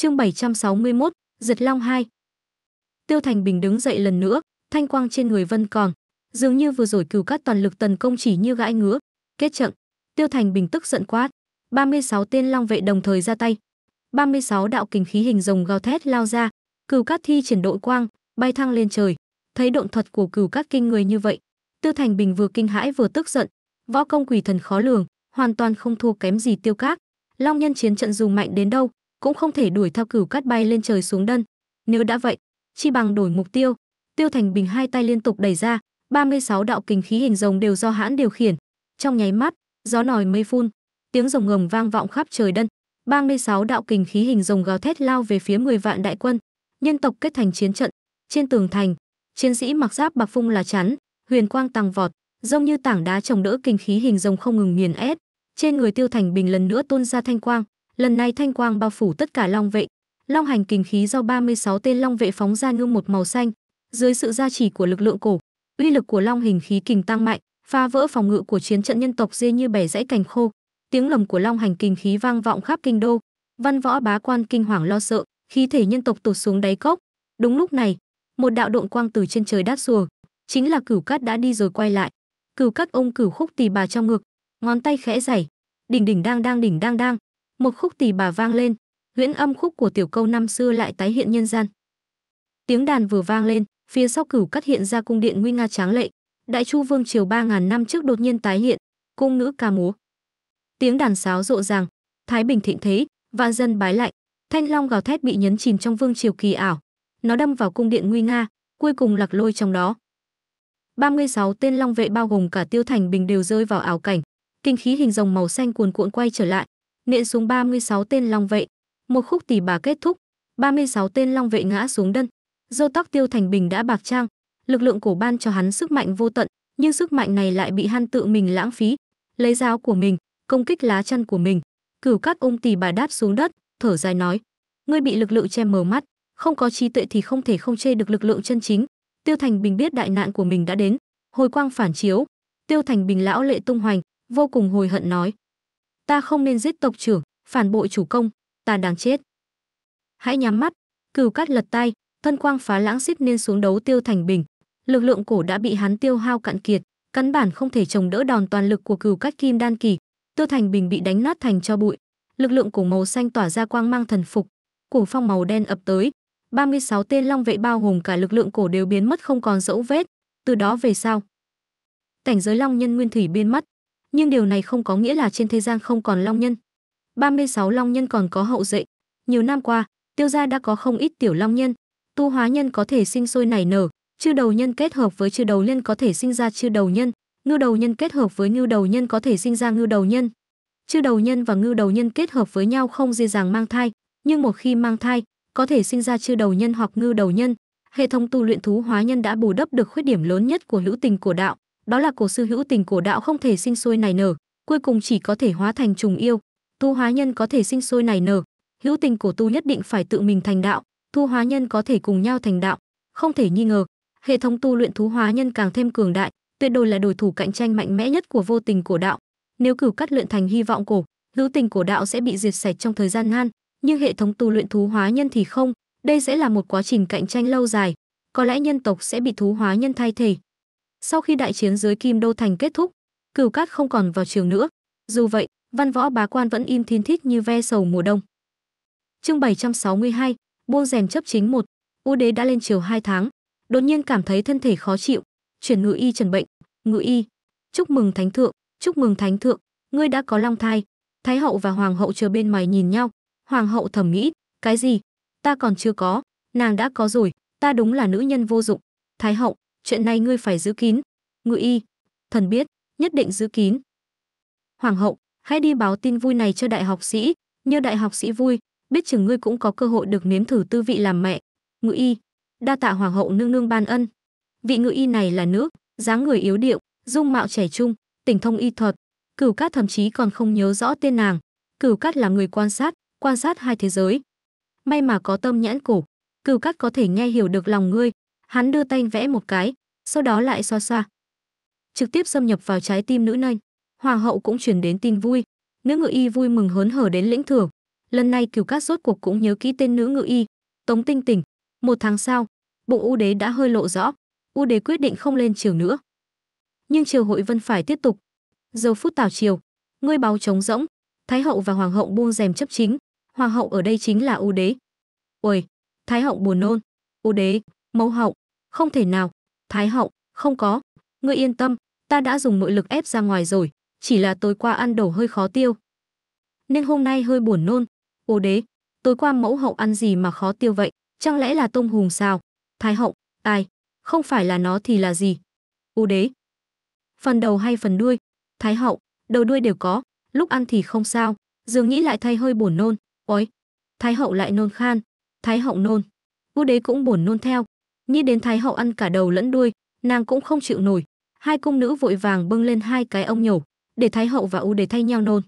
Chương 761, Giật Long 2. Tiêu Thành Bình đứng dậy lần nữa, thanh quang trên người vân còn, dường như vừa rồi cừu cắt toàn lực tấn công chỉ như gãi ngứa. Kết trận, Tiêu Thành Bình tức giận quát, 36 tên long vệ đồng thời ra tay. 36 đạo kình khí hình rồng gào thét lao ra, cừu cát thi triển đội quang, bay thăng lên trời. Thấy động thuật của cừu cát kinh người như vậy, Tiêu Thành Bình vừa kinh hãi vừa tức giận, võ công quỷ thần khó lường, hoàn toàn không thua kém gì Tiêu cát Long nhân chiến trận dù mạnh đến đâu, cũng không thể đuổi theo cửu cát bay lên trời xuống đân Nếu đã vậy, chi bằng đổi mục tiêu. Tiêu Thành Bình hai tay liên tục đẩy ra, 36 đạo kình khí hình rồng đều do hãn điều khiển. Trong nháy mắt, gió nổi mây phun, tiếng rồng ngầm vang vọng khắp trời đất. 36 đạo kình khí hình rồng gào thét lao về phía 10 vạn đại quân. Nhân tộc kết thành chiến trận, trên tường thành, chiến sĩ mặc giáp bạc phung là chắn, huyền quang tăng vọt, giống như tảng đá trồng đỡ kình khí hình rồng không ngừng nghiền ép. Trên người Tiêu Thành Bình lần nữa tôn ra thanh quang, Lần này thanh quang bao phủ tất cả long vệ. Long hành kình khí do 36 tên long vệ phóng ra nương một màu xanh, dưới sự gia trì của lực lượng cổ, uy lực của long hình khí kình tăng mạnh, phá vỡ phòng ngự của chiến trận nhân tộc dê như bẻ gãy cành khô. Tiếng lầm của long hành kình khí vang vọng khắp kinh đô, văn võ bá quan kinh hoàng lo sợ, khí thể nhân tộc tụt xuống đáy cốc. Đúng lúc này, một đạo độn quang từ trên trời đáp xuống, chính là cửu cát đã đi rồi quay lại. Cửu cát ôm cửu khúc tỳ bà trong ngực, ngón tay khẽ giày, đỉnh đỉnh đang đang đỉnh đang đang, một khúc tỳ bà vang lên nguyễn âm khúc của tiểu câu năm xưa lại tái hiện nhân gian tiếng đàn vừa vang lên phía sau cửu cắt hiện ra cung điện nguy nga tráng lệ đại chu vương triều ba ngàn năm trước đột nhiên tái hiện cung nữ ca múa tiếng đàn sáo rộ ràng thái bình thịnh thế và dân bái lạnh thanh long gào thét bị nhấn chìm trong vương triều kỳ ảo nó đâm vào cung điện nguy nga cuối cùng lạc lôi trong đó 36 tên long vệ bao gồm cả tiêu thành bình đều rơi vào ảo cảnh kinh khí hình rồng màu xanh cuồn cuộn quay trở lại nện xuống 36 tên long vệ. Một khúc tỷ bà kết thúc, 36 tên long vệ ngã xuống đất. Dâu tóc Tiêu Thành Bình đã bạc trang, lực lượng cổ ban cho hắn sức mạnh vô tận, nhưng sức mạnh này lại bị hắn tự mình lãng phí. Lấy giáo của mình, công kích lá chăn của mình. Cửu Cát ung tỷ bà đáp xuống đất, thở dài nói: "Ngươi bị lực lượng che mờ mắt, không có trí tuệ thì không thể không chê được lực lượng chân chính." Tiêu Thành Bình biết đại nạn của mình đã đến, hồi quang phản chiếu, Tiêu Thành Bình lão lệ tung hoành, vô cùng hồi hận nói: ta không nên giết tộc trưởng, phản bội chủ công, ta đáng chết. Hãy nhắm mắt, cừu cát lật tay, thân quang phá lãng xít nên xuống đấu tiêu thành bình. Lực lượng cổ đã bị hắn tiêu hao cạn kiệt, căn bản không thể chống đỡ đòn toàn lực của cừu cát kim đan kỳ. Tiêu thành bình bị đánh nát thành cho bụi. Lực lượng cổ màu xanh tỏa ra quang mang thần phục, cổ phong màu đen ập tới. 36 tên long vệ bao gồm cả lực lượng cổ đều biến mất không còn dấu vết. Từ đó về sau, cảnh giới long nhân nguyên thủy biến mất, nhưng điều này không có nghĩa là trên thế gian không còn long nhân. 36 long nhân còn có hậu dậy Nhiều năm qua, Tiêu gia đã có không ít tiểu long nhân, tu hóa nhân có thể sinh sôi nảy nở, chư đầu nhân kết hợp với chư đầu nhân có thể sinh ra chư đầu nhân, ngư đầu nhân kết hợp với ngư đầu nhân có thể sinh ra ngư đầu nhân. Chư đầu nhân và ngư đầu nhân kết hợp với nhau không dễ dàng mang thai, nhưng một khi mang thai, có thể sinh ra chư đầu nhân hoặc ngư đầu nhân. Hệ thống tu luyện thú hóa nhân đã bù đắp được khuyết điểm lớn nhất của hữu tình cổ đạo, đó là cổ sư hữu tình cổ đạo không thể sinh sôi nảy nở cuối cùng chỉ có thể hóa thành trùng yêu tu hóa nhân có thể sinh sôi nảy nở hữu tình cổ tu nhất định phải tự mình thành đạo tu hóa nhân có thể cùng nhau thành đạo không thể nghi ngờ hệ thống tu luyện thú hóa nhân càng thêm cường đại tuyệt đối là đối thủ cạnh tranh mạnh mẽ nhất của vô tình cổ đạo nếu cửu cắt luyện thành hy vọng cổ hữu tình cổ đạo sẽ bị diệt sạch trong thời gian ngắn, nhưng hệ thống tu luyện thú hóa nhân thì không đây sẽ là một quá trình cạnh tranh lâu dài có lẽ nhân tộc sẽ bị thú hóa nhân thay thế sau khi đại chiến dưới Kim Đô Thành kết thúc, Cửu Cát không còn vào trường nữa. Dù vậy, văn võ bá quan vẫn im thiên thít như ve sầu mùa đông. Chương 762, buông rèm chấp chính một U đế đã lên chiều 2 tháng, đột nhiên cảm thấy thân thể khó chịu, chuyển ngự y trần bệnh, ngự y, chúc mừng thánh thượng, chúc mừng thánh thượng, ngươi đã có long thai. Thái hậu và hoàng hậu chờ bên ngoài nhìn nhau, hoàng hậu thầm nghĩ, cái gì? Ta còn chưa có, nàng đã có rồi, ta đúng là nữ nhân vô dụng. Thái hậu, chuyện này ngươi phải giữ kín ngự y thần biết nhất định giữ kín hoàng hậu hãy đi báo tin vui này cho đại học sĩ nhờ đại học sĩ vui biết chừng ngươi cũng có cơ hội được nếm thử tư vị làm mẹ ngự y đa tạ hoàng hậu nương nương ban ân vị ngự y này là nữ dáng người yếu điệu dung mạo trẻ trung tỉnh thông y thuật cửu cát thậm chí còn không nhớ rõ tên nàng cửu cát là người quan sát quan sát hai thế giới may mà có tâm nhãn cổ cửu cát có thể nghe hiểu được lòng ngươi hắn đưa tay vẽ một cái sau đó lại xoa xoa trực tiếp xâm nhập vào trái tim nữ nanh hoàng hậu cũng truyền đến tin vui nữ ngự y vui mừng hớn hở đến lĩnh thưởng lần này cửu cát rốt cuộc cũng nhớ kỹ tên nữ ngự y tống tinh tỉnh một tháng sau bụng u đế đã hơi lộ rõ u đế quyết định không lên triều nữa nhưng triều hội vẫn phải tiếp tục giờ phút tảo triều ngươi báo trống rỗng thái hậu và hoàng hậu buông rèm chấp chính hoàng hậu ở đây chính là u đế ôi thái hậu buồn nôn u đế Mẫu hậu, không thể nào, Thái hậu, không có, ngươi yên tâm, ta đã dùng mọi lực ép ra ngoài rồi, chỉ là tối qua ăn đổ hơi khó tiêu. Nên hôm nay hơi buồn nôn, ô đế, tối qua mẫu hậu ăn gì mà khó tiêu vậy, chẳng lẽ là tôm hùm sao? Thái hậu, ai, không phải là nó thì là gì? Ô đế, phần đầu hay phần đuôi? Thái hậu, đầu đuôi đều có, lúc ăn thì không sao, dường nghĩ lại thay hơi buồn nôn, ôi Thái hậu lại nôn khan, thái hậu nôn, ô đế cũng buồn nôn theo, nghĩ đến thái hậu ăn cả đầu lẫn đuôi nàng cũng không chịu nổi hai cung nữ vội vàng bưng lên hai cái ông nhổ để thái hậu và u đề thay nhau nôn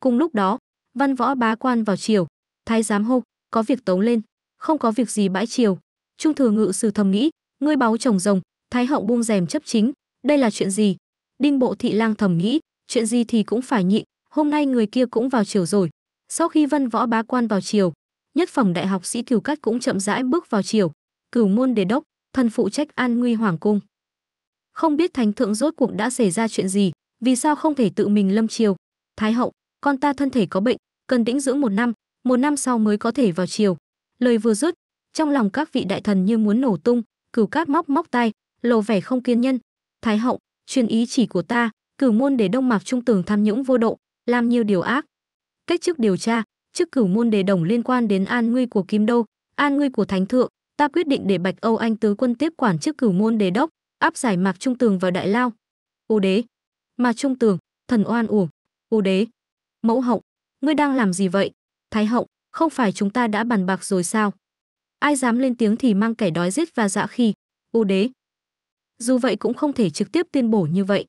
cùng lúc đó văn võ bá quan vào triều thái giám hô có việc tấu lên không có việc gì bãi triều trung thừa ngự sử thầm nghĩ ngươi báu chồng rồng thái hậu buông rèm chấp chính đây là chuyện gì đinh bộ thị lang thầm nghĩ chuyện gì thì cũng phải nhị hôm nay người kia cũng vào triều rồi sau khi văn võ bá quan vào triều nhất phẩm đại học sĩ cửu cát cũng chậm rãi bước vào triều cửu môn đề đốc, thần phụ trách an nguy hoàng cung. Không biết thánh thượng rốt cuộc đã xảy ra chuyện gì, vì sao không thể tự mình lâm triều. Thái hậu, con ta thân thể có bệnh, cần tĩnh dưỡng một năm, một năm sau mới có thể vào triều. Lời vừa dứt, trong lòng các vị đại thần như muốn nổ tung, cửu cát móc móc tay, lầu vẻ không kiên nhân. Thái hậu, truyền ý chỉ của ta, cửu môn đề đông mạc trung tường tham nhũng vô độ, làm nhiều điều ác. Cách chức điều tra, chức cửu môn đề đồng liên quan đến an nguy của kim đô, an nguy của thánh thượng, ta quyết định để Bạch Âu Anh tứ quân tiếp quản trước cửu môn đề đốc, áp giải Mạc Trung Tường vào đại lao. Ô đế, Mạc Trung Tường, thần oan uổng, ô đế. Mẫu hậu, ngươi đang làm gì vậy? Thái hậu, không phải chúng ta đã bàn bạc rồi sao? Ai dám lên tiếng thì mang kẻ đói giết và dạ khi, ô đế. Dù vậy cũng không thể trực tiếp tuyên bổ như vậy,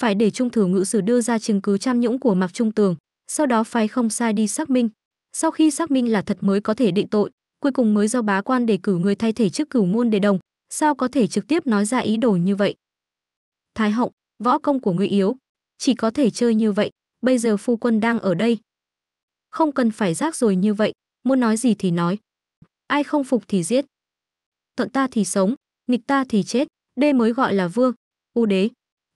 phải để trung thừa ngự sử đưa ra chứng cứ tham nhũng của Mạc Trung Tường, sau đó phái không sai đi xác minh. Sau khi xác minh là thật mới có thể định tội, cuối cùng mới do bá quan đề cử người thay thể chức cửu môn đề đồng, sao có thể trực tiếp nói ra ý đồ như vậy? Thái hậu, võ công của ngươi yếu, chỉ có thể chơi như vậy, bây giờ phu quân đang ở đây. Không cần phải rác rồi như vậy, muốn nói gì thì nói. Ai không phục thì giết. Thuận ta thì sống, nghịch ta thì chết, đây mới gọi là vương, u đế.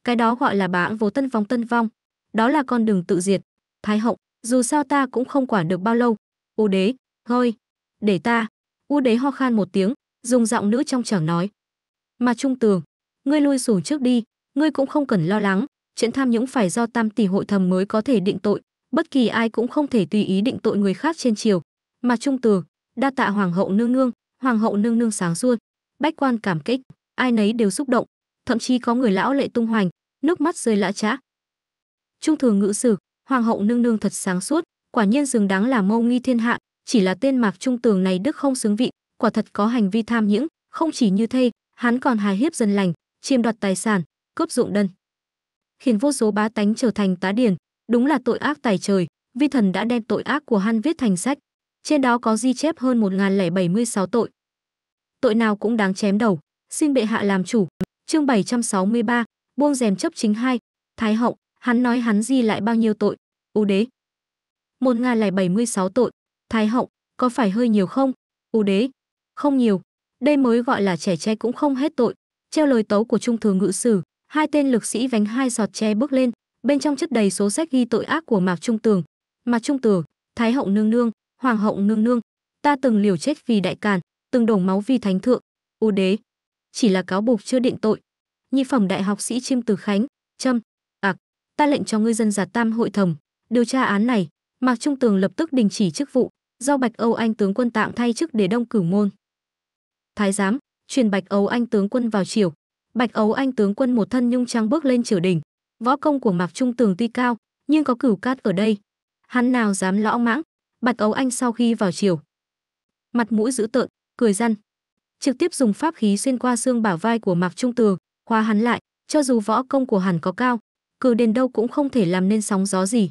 Cái đó gọi là bá vô tân vong tân vong. Đó là con đường tự diệt. Thái hậu, dù sao ta cũng không quản được bao lâu. U đế, thôi, để ta u đế ho khan một tiếng dùng giọng nữ trong trẻo nói mà trung tường ngươi lui xuống trước đi ngươi cũng không cần lo lắng chuyện tham nhũng phải do tam tỷ hội thầm mới có thể định tội bất kỳ ai cũng không thể tùy ý định tội người khác trên triều mà trung tường đa tạ hoàng hậu nương nương hoàng hậu nương nương sáng suốt bách quan cảm kích ai nấy đều xúc động thậm chí có người lão lệ tung hoành nước mắt rơi lã chã trung thường ngữ sử hoàng hậu nương nương thật sáng suốt quả nhiên dường đáng là mâu nghi thiên hạ chỉ là tên mạc trung tường này đức không xứng vị quả thật có hành vi tham nhũng không chỉ như thế hắn còn hài hiếp dân lành chiếm đoạt tài sản cướp dụng đân khiến vô số bá tánh trở thành tá điền đúng là tội ác tài trời vi thần đã đem tội ác của hắn viết thành sách trên đó có ghi chép hơn 1076 tội tội nào cũng đáng chém đầu xin bệ hạ làm chủ chương 763, buông rèm chấp chính hai thái hậu hắn nói hắn di lại bao nhiêu tội ú đế 1076 tội Thái hậu có phải hơi nhiều không? Ú đế, không nhiều. Đây mới gọi là trẻ tre cũng không hết tội. Treo lời tấu của trung thừa ngự sử, hai tên lực sĩ vánh hai giọt tre bước lên, bên trong chất đầy số sách ghi tội ác của Mạc Trung Tường. Mạc Trung Tường, Thái hậu nương nương, Hoàng hậu nương nương, ta từng liều chết vì đại càn, từng đổ máu vì thánh thượng. Ú đế, chỉ là cáo buộc chưa định tội. Nhi phẩm đại học sĩ Chim Từ Khánh, Trâm, ạc, ta lệnh cho ngươi dân giả tam hội thẩm, điều tra án này. Mạc Trung Tường lập tức đình chỉ chức vụ, do Bạch Âu Anh tướng quân tạm thay chức để Đông Cửu môn. Thái giám truyền Bạch Âu Anh tướng quân vào triều. Bạch Âu Anh tướng quân một thân nhung trang bước lên triều đình. Võ công của Mạc Trung Tường tuy cao, nhưng có cửu cát ở đây, hắn nào dám lõ mãng. Bạch Âu Anh sau khi vào triều, mặt mũi dữ tợn, cười răn, trực tiếp dùng pháp khí xuyên qua xương bả vai của Mạc Trung Tường, khóa hắn lại, cho dù võ công của hắn có cao, cử đến đâu cũng không thể làm nên sóng gió gì.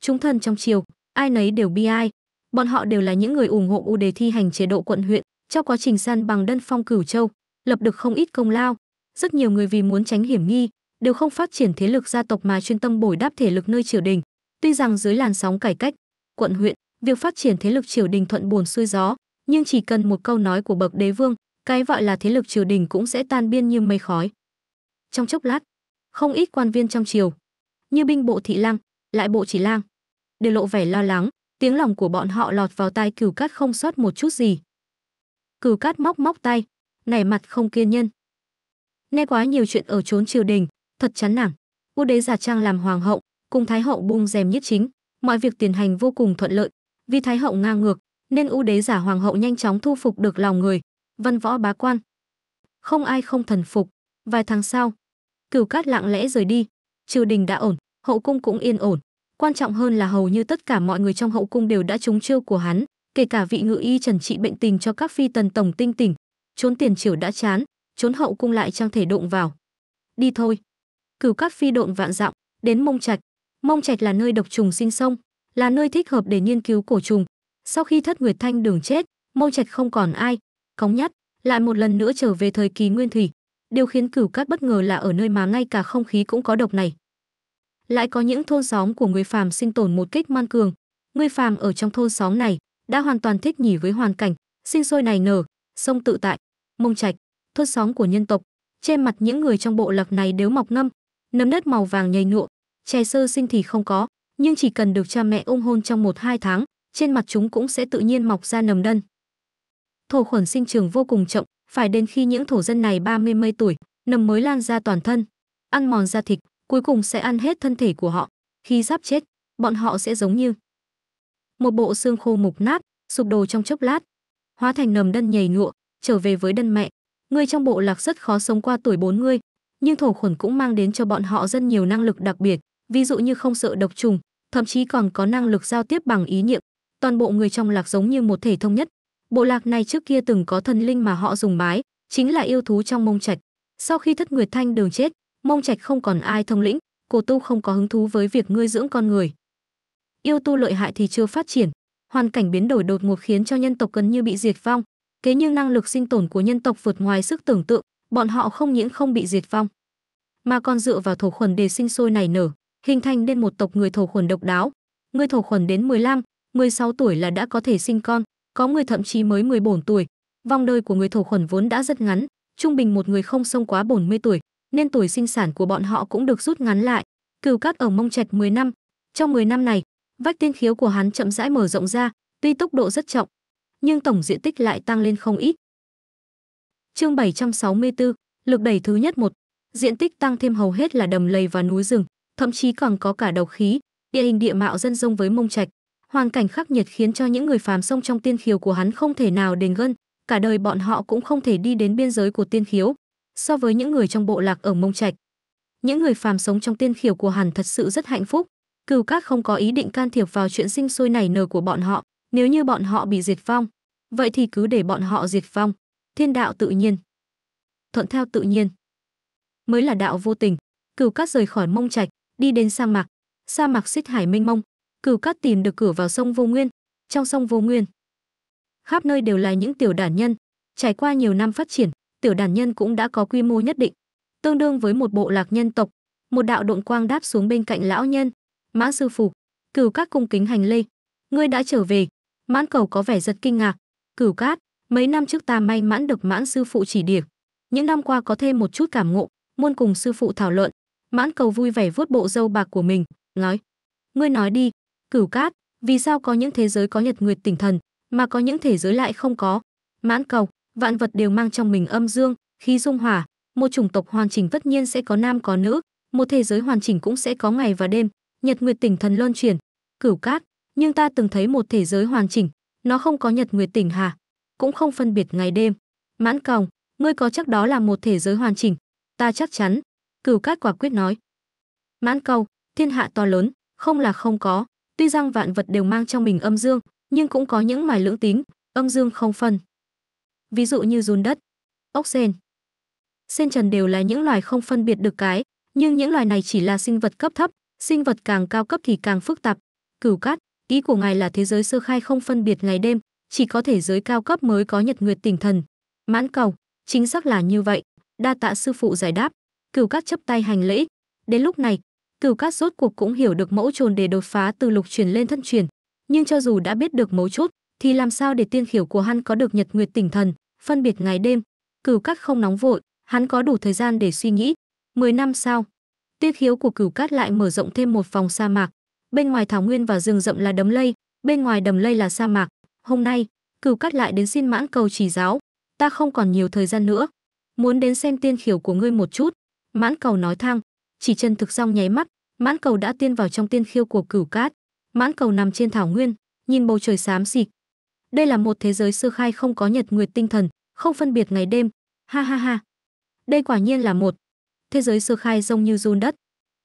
Chúng thần trong triều, ai nấy đều bi ai, Bọn họ đều là những người ủng hộ U Đề thi hành chế độ quận huyện, trong quá trình săn bằng đơn phong cửu châu, lập được không ít công lao. Rất nhiều người vì muốn tránh hiểm nghi, đều không phát triển thế lực gia tộc mà chuyên tâm bồi đáp thể lực nơi triều đình. Tuy rằng dưới làn sóng cải cách, quận huyện, việc phát triển thế lực triều đình thuận buồn xuôi gió, nhưng chỉ cần một câu nói của bậc đế vương, cái gọi là thế lực triều đình cũng sẽ tan biên như mây khói. Trong chốc lát, không ít quan viên trong triều, như binh bộ thị lang, lại bộ chỉ lang, đều lộ vẻ lo lắng, Tiếng lòng của bọn họ lọt vào tai cửu cát không sót một chút gì. Cửu cát móc móc tay, nảy mặt không kiên nhân. Nghe quá nhiều chuyện ở trốn triều đình, thật chán nản. Vua đế giả trang làm hoàng hậu, cùng thái hậu bung rèm nhiếp chính, mọi việc tiến hành vô cùng thuận lợi. Vì thái hậu ngang ngược, nên u đế giả hoàng hậu nhanh chóng thu phục được lòng người, văn võ bá quan. Không ai không thần phục. Vài tháng sau, Cửu Cát lặng lẽ rời đi, triều đình đã ổn, hậu cung cũng yên ổn quan trọng hơn là hầu như tất cả mọi người trong hậu cung đều đã trúng chiêu của hắn kể cả vị ngự y trần trị bệnh tình cho các phi tần tổng tinh tỉnh trốn tiền triều đã chán trốn hậu cung lại trang thể đụng vào đi thôi cửu các phi độn vạn dặm đến mông trạch mông trạch là nơi độc trùng sinh sông là nơi thích hợp để nghiên cứu cổ trùng sau khi thất nguyệt thanh đường chết mông trạch không còn ai cống nhát lại một lần nữa trở về thời kỳ nguyên thủy điều khiến cửu các bất ngờ là ở nơi mà ngay cả không khí cũng có độc này lại có những thôn xóm của người phàm sinh tồn một cách man cường. Người phàm ở trong thôn xóm này đã hoàn toàn thích nhỉ với hoàn cảnh, sinh sôi nảy nở, sông tự tại, mông trạch, thôn xóm của nhân tộc. Trên mặt những người trong bộ lạc này đều mọc ngâm, nấm đất màu vàng nhầy nhụa, trẻ sơ sinh thì không có, nhưng chỉ cần được cha mẹ ôm hôn trong một hai tháng, trên mặt chúng cũng sẽ tự nhiên mọc ra nấm đân. Thổ khuẩn sinh trưởng vô cùng chậm, phải đến khi những thổ dân này ba mươi mấy tuổi, nấm mới lan ra toàn thân, ăn mòn da thịt, cuối cùng sẽ ăn hết thân thể của họ. Khi sắp chết, bọn họ sẽ giống như một bộ xương khô mục nát, sụp đổ trong chốc lát, hóa thành nầm đân nhầy nhụa, trở về với đân mẹ. Người trong bộ lạc rất khó sống qua tuổi 40, nhưng thổ khuẩn cũng mang đến cho bọn họ rất nhiều năng lực đặc biệt, ví dụ như không sợ độc trùng, thậm chí còn có năng lực giao tiếp bằng ý niệm. Toàn bộ người trong lạc giống như một thể thống nhất. Bộ lạc này trước kia từng có thần linh mà họ dùng bái, chính là yêu thú trong mông trạch. Sau khi thất nguyệt thanh đường chết, mông trạch không còn ai thông lĩnh cổ tu không có hứng thú với việc nuôi dưỡng con người yêu tu lợi hại thì chưa phát triển hoàn cảnh biến đổi đột ngột khiến cho nhân tộc gần như bị diệt vong Kế như năng lực sinh tồn của nhân tộc vượt ngoài sức tưởng tượng bọn họ không những không bị diệt vong mà còn dựa vào thổ khuẩn để sinh sôi nảy nở hình thành nên một tộc người thổ khuẩn độc đáo người thổ khuẩn đến 15, 16 tuổi là đã có thể sinh con có người thậm chí mới 14 tuổi vòng đời của người thổ khuẩn vốn đã rất ngắn trung bình một người không sông quá 40 tuổi nên tuổi sinh sản của bọn họ cũng được rút ngắn lại. Cửu Cát ở Mông Trạch 10 năm, trong 10 năm này, vách tiên khiếu của hắn chậm rãi mở rộng ra, tuy tốc độ rất chậm, nhưng tổng diện tích lại tăng lên không ít. Chương 764, lực đẩy thứ nhất một, diện tích tăng thêm hầu hết là đầm lầy và núi rừng, thậm chí còn có cả đầu khí, địa hình địa mạo dân dông với Mông Trạch. Hoàn cảnh khắc nghiệt khiến cho những người phàm sông trong tiên khiếu của hắn không thể nào đền gân, cả đời bọn họ cũng không thể đi đến biên giới của tiên khiếu so với những người trong bộ lạc ở Mông Trạch. Những người phàm sống trong tiên khiểu của Hàn thật sự rất hạnh phúc, cừu các không có ý định can thiệp vào chuyện sinh sôi nảy nở của bọn họ, nếu như bọn họ bị diệt vong, vậy thì cứ để bọn họ diệt vong, thiên đạo tự nhiên. Thuận theo tự nhiên. Mới là đạo vô tình, cừu các rời khỏi Mông Trạch, đi đến sa mạc, sa mạc xích hải mênh mông, cừu các tìm được cửa vào sông Vô Nguyên, trong sông Vô Nguyên. Khắp nơi đều là những tiểu đản nhân, trải qua nhiều năm phát triển, tiểu đàn nhân cũng đã có quy mô nhất định, tương đương với một bộ lạc nhân tộc. Một đạo độn quang đáp xuống bên cạnh lão nhân. Mã sư phụ, cửu cát cung kính hành lê. Ngươi đã trở về. Mãn cầu có vẻ rất kinh ngạc. Cửu cát, mấy năm trước ta may mãn được mãn sư phụ chỉ điểm. Những năm qua có thêm một chút cảm ngộ, muôn cùng sư phụ thảo luận. Mãn cầu vui vẻ vuốt bộ dâu bạc của mình, nói. Ngươi nói đi, cửu cát, vì sao có những thế giới có nhật nguyệt tỉnh thần, mà có những thế giới lại không có? Mãn cầu, vạn vật đều mang trong mình âm dương, khí dung hỏa, một chủng tộc hoàn chỉnh tất nhiên sẽ có nam có nữ, một thế giới hoàn chỉnh cũng sẽ có ngày và đêm, nhật nguyệt tỉnh thần luân chuyển, cửu cát, nhưng ta từng thấy một thế giới hoàn chỉnh, nó không có nhật nguyệt tỉnh hà, Cũng không phân biệt ngày đêm. Mãn Còng, ngươi có chắc đó là một thế giới hoàn chỉnh? Ta chắc chắn, Cửu Cát quả quyết nói. Mãn Cầu, thiên hạ to lớn, không là không có, tuy rằng vạn vật đều mang trong mình âm dương, nhưng cũng có những mài lưỡng tính, âm dương không phân ví dụ như run đất, ốc sen. Sen trần đều là những loài không phân biệt được cái, nhưng những loài này chỉ là sinh vật cấp thấp, sinh vật càng cao cấp thì càng phức tạp. Cửu cát, ý của ngài là thế giới sơ khai không phân biệt ngày đêm, chỉ có thể giới cao cấp mới có nhật nguyệt tỉnh thần. Mãn cầu, chính xác là như vậy, đa tạ sư phụ giải đáp. Cửu cát chấp tay hành lễ. Đến lúc này, cửu cát rốt cuộc cũng hiểu được mẫu trồn để đột phá từ lục truyền lên thân truyền. Nhưng cho dù đã biết được mấu chốt, thì làm sao để tiên khiếu của hắn có được nhật nguyệt tỉnh thần, phân biệt ngày đêm. Cửu Cát không nóng vội, hắn có đủ thời gian để suy nghĩ. 10 năm sau, tiên khiếu của Cửu Cát lại mở rộng thêm một vòng sa mạc. Bên ngoài thảo nguyên và rừng rậm là đầm lây, bên ngoài đầm lây là sa mạc. Hôm nay, Cửu Cát lại đến xin mãn cầu chỉ giáo. Ta không còn nhiều thời gian nữa, muốn đến xem tiên khiếu của ngươi một chút. Mãn cầu nói thang, chỉ chân thực xong nháy mắt, mãn cầu đã tiên vào trong tiên khiêu của cửu cát. Mãn cầu nằm trên thảo nguyên, nhìn bầu trời xám xịt, đây là một thế giới sơ khai không có nhật nguyệt tinh thần, không phân biệt ngày đêm. Ha ha ha. Đây quả nhiên là một thế giới sơ khai giống như run đất.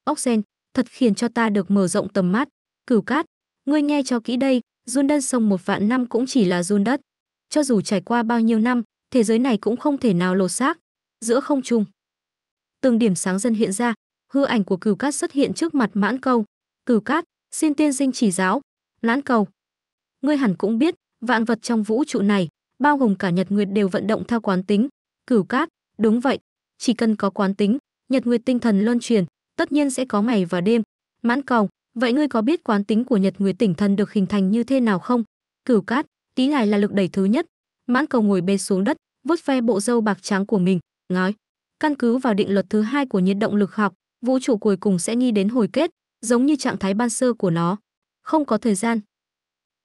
Ốc sen, thật khiến cho ta được mở rộng tầm mắt. Cửu cát, ngươi nghe cho kỹ đây, run đất sông một vạn năm cũng chỉ là run đất. Cho dù trải qua bao nhiêu năm, thế giới này cũng không thể nào lột xác. Giữa không trung, từng điểm sáng dân hiện ra, hư ảnh của cửu cát xuất hiện trước mặt mãn câu. Cửu cát, xin tiên sinh chỉ giáo. Mãn cầu, ngươi hẳn cũng biết, vạn vật trong vũ trụ này, bao gồm cả nhật nguyệt đều vận động theo quán tính. Cửu cát, đúng vậy, chỉ cần có quán tính, nhật nguyệt tinh thần luân chuyển, tất nhiên sẽ có ngày và đêm. Mãn cầu. vậy ngươi có biết quán tính của nhật nguyệt tỉnh thần được hình thành như thế nào không? Cửu cát, tí ngài là lực đẩy thứ nhất. Mãn cầu ngồi bê xuống đất, vuốt ve bộ râu bạc trắng của mình, nói. Căn cứ vào định luật thứ hai của nhiệt động lực học, vũ trụ cuối cùng sẽ nghi đến hồi kết, giống như trạng thái ban sơ của nó. Không có thời gian,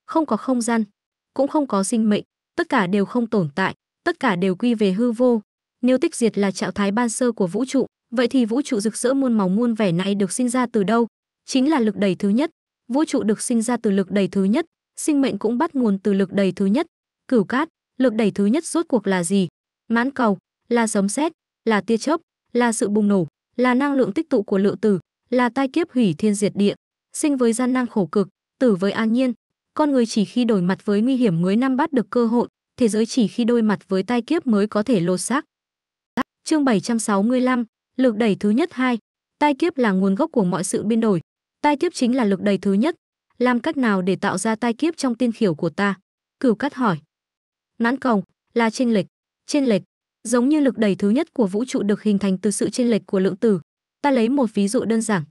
không có không gian, cũng không có sinh mệnh, tất cả đều không tồn tại, tất cả đều quy về hư vô. Nếu tích diệt là trạng thái ban sơ của vũ trụ, vậy thì vũ trụ rực rỡ muôn màu muôn vẻ này được sinh ra từ đâu? Chính là lực đẩy thứ nhất. Vũ trụ được sinh ra từ lực đẩy thứ nhất, sinh mệnh cũng bắt nguồn từ lực đẩy thứ nhất. Cửu cát, lực đẩy thứ nhất rốt cuộc là gì? Mãn cầu, là sấm sét, là tia chớp, là sự bùng nổ, là năng lượng tích tụ của lượng tử, là tai kiếp hủy thiên diệt địa, sinh với gian nan khổ cực, tử với an nhiên, con người chỉ khi đổi mặt với nguy hiểm mới nắm bắt được cơ hội, thế giới chỉ khi đôi mặt với tai kiếp mới có thể lột xác. Chương 765, lực đẩy thứ nhất hai tai kiếp là nguồn gốc của mọi sự biến đổi, tai kiếp chính là lực đẩy thứ nhất. Làm cách nào để tạo ra tai kiếp trong tiên khiểu của ta? Cửu Cát hỏi. Nãn còng là trên lệch, trên lệch, giống như lực đẩy thứ nhất của vũ trụ được hình thành từ sự trên lệch của lượng tử. Ta lấy một ví dụ đơn giản.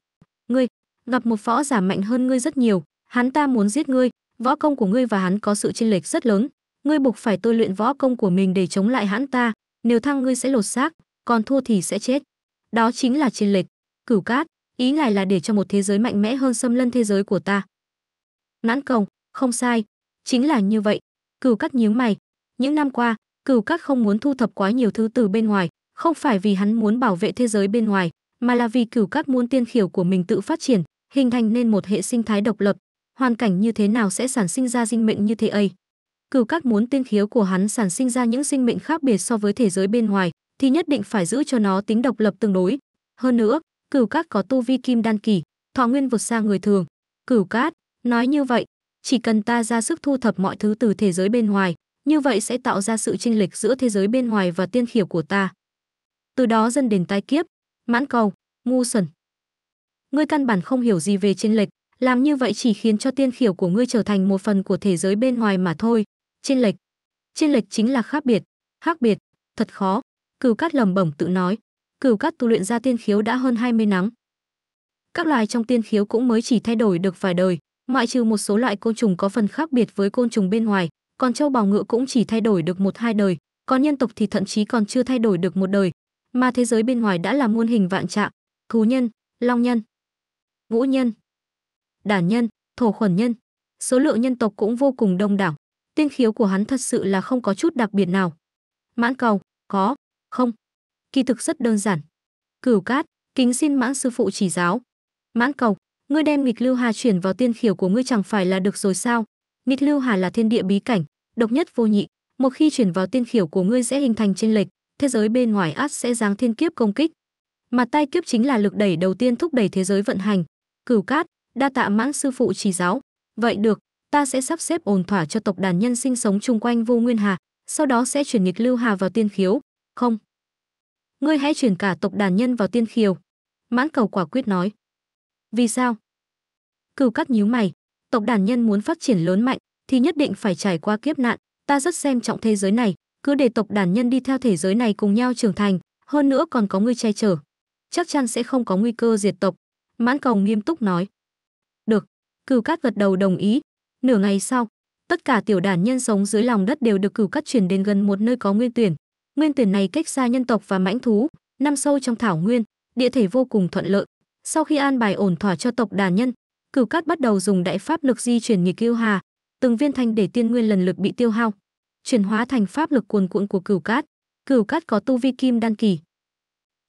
Ngươi gặp một võ giả mạnh hơn ngươi rất nhiều, hắn ta muốn giết ngươi, võ công của ngươi và hắn có sự chênh lệch rất lớn ngươi buộc phải tôi luyện võ công của mình để chống lại hắn ta nếu thăng ngươi sẽ lột xác còn thua thì sẽ chết đó chính là chênh lệch cửu cát ý ngài là để cho một thế giới mạnh mẽ hơn xâm lân thế giới của ta nãn công không sai chính là như vậy cửu cát nhíu mày những năm qua cửu cát không muốn thu thập quá nhiều thứ từ bên ngoài không phải vì hắn muốn bảo vệ thế giới bên ngoài mà là vì cửu cát muốn tiên khiểu của mình tự phát triển hình thành nên một hệ sinh thái độc lập hoàn cảnh như thế nào sẽ sản sinh ra sinh mệnh như thế ấy. Cửu các muốn tiên khiếu của hắn sản sinh ra những sinh mệnh khác biệt so với thế giới bên ngoài, thì nhất định phải giữ cho nó tính độc lập tương đối. Hơn nữa, cửu các có tu vi kim đan kỳ, thọ nguyên vượt xa người thường. Cửu cát, nói như vậy, chỉ cần ta ra sức thu thập mọi thứ từ thế giới bên ngoài, như vậy sẽ tạo ra sự chênh lệch giữa thế giới bên ngoài và tiên khiểu của ta. Từ đó dân đền tai kiếp, mãn cầu, ngu sần. Ngươi căn bản không hiểu gì về chênh lệch, làm như vậy chỉ khiến cho tiên khiểu của ngươi trở thành một phần của thế giới bên ngoài mà thôi. Trên lệch. Trên lệch chính là khác biệt. Khác biệt. Thật khó. Cửu cát lầm bẩm tự nói. Cửu cát tu luyện ra tiên khiếu đã hơn 20 nắng. Các loài trong tiên khiếu cũng mới chỉ thay đổi được vài đời, ngoại trừ một số loại côn trùng có phần khác biệt với côn trùng bên ngoài, còn châu bào ngựa cũng chỉ thay đổi được một hai đời, còn nhân tộc thì thậm chí còn chưa thay đổi được một đời, mà thế giới bên ngoài đã là muôn hình vạn trạng, thú nhân, long nhân, ngũ nhân, đàn nhân, thổ khuẩn nhân. Số lượng nhân tộc cũng vô cùng đông đảo. Tiên khiếu của hắn thật sự là không có chút đặc biệt nào. Mãn cầu, có, không. Kỳ thực rất đơn giản. Cửu cát, kính xin mãn sư phụ chỉ giáo. Mãn cầu, ngươi đem nghịch lưu hà chuyển vào tiên khiếu của ngươi chẳng phải là được rồi sao? Nghịch lưu hà là thiên địa bí cảnh, độc nhất vô nhị. Một khi chuyển vào tiên khiểu của ngươi sẽ hình thành chênh lệch, thế giới bên ngoài át sẽ giáng thiên kiếp công kích. Mà tai kiếp chính là lực đẩy đầu tiên thúc đẩy thế giới vận hành. Cửu cát, đa tạ mãn sư phụ chỉ giáo vậy được ta sẽ sắp xếp ổn thỏa cho tộc đàn nhân sinh sống chung quanh vô nguyên hà sau đó sẽ chuyển nghịch lưu hà vào tiên khiếu không ngươi hãy chuyển cả tộc đàn nhân vào tiên khiều mãn cầu quả quyết nói vì sao cừu cắt nhíu mày tộc đàn nhân muốn phát triển lớn mạnh thì nhất định phải trải qua kiếp nạn ta rất xem trọng thế giới này cứ để tộc đàn nhân đi theo thế giới này cùng nhau trưởng thành hơn nữa còn có ngươi che chở chắc chắn sẽ không có nguy cơ diệt tộc mãn cầu nghiêm túc nói được. Cửu Cát gật đầu đồng ý. Nửa ngày sau, tất cả tiểu đàn nhân sống dưới lòng đất đều được Cửu Cát chuyển đến gần một nơi có nguyên tuyển. Nguyên tuyển này cách xa nhân tộc và mãnh thú, nằm sâu trong thảo nguyên, địa thể vô cùng thuận lợi. Sau khi an bài ổn thỏa cho tộc đàn nhân, Cửu Cát bắt đầu dùng đại pháp lực di chuyển nghịch kiêu hà, từng viên thanh để tiên nguyên lần lượt bị tiêu hao, chuyển hóa thành pháp lực cuồn cuộn của Cửu Cát. Cửu Cát có tu vi kim đan kỳ,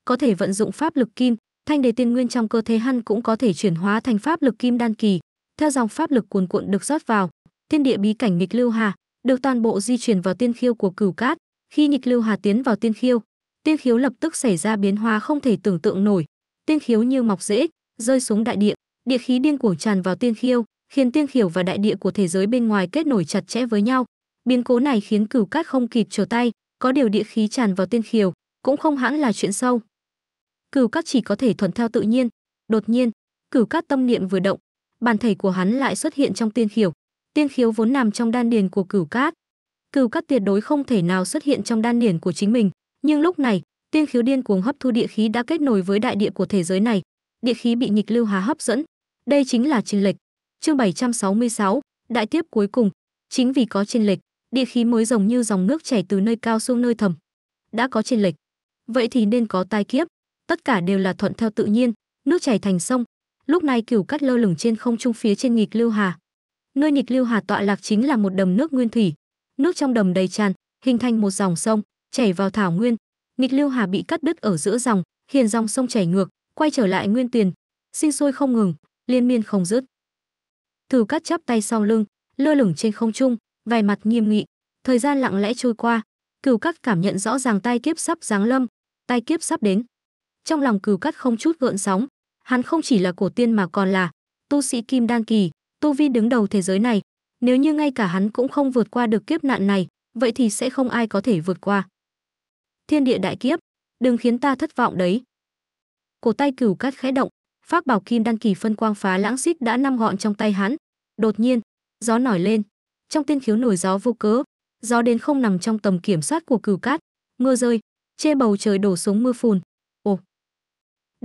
có thể vận dụng pháp lực kim, thanh đế tiên nguyên trong cơ thể hắn cũng có thể chuyển hóa thành pháp lực kim đan kỳ theo dòng pháp lực cuồn cuộn được rót vào thiên địa bí cảnh nghịch lưu hà được toàn bộ di chuyển vào tiên khiêu của cửu cát khi nghịch lưu hà tiến vào tiên khiêu tiên khiếu lập tức xảy ra biến hóa không thể tưởng tượng nổi tiên khiếu như mọc rễ rơi xuống đại địa địa khí điên cuồng tràn vào tiên khiêu khiến tiên khiểu và đại địa của thế giới bên ngoài kết nối chặt chẽ với nhau biến cố này khiến cửu cát không kịp trở tay có điều địa khí tràn vào tiên khiều cũng không hẳn là chuyện sâu Cửu Cát chỉ có thể thuận theo tự nhiên. Đột nhiên, Cửu Cát tâm niệm vừa động, bàn thể của hắn lại xuất hiện trong tiên khiếu. Tiên khiếu vốn nằm trong đan điền của Cửu Cát, Cửu Cát tuyệt đối không thể nào xuất hiện trong đan điền của chính mình, nhưng lúc này, tiên khiếu điên cuồng hấp thu địa khí đã kết nối với đại địa của thế giới này, địa khí bị nghịch lưu há hấp dẫn. Đây chính là trình lệch. Chương 766, đại tiếp cuối cùng, chính vì có trình lệch, địa khí mới rồng như dòng nước chảy từ nơi cao xuống nơi thầm. Đã có trình lệch, vậy thì nên có tai kiếp tất cả đều là thuận theo tự nhiên, nước chảy thành sông. Lúc này cửu cắt lơ lửng trên không trung phía trên nghịch lưu hà. Nơi nghịch lưu hà tọa lạc chính là một đầm nước nguyên thủy, nước trong đầm đầy tràn, hình thành một dòng sông, chảy vào thảo nguyên. Nghịch lưu hà bị cắt đứt ở giữa dòng, hiền dòng sông chảy ngược, quay trở lại nguyên tiền, sinh sôi không ngừng, liên miên không dứt. Thử cắt chắp tay sau lưng, lơ lửng trên không trung, vài mặt nghiêm nghị, thời gian lặng lẽ trôi qua, cửu cắt cảm nhận rõ ràng tay kiếp sắp giáng lâm, tay kiếp sắp đến trong lòng cừu cắt không chút gợn sóng hắn không chỉ là cổ tiên mà còn là tu sĩ kim đan kỳ tu vi đứng đầu thế giới này nếu như ngay cả hắn cũng không vượt qua được kiếp nạn này vậy thì sẽ không ai có thể vượt qua thiên địa đại kiếp đừng khiến ta thất vọng đấy cổ tay cửu cát khẽ động pháp bảo kim đan kỳ phân quang phá lãng xích đã năm gọn trong tay hắn đột nhiên gió nổi lên trong tiên khiếu nổi gió vô cớ gió đến không nằm trong tầm kiểm soát của cửu cát mưa rơi trên bầu trời đổ xuống mưa phùn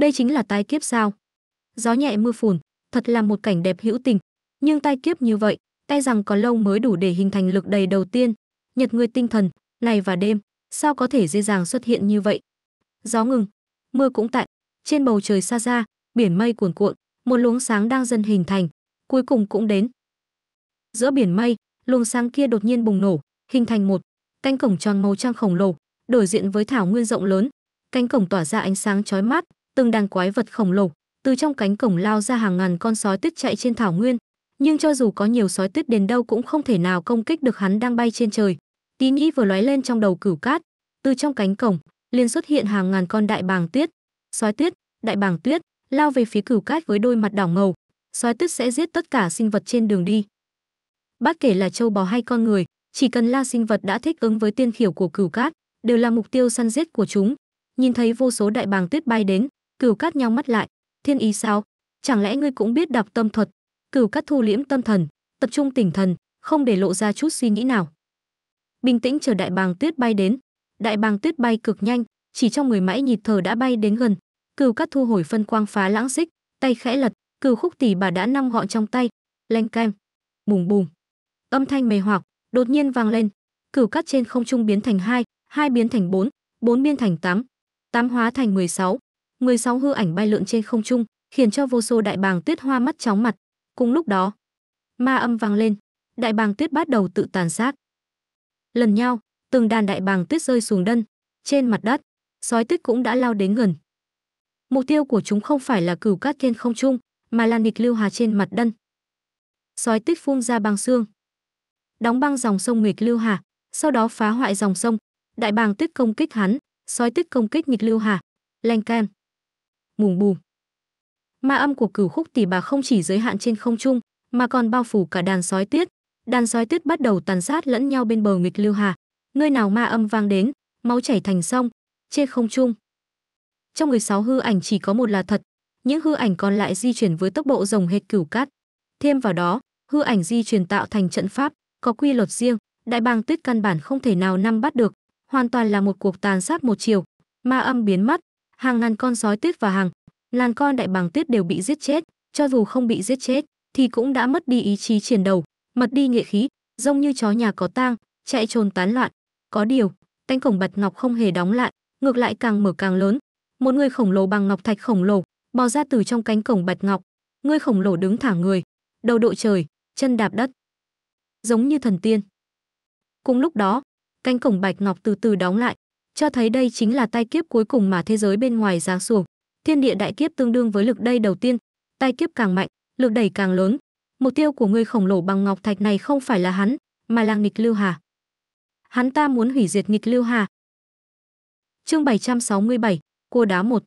đây chính là tai kiếp sao? Gió nhẹ mưa phùn, thật là một cảnh đẹp hữu tình. Nhưng tai kiếp như vậy, tay e rằng có lâu mới đủ để hình thành lực đầy đầu tiên. Nhật người tinh thần, ngày và đêm, sao có thể dễ dàng xuất hiện như vậy? Gió ngừng, mưa cũng tạnh, trên bầu trời xa xa, biển mây cuồn cuộn, một luống sáng đang dần hình thành, cuối cùng cũng đến. Giữa biển mây, luồng sáng kia đột nhiên bùng nổ, hình thành một cánh cổng tròn màu trăng khổng lồ, đối diện với thảo nguyên rộng lớn, cánh cổng tỏa ra ánh sáng chói mắt, từng đàn quái vật khổng lồ từ trong cánh cổng lao ra hàng ngàn con sói tuyết chạy trên thảo nguyên nhưng cho dù có nhiều sói tuyết đến đâu cũng không thể nào công kích được hắn đang bay trên trời tí nghĩ vừa lóe lên trong đầu cửu cát từ trong cánh cổng liền xuất hiện hàng ngàn con đại bàng tuyết sói tuyết đại bàng tuyết lao về phía cửu cát với đôi mặt đỏ ngầu sói tuyết sẽ giết tất cả sinh vật trên đường đi bất kể là châu bò hay con người chỉ cần là sinh vật đã thích ứng với tiên khiểu của cửu cát đều là mục tiêu săn giết của chúng nhìn thấy vô số đại bàng tuyết bay đến Cửu Cát nhắm mắt lại, thiên ý sao? Chẳng lẽ ngươi cũng biết đọc tâm thuật? Cửu Cát thu liễm tâm thần, tập trung tỉnh thần, không để lộ ra chút suy nghĩ nào. Bình tĩnh chờ đại bàng tuyết bay đến. Đại bàng tuyết bay cực nhanh, chỉ trong người mãi nhịp thở đã bay đến gần. Cửu Cát thu hồi phân quang phá lãng xích, tay khẽ lật, cửu khúc tỷ bà đã năm gọn trong tay, leng keng, bùm bùm. Âm thanh mê hoặc đột nhiên vang lên, cửu cát trên không trung biến thành hai, hai biến thành bốn, bốn biến thành tám, tám hóa thành 16, 16 hư ảnh bay lượn trên không trung, khiến cho vô số đại bàng tuyết hoa mắt chóng mặt. Cùng lúc đó, ma âm vang lên, đại bàng tuyết bắt đầu tự tàn sát. Lần nhau, từng đàn đại bàng tuyết rơi xuống đân. trên mặt đất, sói tuyết cũng đã lao đến gần. Mục tiêu của chúng không phải là cửu cát trên không trung, mà là nghịch lưu hà trên mặt đân. Sói tuyết phun ra băng xương, đóng băng dòng sông nghịch lưu hà, sau đó phá hoại dòng sông, đại bàng tuyết công kích hắn, sói tuyết công kích nghịch lưu hà, lanh can bùm bùm. Ma âm của cửu khúc tỷ bà không chỉ giới hạn trên không trung, mà còn bao phủ cả đàn sói tuyết. Đàn sói tuyết bắt đầu tàn sát lẫn nhau bên bờ nghịch lưu hà. Nơi nào ma âm vang đến, máu chảy thành sông, trên không trung. Trong 16 hư ảnh chỉ có một là thật, những hư ảnh còn lại di chuyển với tốc độ rồng hệt cửu cát. Thêm vào đó, hư ảnh di chuyển tạo thành trận pháp, có quy luật riêng, đại bàng tuyết căn bản không thể nào nắm bắt được, hoàn toàn là một cuộc tàn sát một chiều. Ma âm biến mất, hàng ngàn con sói tuyết và hàng ngàn con đại bàng tuyết đều bị giết chết, cho dù không bị giết chết thì cũng đã mất đi ý chí chiến đầu, mất đi nghệ khí, giống như chó nhà có tang, chạy trồn tán loạn. Có điều, cánh cổng bạch ngọc không hề đóng lại, ngược lại càng mở càng lớn. Một người khổng lồ bằng ngọc thạch khổng lồ bò ra từ trong cánh cổng bạch ngọc. Người khổng lồ đứng thẳng người, đầu đội trời, chân đạp đất, giống như thần tiên. Cùng lúc đó, cánh cổng bạch ngọc từ từ đóng lại, cho thấy đây chính là tai kiếp cuối cùng mà thế giới bên ngoài giáng xuống. Thiên địa đại kiếp tương đương với lực đây đầu tiên, tai kiếp càng mạnh, lực đẩy càng lớn. Mục tiêu của người khổng lồ bằng ngọc thạch này không phải là hắn, mà là nghịch lưu hà. Hắn ta muốn hủy diệt nghịch lưu hà. Chương 767, cua đá một.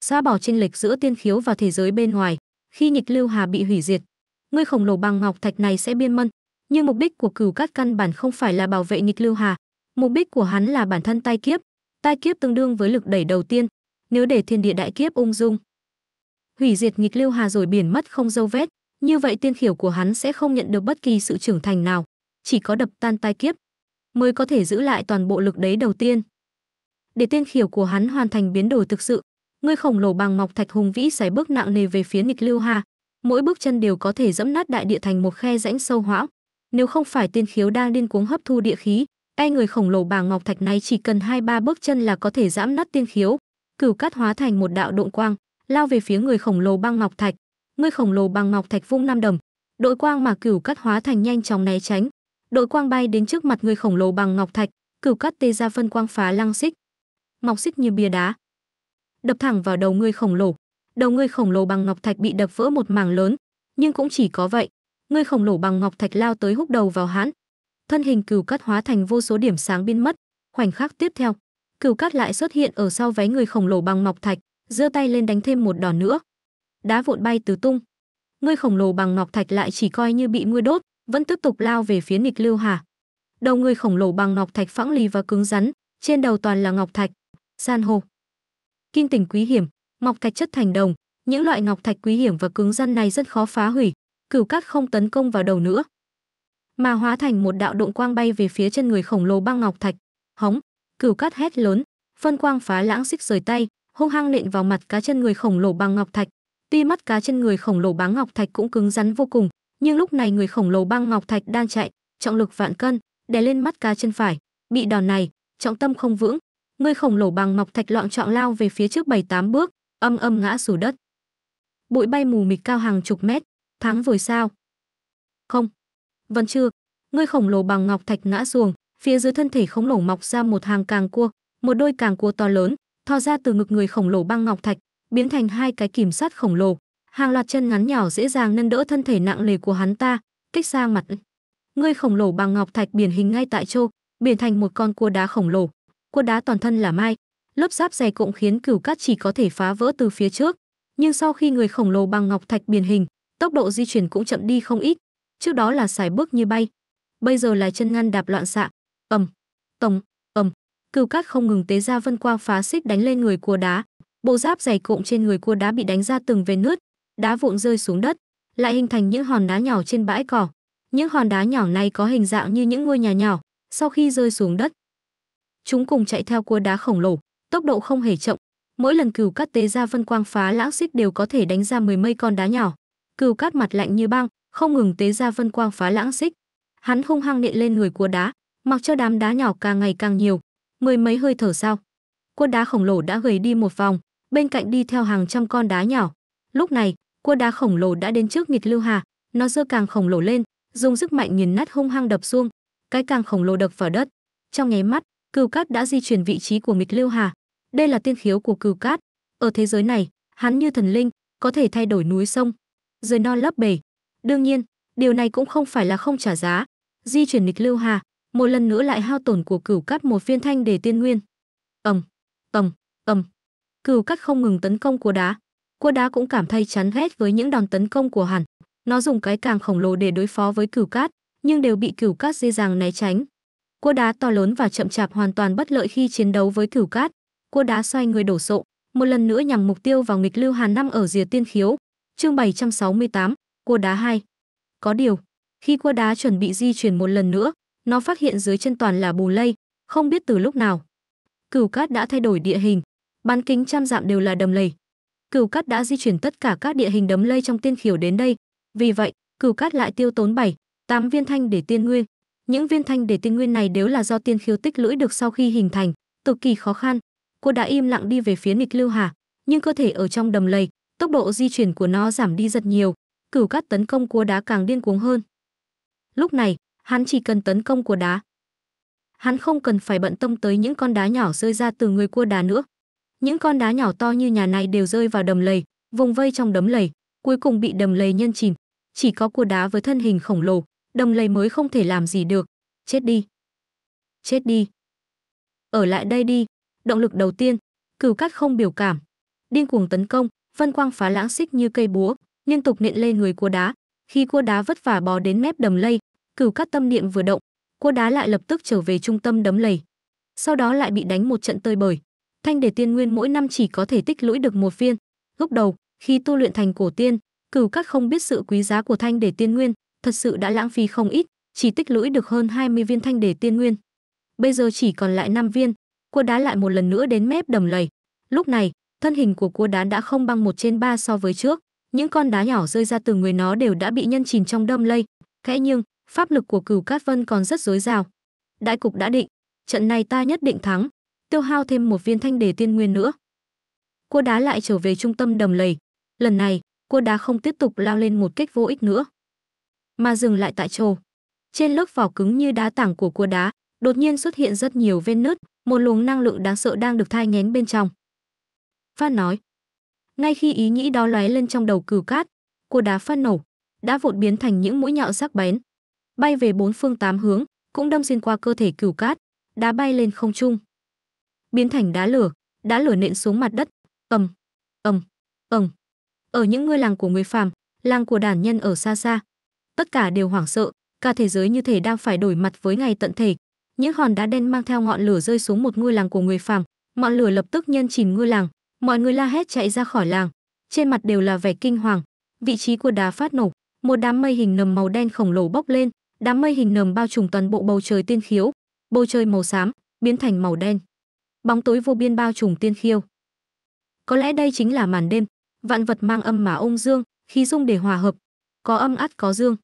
Xa bỏ trên lệch giữa tiên khiếu và thế giới bên ngoài, khi nghịch lưu hà bị hủy diệt, người khổng lồ bằng ngọc thạch này sẽ biên mân, nhưng mục đích của cửu cát căn bản không phải là bảo vệ nghịch lưu hà Mục đích của hắn là bản thân tai kiếp, tai kiếp tương đương với lực đẩy đầu tiên, nếu để thiên địa đại kiếp ung dung. Hủy diệt nghịch lưu hà rồi biển mất không dâu vết, như vậy tiên khiểu của hắn sẽ không nhận được bất kỳ sự trưởng thành nào, chỉ có đập tan tai kiếp mới có thể giữ lại toàn bộ lực đấy đầu tiên. Để tiên khiểu của hắn hoàn thành biến đổi thực sự, người khổng lồ bằng ngọc thạch hùng vĩ sải bước nặng nề về phía nghịch lưu hà, mỗi bước chân đều có thể dẫm nát đại địa thành một khe rãnh sâu hoãng. Nếu không phải tiên khiếu đang điên cuống hấp thu địa khí, E người khổng lồ bà Ngọc Thạch này chỉ cần hai ba bước chân là có thể giãm nát tiên khiếu. Cửu cát hóa thành một đạo độn quang, lao về phía người khổng lồ băng ngọc thạch. Người khổng lồ băng ngọc thạch vung năm đầm, đội quang mà cửu cát hóa thành nhanh chóng né tránh. Đội quang bay đến trước mặt người khổng lồ băng ngọc thạch, cửu cát tê ra phân quang phá lăng xích, mọc xích như bia đá, đập thẳng vào đầu người khổng lồ. Đầu người khổng lồ băng ngọc thạch bị đập vỡ một mảng lớn, nhưng cũng chỉ có vậy. Người khổng lồ băng ngọc thạch lao tới húc đầu vào hãn, thân hình cừu cát hóa thành vô số điểm sáng biến mất khoảnh khắc tiếp theo cừu cát lại xuất hiện ở sau váy người khổng lồ bằng ngọc thạch giơ tay lên đánh thêm một đòn nữa đá vụn bay tứ tung Người khổng lồ bằng ngọc thạch lại chỉ coi như bị mưa đốt vẫn tiếp tục lao về phía nghịch lưu hà đầu người khổng lồ bằng ngọc thạch phẳng lì và cứng rắn trên đầu toàn là ngọc thạch san hô kim tỉnh quý hiểm ngọc thạch chất thành đồng những loại ngọc thạch quý hiểm và cứng rắn này rất khó phá hủy cửu cát không tấn công vào đầu nữa mà hóa thành một đạo động quang bay về phía chân người khổng lồ băng ngọc thạch hóng cửu cắt hét lớn phân quang phá lãng xích rời tay hung hăng nện vào mặt cá chân người khổng lồ băng ngọc thạch tuy mắt cá chân người khổng lồ băng ngọc thạch cũng cứng rắn vô cùng nhưng lúc này người khổng lồ băng ngọc thạch đang chạy trọng lực vạn cân đè lên mắt cá chân phải bị đòn này trọng tâm không vững người khổng lồ băng ngọc thạch loạn trọng lao về phía trước bảy tám bước âm âm ngã xuống đất bụi bay mù mịt cao hàng chục mét tháng rồi sao không vẫn vâng chưa. ngươi khổng lồ bằng ngọc thạch ngã xuống, phía dưới thân thể khổng lồ mọc ra một hàng càng cua, một đôi càng cua to lớn, thò ra từ ngực người khổng lồ băng ngọc thạch, biến thành hai cái kìm sắt khổng lồ. Hàng loạt chân ngắn nhỏ dễ dàng nâng đỡ thân thể nặng nề của hắn ta, kích ra mặt. Ngươi khổng lồ bằng ngọc thạch biển hình ngay tại chỗ, biến thành một con cua đá khổng lồ. Cua đá toàn thân là mai, lớp giáp dày cộng khiến cửu cát chỉ có thể phá vỡ từ phía trước. Nhưng sau khi người khổng lồ bằng ngọc thạch biến hình, tốc độ di chuyển cũng chậm đi không ít, trước đó là xài bước như bay bây giờ là chân ngăn đạp loạn xạ ầm tổng ầm cừu cát không ngừng tế ra vân quang phá xích đánh lên người cua đá bộ giáp dày cộm trên người cua đá bị đánh ra từng vệt nứt đá vụn rơi xuống đất lại hình thành những hòn đá nhỏ trên bãi cỏ những hòn đá nhỏ này có hình dạng như những ngôi nhà nhỏ sau khi rơi xuống đất chúng cùng chạy theo cua đá khổng lồ tốc độ không hề chậm mỗi lần cừu cát tế ra vân quang phá lãng xích đều có thể đánh ra mười mây con đá nhỏ cừu cát mặt lạnh như băng không ngừng tế ra vân quang phá lãng xích hắn hung hăng nện lên người cua đá mặc cho đám đá nhỏ càng ngày càng nhiều mười mấy hơi thở sau cua đá khổng lồ đã gầy đi một vòng bên cạnh đi theo hàng trăm con đá nhỏ lúc này cua đá khổng lồ đã đến trước nghịch lưu hà nó dơ càng khổng lồ lên dùng sức mạnh nghiền nát hung hăng đập xuống cái càng khổng lồ đập vào đất trong nháy mắt cừu cát đã di chuyển vị trí của nghịch lưu hà đây là tiên khiếu của cừu cát ở thế giới này hắn như thần linh có thể thay đổi núi sông rời non lấp bể Đương nhiên, điều này cũng không phải là không trả giá. Di chuyển nghịch lưu hà, một lần nữa lại hao tổn của cửu cắt một viên thanh để tiên nguyên. Ầm, ầm, ầm. Cửu cắt không ngừng tấn công của đá. Cua đá cũng cảm thấy chán ghét với những đòn tấn công của hắn. Nó dùng cái càng khổng lồ để đối phó với cửu cát, nhưng đều bị cửu cát dễ dàng né tránh. Cua đá to lớn và chậm chạp hoàn toàn bất lợi khi chiến đấu với cửu cát. Cua đá xoay người đổ sộ, một lần nữa nhằm mục tiêu vào nghịch lưu Hàn năm ở rìa tiên khiếu. Chương 768, cua đá 2. Có điều, khi cua đá chuẩn bị di chuyển một lần nữa, nó phát hiện dưới chân toàn là bù lây, không biết từ lúc nào. Cửu cát đã thay đổi địa hình, bán kính trăm dặm đều là đầm lầy. Cửu cát đã di chuyển tất cả các địa hình đầm lây trong tiên khiểu đến đây, vì vậy, cửu cát lại tiêu tốn 7, 8 viên thanh để tiên nguyên. Những viên thanh để tiên nguyên này đều là do tiên khiếu tích lũy được sau khi hình thành, cực kỳ khó khăn. Cô đã im lặng đi về phía nghịch lưu hà, nhưng cơ thể ở trong đầm lầy, tốc độ di chuyển của nó giảm đi rất nhiều, cửu cát tấn công cua đá càng điên cuồng hơn. Lúc này, hắn chỉ cần tấn công cua đá. Hắn không cần phải bận tâm tới những con đá nhỏ rơi ra từ người cua đá nữa. Những con đá nhỏ to như nhà này đều rơi vào đầm lầy, vùng vây trong đầm lầy, cuối cùng bị đầm lầy nhân chìm. Chỉ có cua đá với thân hình khổng lồ, đầm lầy mới không thể làm gì được. Chết đi. Chết đi. Ở lại đây đi. Động lực đầu tiên, cửu cát không biểu cảm. Điên cuồng tấn công, vân quang phá lãng xích như cây búa, liên tục nện lên người cua đá khi cua đá vất vả bò đến mép đầm lây cửu cát tâm niệm vừa động cua đá lại lập tức trở về trung tâm đấm lầy sau đó lại bị đánh một trận tơi bời thanh để tiên nguyên mỗi năm chỉ có thể tích lũy được một viên lúc đầu khi tu luyện thành cổ tiên cửu cát không biết sự quý giá của thanh để tiên nguyên thật sự đã lãng phí không ít chỉ tích lũy được hơn 20 viên thanh để tiên nguyên bây giờ chỉ còn lại 5 viên cua đá lại một lần nữa đến mép đầm lầy lúc này thân hình của cua đá đã không bằng một trên ba so với trước những con đá nhỏ rơi ra từ người nó đều đã bị nhân chìm trong đâm lây thế nhưng pháp lực của cửu cát vân còn rất dối dào đại cục đã định trận này ta nhất định thắng tiêu hao thêm một viên thanh đề tiên nguyên nữa cua đá lại trở về trung tâm đầm lầy lần này cua đá không tiếp tục lao lên một kích vô ích nữa mà dừng lại tại chỗ trên lớp vỏ cứng như đá tảng của cua đá đột nhiên xuất hiện rất nhiều vết nứt một luồng năng lượng đáng sợ đang được thai ngén bên trong Phan nói ngay khi ý nghĩ đó lóe lên trong đầu cửu cát, cô đá phát nổ, đã vụt biến thành những mũi nhọn sắc bén, bay về bốn phương tám hướng, cũng đâm xuyên qua cơ thể cửu cát, đá bay lên không trung, biến thành đá lửa, đá lửa nện xuống mặt đất, ầm, ầm, ầm. Ở những ngôi làng của người phàm, làng của đàn nhân ở xa xa, tất cả đều hoảng sợ, cả thế giới như thể đang phải đổi mặt với ngày tận thể. Những hòn đá đen mang theo ngọn lửa rơi xuống một ngôi làng của người phàm, ngọn lửa lập tức nhân chìm ngôi làng, Mọi người la hét chạy ra khỏi làng, trên mặt đều là vẻ kinh hoàng. Vị trí của đá phát nổ, một đám mây hình nầm màu đen khổng lồ bốc lên, đám mây hình nầm bao trùm toàn bộ bầu trời tiên khiếu, bầu trời màu xám biến thành màu đen. Bóng tối vô biên bao trùm tiên khiêu. Có lẽ đây chính là màn đêm, vạn vật mang âm mà ông dương, khí dung để hòa hợp, có âm ắt có dương.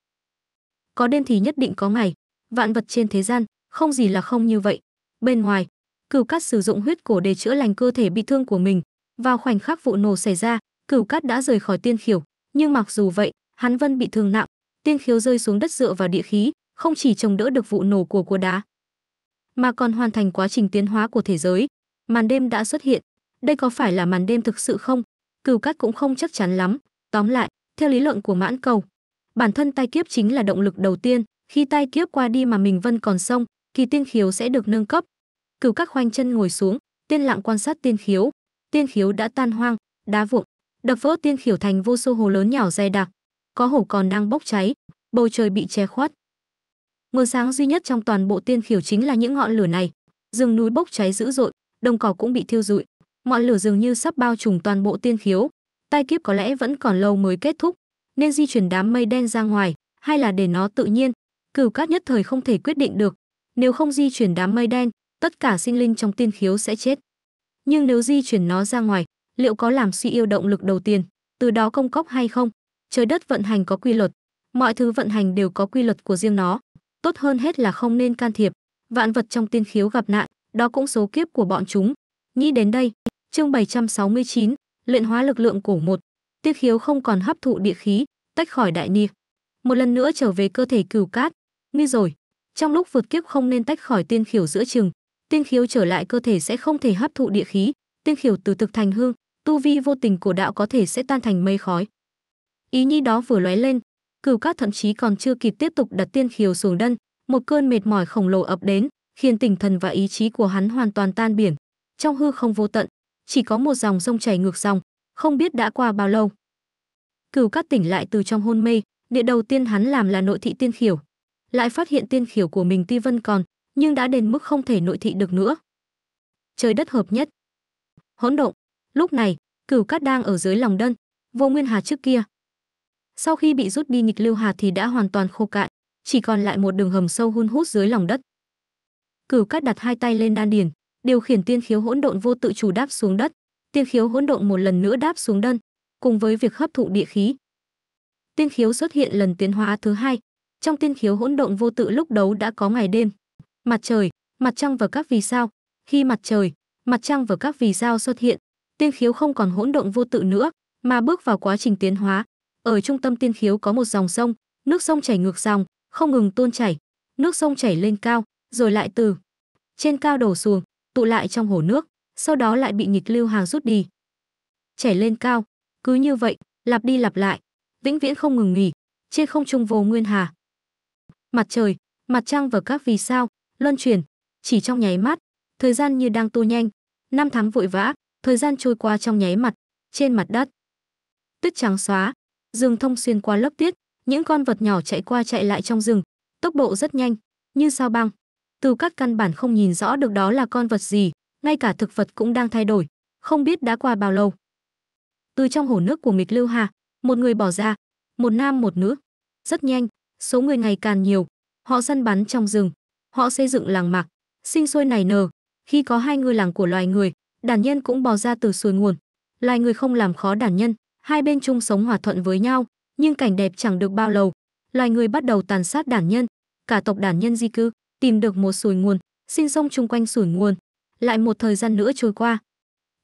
Có đêm thì nhất định có ngày, vạn vật trên thế gian, không gì là không như vậy. Bên ngoài, Cửu Cát sử dụng huyết cổ để chữa lành cơ thể bị thương của mình, vào khoảnh khắc vụ nổ xảy ra, Cửu Cát đã rời khỏi Tiên Khiếu, nhưng mặc dù vậy, hắn vẫn bị thương nặng, Tiên Khiếu rơi xuống đất dựa vào địa khí, không chỉ chống đỡ được vụ nổ của cua đá, mà còn hoàn thành quá trình tiến hóa của thế giới. Màn đêm đã xuất hiện. Đây có phải là màn đêm thực sự không? Cửu Cát cũng không chắc chắn lắm. Tóm lại, theo lý luận của Mãn Cầu, bản thân tai kiếp chính là động lực đầu tiên, khi tai kiếp qua đi mà mình vẫn còn sống, kỳ tiên khiếu sẽ được nâng cấp. Cửu Cát khoanh chân ngồi xuống, tiên lặng quan sát tiên khiếu, tiên khiếu đã tan hoang, đá vụn, đập vỡ tiên khiểu thành vô số hồ lớn nhỏ dày đặc, có hồ còn đang bốc cháy, bầu trời bị che khuất. Nguồn sáng duy nhất trong toàn bộ tiên khiểu chính là những ngọn lửa này. Rừng núi bốc cháy dữ dội, đồng cỏ cũng bị thiêu rụi, ngọn lửa dường như sắp bao trùm toàn bộ tiên khiếu. Tai kiếp có lẽ vẫn còn lâu mới kết thúc, nên di chuyển đám mây đen ra ngoài, hay là để nó tự nhiên, cửu cát nhất thời không thể quyết định được. Nếu không di chuyển đám mây đen, tất cả sinh linh trong tiên khiếu sẽ chết nhưng nếu di chuyển nó ra ngoài, liệu có làm suy yếu động lực đầu tiên, từ đó công cốc hay không? Trời đất vận hành có quy luật, mọi thứ vận hành đều có quy luật của riêng nó, tốt hơn hết là không nên can thiệp. Vạn vật trong tiên khiếu gặp nạn, đó cũng số kiếp của bọn chúng. Nghĩ đến đây, chương 769, luyện hóa lực lượng cổ một, tiên khiếu không còn hấp thụ địa khí, tách khỏi đại ni. Một lần nữa trở về cơ thể cửu cát, nguy rồi. Trong lúc vượt kiếp không nên tách khỏi tiên khiếu giữa chừng, Tiên khiếu trở lại cơ thể sẽ không thể hấp thụ địa khí, Tiên khiếu từ thực thành hương, tu vi vô tình của đạo có thể sẽ tan thành mây khói. Ý nhi đó vừa lóe lên, cửu cát thậm chí còn chưa kịp tiếp tục đặt tiên khiếu xuống đân, một cơn mệt mỏi khổng lồ ập đến, khiến tinh thần và ý chí của hắn hoàn toàn tan biển. Trong hư không vô tận, chỉ có một dòng sông chảy ngược dòng, không biết đã qua bao lâu. Cửu Cát tỉnh lại từ trong hôn mê, địa đầu tiên hắn làm là nội thị tiên khiểu. Lại phát hiện tiên khiểu của mình tuy vân còn, nhưng đã đến mức không thể nội thị được nữa. Trời đất hợp nhất. Hỗn động. Lúc này, Cửu Cát đang ở dưới lòng đơn, vô nguyên hà trước kia. Sau khi bị rút đi nghịch lưu hà thì đã hoàn toàn khô cạn, chỉ còn lại một đường hầm sâu hun hút dưới lòng đất. Cửu Cát đặt hai tay lên đan điền, điều khiển tiên khiếu hỗn độn vô tự chủ đáp xuống đất, tiên khiếu hỗn độn một lần nữa đáp xuống đơn, cùng với việc hấp thụ địa khí. Tiên khiếu xuất hiện lần tiến hóa thứ hai, trong tiên khiếu hỗn độn vô tự lúc đấu đã có ngày đêm, mặt trời, mặt trăng và các vì sao. Khi mặt trời, mặt trăng và các vì sao xuất hiện, tiên khiếu không còn hỗn độn vô tự nữa, mà bước vào quá trình tiến hóa. Ở trung tâm tiên khiếu có một dòng sông, nước sông chảy ngược dòng, không ngừng tuôn chảy. Nước sông chảy lên cao, rồi lại từ trên cao đổ xuống, tụ lại trong hồ nước, sau đó lại bị nghịch lưu hàng rút đi. Chảy lên cao, cứ như vậy, lặp đi lặp lại, vĩnh viễn không ngừng nghỉ, trên không trung vô nguyên hà. Mặt trời, mặt trăng và các vì sao, luân chuyển chỉ trong nháy mắt thời gian như đang tua nhanh năm tháng vội vã thời gian trôi qua trong nháy mặt trên mặt đất tuyết trắng xóa rừng thông xuyên qua lớp tuyết những con vật nhỏ chạy qua chạy lại trong rừng tốc độ rất nhanh như sao băng từ các căn bản không nhìn rõ được đó là con vật gì ngay cả thực vật cũng đang thay đổi không biết đã qua bao lâu từ trong hồ nước của nghịch lưu hà một người bỏ ra một nam một nữ rất nhanh số người ngày càng nhiều họ săn bắn trong rừng Họ xây dựng làng mạc, sinh sôi nảy nở. Khi có hai ngôi làng của loài người, đàn nhân cũng bò ra từ suối nguồn. Loài người không làm khó đàn nhân, hai bên chung sống hòa thuận với nhau, nhưng cảnh đẹp chẳng được bao lâu. Loài người bắt đầu tàn sát đàn nhân, cả tộc đàn nhân di cư, tìm được một suối nguồn, sinh sông chung quanh suối nguồn. Lại một thời gian nữa trôi qua.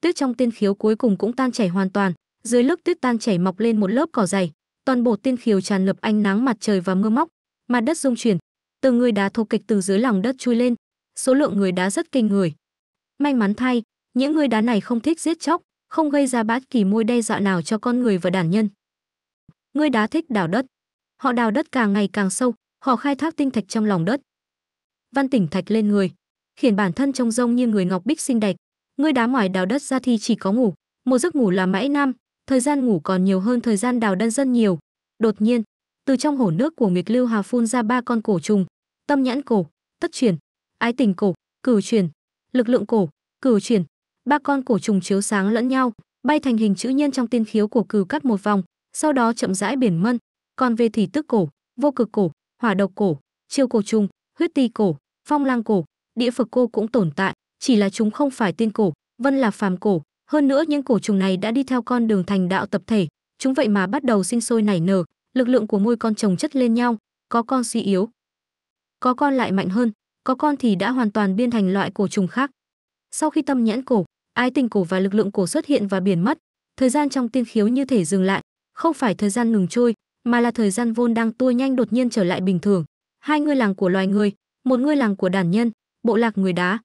Tuyết trong tiên khiếu cuối cùng cũng tan chảy hoàn toàn, dưới lớp tuyết tan chảy mọc lên một lớp cỏ dày, toàn bộ tiên khiếu tràn lập ánh nắng mặt trời và mưa móc, mặt đất rung chuyển, từ người đá thô kịch từ dưới lòng đất chui lên, số lượng người đá rất kinh người. May mắn thay, những người đá này không thích giết chóc, không gây ra bất kỳ môi đe dọa nào cho con người và đàn nhân. Người đá thích đào đất. Họ đào đất càng ngày càng sâu, họ khai thác tinh thạch trong lòng đất. Văn tỉnh thạch lên người, khiến bản thân trông rông như người ngọc bích xinh đẹp. Người đá ngoài đào đất ra thì chỉ có ngủ, một giấc ngủ là mãi năm, thời gian ngủ còn nhiều hơn thời gian đào đơn dân nhiều. Đột nhiên, từ trong hồ nước của Nguyệt Lưu Hà phun ra ba con cổ trùng, tâm nhãn cổ, tất truyền, ái tình cổ, cửu truyền, lực lượng cổ, cửu truyền. Ba con cổ trùng chiếu sáng lẫn nhau, bay thành hình chữ nhân trong tiên khiếu của cửu cắt một vòng, sau đó chậm rãi biển mân. Còn về thì tức cổ, vô cực cổ, hỏa độc cổ, chiêu cổ trùng, huyết ti cổ, phong lang cổ, địa phật cô cũng tồn tại, chỉ là chúng không phải tiên cổ, vân là phàm cổ. Hơn nữa những cổ trùng này đã đi theo con đường thành đạo tập thể, chúng vậy mà bắt đầu sinh sôi nảy nở, lực lượng của mỗi con chồng chất lên nhau, có con suy yếu, có con lại mạnh hơn, có con thì đã hoàn toàn biên thành loại cổ trùng khác. Sau khi tâm nhãn cổ, ái tình cổ và lực lượng cổ xuất hiện và biển mất, thời gian trong tiên khiếu như thể dừng lại, không phải thời gian ngừng trôi, mà là thời gian vôn đang tua nhanh đột nhiên trở lại bình thường. Hai ngôi làng của loài người, một ngôi làng của đàn nhân, bộ lạc người đá.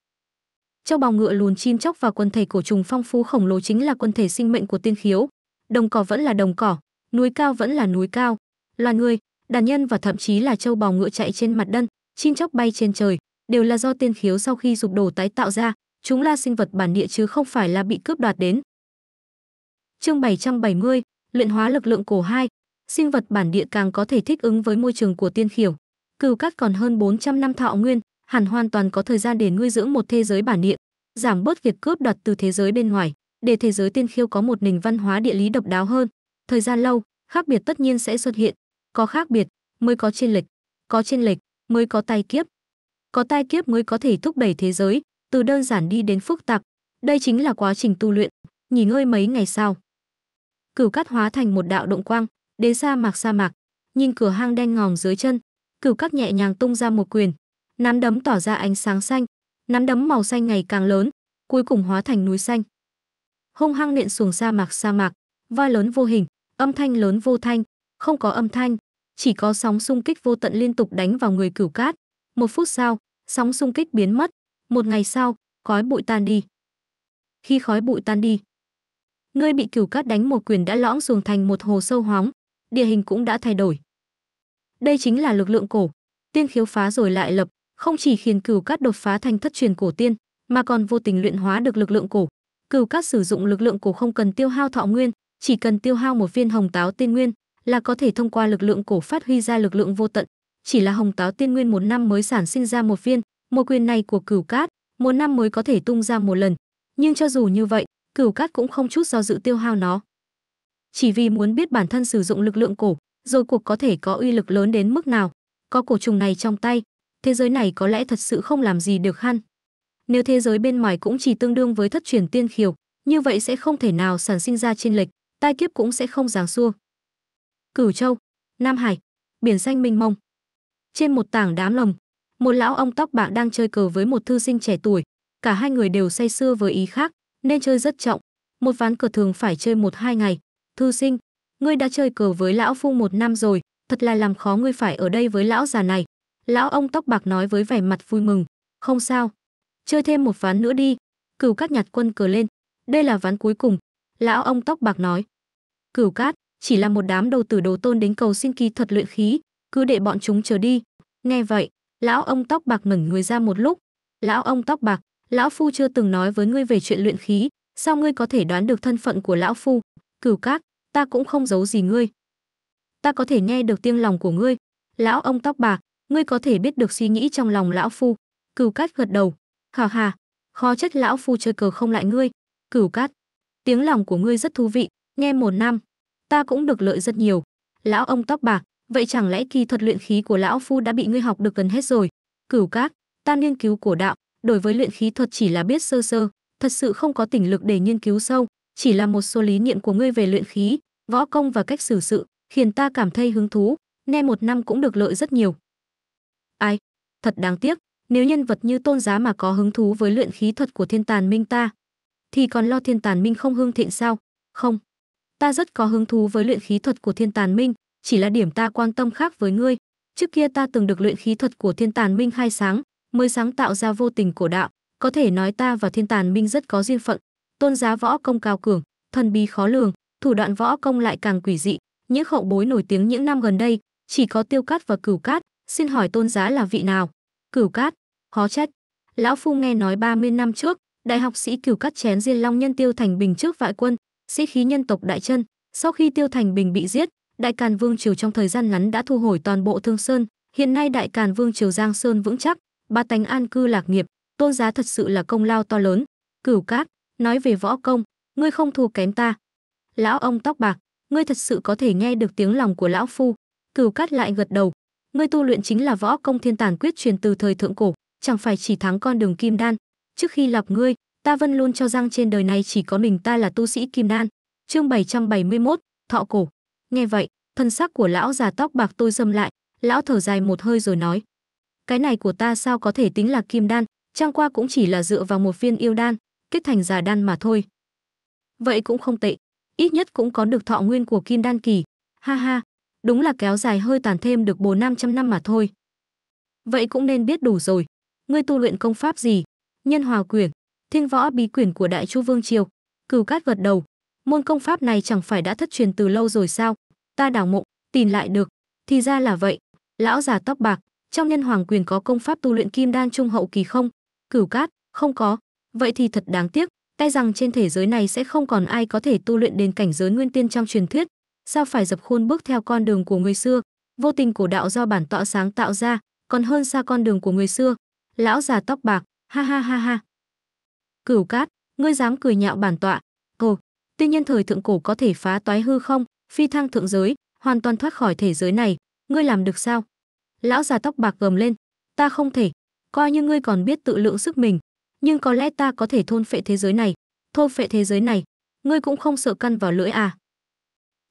châu bào ngựa lùn chim chóc và quần thể cổ trùng phong phú khổng lồ chính là quần thể sinh mệnh của tiên khiếu. Đồng cỏ vẫn là đồng cỏ, núi cao vẫn là núi cao. Loài người, đàn nhân và thậm chí là châu bò ngựa chạy trên mặt đất, chim chóc bay trên trời đều là do tiên khiếu sau khi sụp đổ tái tạo ra chúng là sinh vật bản địa chứ không phải là bị cướp đoạt đến chương 770, luyện hóa lực lượng cổ 2, sinh vật bản địa càng có thể thích ứng với môi trường của tiên khiểu. Cừu cát còn hơn 400 năm thọ nguyên, hẳn hoàn toàn có thời gian để nuôi dưỡng một thế giới bản địa, giảm bớt việc cướp đoạt từ thế giới bên ngoài, để thế giới tiên khiêu có một nền văn hóa địa lý độc đáo hơn. Thời gian lâu, khác biệt tất nhiên sẽ xuất hiện, có khác biệt mới có trên lệch, có trên lệch mới có tai kiếp. Có tai kiếp mới có thể thúc đẩy thế giới, từ đơn giản đi đến phức tạp. Đây chính là quá trình tu luyện, nghỉ ngơi mấy ngày sau. Cửu cát hóa thành một đạo động quang, đến sa mạc sa mạc, nhìn cửa hang đen ngòm dưới chân, cửu cát nhẹ nhàng tung ra một quyền, nắm đấm tỏ ra ánh sáng xanh, nắm đấm màu xanh ngày càng lớn, cuối cùng hóa thành núi xanh. Hung hăng nện xuống sa mạc sa mạc, voi lớn vô hình, âm thanh lớn vô thanh, không có âm thanh, chỉ có sóng xung kích vô tận liên tục đánh vào người cửu cát. Một phút sau, sóng xung kích biến mất, một ngày sau, khói bụi tan đi. Khi khói bụi tan đi, ngươi bị cửu cát đánh một quyền đã lõng xuồng thành một hồ sâu hóng, địa hình cũng đã thay đổi. Đây chính là lực lượng cổ, tiên khiếu phá rồi lại lập, không chỉ khiến cửu cát đột phá thành thất truyền cổ tiên, mà còn vô tình luyện hóa được lực lượng cổ. Cửu cát sử dụng lực lượng cổ không cần tiêu hao thọ nguyên, chỉ cần tiêu hao một viên hồng táo tiên nguyên, là có thể thông qua lực lượng cổ phát huy ra lực lượng vô tận. Chỉ là hồng táo tiên nguyên một năm mới sản sinh ra một viên, một quyền này của cửu cát, một năm mới có thể tung ra một lần. Nhưng cho dù như vậy, cửu cát cũng không chút do dự tiêu hao nó. Chỉ vì muốn biết bản thân sử dụng lực lượng cổ, rồi cuộc có thể có uy lực lớn đến mức nào. Có cổ trùng này trong tay, thế giới này có lẽ thật sự không làm gì được hắn. Nếu thế giới bên ngoài cũng chỉ tương đương với thất truyền tiên khiều, như vậy sẽ không thể nào sản sinh ra chênh lệch, tai kiếp cũng sẽ không giáng xua. Cửu Châu, Nam Hải, biển xanh mênh mông. Trên một tảng đám lồng, một lão ông tóc bạc đang chơi cờ với một thư sinh trẻ tuổi, cả hai người đều say sưa với ý khác, nên chơi rất trọng. Một ván cờ thường phải chơi một hai ngày. Thư sinh, ngươi đã chơi cờ với lão phu một năm rồi, thật là làm khó ngươi phải ở đây với lão già này. Lão ông tóc bạc nói với vẻ mặt vui mừng, không sao, chơi thêm một ván nữa đi. Cửu cát nhặt quân cờ lên, đây là ván cuối cùng. Lão ông tóc bạc nói. Cửu cát, chỉ là một đám đầu tử đồ tôn đến cầu xin kỳ thuật luyện khí, cứ để bọn chúng chờ đi. Nghe vậy, lão ông tóc bạc ngẩn người ra một lúc. Lão ông tóc bạc, lão phu chưa từng nói với ngươi về chuyện luyện khí, sao ngươi có thể đoán được thân phận của lão phu? Cửu Các, ta cũng không giấu gì ngươi. Ta có thể nghe được tiếng lòng của ngươi. Lão ông tóc bạc, ngươi có thể biết được suy nghĩ trong lòng lão phu. Cửu Cát gật đầu. Hà hà, khó trách lão phu chơi cờ không lại ngươi. Cửu Cát, tiếng lòng của ngươi rất thú vị, nghe một năm, ta cũng được lợi rất nhiều lão ông tóc bạc vậy chẳng lẽ kỳ thuật luyện khí của lão phu đã bị ngươi học được gần hết rồi cửu các ta nghiên cứu cổ đạo đối với luyện khí thuật chỉ là biết sơ sơ thật sự không có tỉnh lực để nghiên cứu sâu chỉ là một số lý niệm của ngươi về luyện khí võ công và cách xử sự khiến ta cảm thấy hứng thú nghe một năm cũng được lợi rất nhiều ai thật đáng tiếc nếu nhân vật như tôn giá mà có hứng thú với luyện khí thuật của thiên tàn minh ta thì còn lo thiên tàn minh không hương thịnh sao không ta rất có hứng thú với luyện khí thuật của thiên tàn minh chỉ là điểm ta quan tâm khác với ngươi trước kia ta từng được luyện khí thuật của thiên tàn minh hai sáng mới sáng tạo ra vô tình cổ đạo có thể nói ta và thiên tàn minh rất có duyên phận tôn giá võ công cao cường thần bí khó lường thủ đoạn võ công lại càng quỷ dị những hậu bối nổi tiếng những năm gần đây chỉ có tiêu cát và cửu cát xin hỏi tôn giá là vị nào cửu cát khó trách lão phu nghe nói 30 năm trước đại học sĩ cửu cát chém diên long nhân tiêu thành bình trước vại quân sĩ khí nhân tộc đại chân sau khi tiêu thành bình bị giết đại càn vương triều trong thời gian ngắn đã thu hồi toàn bộ thương sơn hiện nay đại càn vương triều giang sơn vững chắc ba tánh an cư lạc nghiệp tôn giá thật sự là công lao to lớn cửu cát nói về võ công ngươi không thua kém ta lão ông tóc bạc ngươi thật sự có thể nghe được tiếng lòng của lão phu cửu cát lại gật đầu ngươi tu luyện chính là võ công thiên tản quyết truyền từ thời thượng cổ chẳng phải chỉ thắng con đường kim đan trước khi lập ngươi Ta vẫn luôn cho rằng trên đời này chỉ có mình ta là tu sĩ kim đan. Chương 771, thọ cổ. Nghe vậy, thân sắc của lão già tóc bạc tôi dâm lại, lão thở dài một hơi rồi nói: "Cái này của ta sao có thể tính là kim đan, chẳng qua cũng chỉ là dựa vào một viên yêu đan, kết thành già đan mà thôi." Vậy cũng không tệ, ít nhất cũng có được thọ nguyên của kim đan kỳ. Ha ha, đúng là kéo dài hơi tàn thêm được bồ 500 năm mà thôi. Vậy cũng nên biết đủ rồi, ngươi tu luyện công pháp gì? Nhân Hòa Quyển, Thiên võ bí quyển của Đại Chu Vương triều. Cửu Cát gật đầu, môn công pháp này chẳng phải đã thất truyền từ lâu rồi sao? Ta đảo mộ, tìm lại được, thì ra là vậy. Lão già tóc bạc, trong nhân hoàng quyền có công pháp tu luyện kim đan trung hậu kỳ không? Cửu Cát, không có. Vậy thì thật đáng tiếc, tay e rằng trên thế giới này sẽ không còn ai có thể tu luyện đến cảnh giới nguyên tiên trong truyền thuyết. Sao phải dập khuôn bước theo con đường của người xưa? Vô tình cổ đạo do bản tọa sáng tạo ra, còn hơn xa con đường của người xưa. Lão già tóc bạc, ha ha ha ha. Cửu cát, ngươi dám cười nhạo bản tọa. Ồ, tuy nhiên thời thượng cổ có thể phá toái hư không, phi thăng thượng giới, hoàn toàn thoát khỏi thế giới này, ngươi làm được sao? Lão già tóc bạc gầm lên, ta không thể, coi như ngươi còn biết tự lượng sức mình, nhưng có lẽ ta có thể thôn phệ thế giới này, thôn phệ thế giới này, ngươi cũng không sợ căn vào lưỡi à?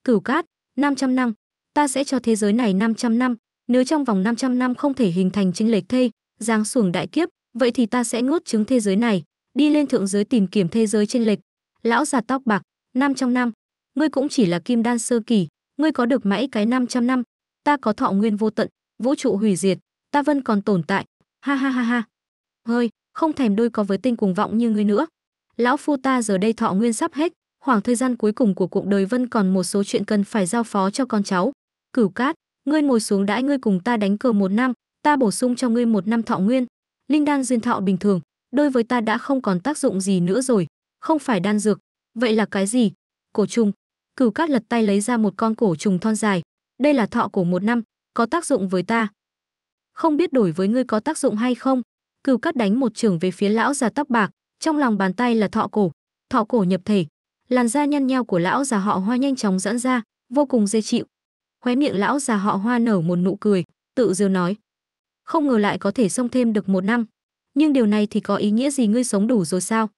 Cửu cát, 500 năm, ta sẽ cho thế giới này 500 năm, nếu trong vòng 500 năm không thể hình thành chênh lệch thê, giáng xuống đại kiếp, vậy thì ta sẽ nuốt trứng thế giới này, đi lên thượng giới tìm kiếm thế giới trên lệch. Lão già tóc bạc, năm trong năm, ngươi cũng chỉ là kim đan sơ kỳ, ngươi có được mãi cái 500 năm, ta có thọ nguyên vô tận, vũ trụ hủy diệt, ta vẫn còn tồn tại. Ha ha ha ha. Hơi, không thèm đôi có với tinh cuồng vọng như ngươi nữa. Lão phu ta giờ đây thọ nguyên sắp hết, khoảng thời gian cuối cùng của cuộc đời vẫn còn một số chuyện cần phải giao phó cho con cháu. Cửu Cát, ngươi ngồi xuống đãi ngươi cùng ta đánh cờ một năm, ta bổ sung cho ngươi một năm thọ nguyên. Linh đan duyên thọ bình thường, đôi với ta đã không còn tác dụng gì nữa rồi, không phải đan dược, vậy là cái gì? Cổ trùng. Cửu Cát lật tay lấy ra một con cổ trùng thon dài, đây là thọ cổ một năm, có tác dụng với ta. Không biết đổi với ngươi có tác dụng hay không? Cửu Cát đánh một trường về phía lão già tóc bạc, trong lòng bàn tay là thọ cổ, thọ cổ nhập thể. Làn da nhăn nheo của lão già họ Hoa nhanh chóng giãn ra, vô cùng dễ chịu. Khóe miệng lão già họ Hoa nở một nụ cười, tự giễu nói: "Không ngờ lại có thể xông thêm được một năm, nhưng điều này thì có ý nghĩa gì ngươi sống đủ rồi sao?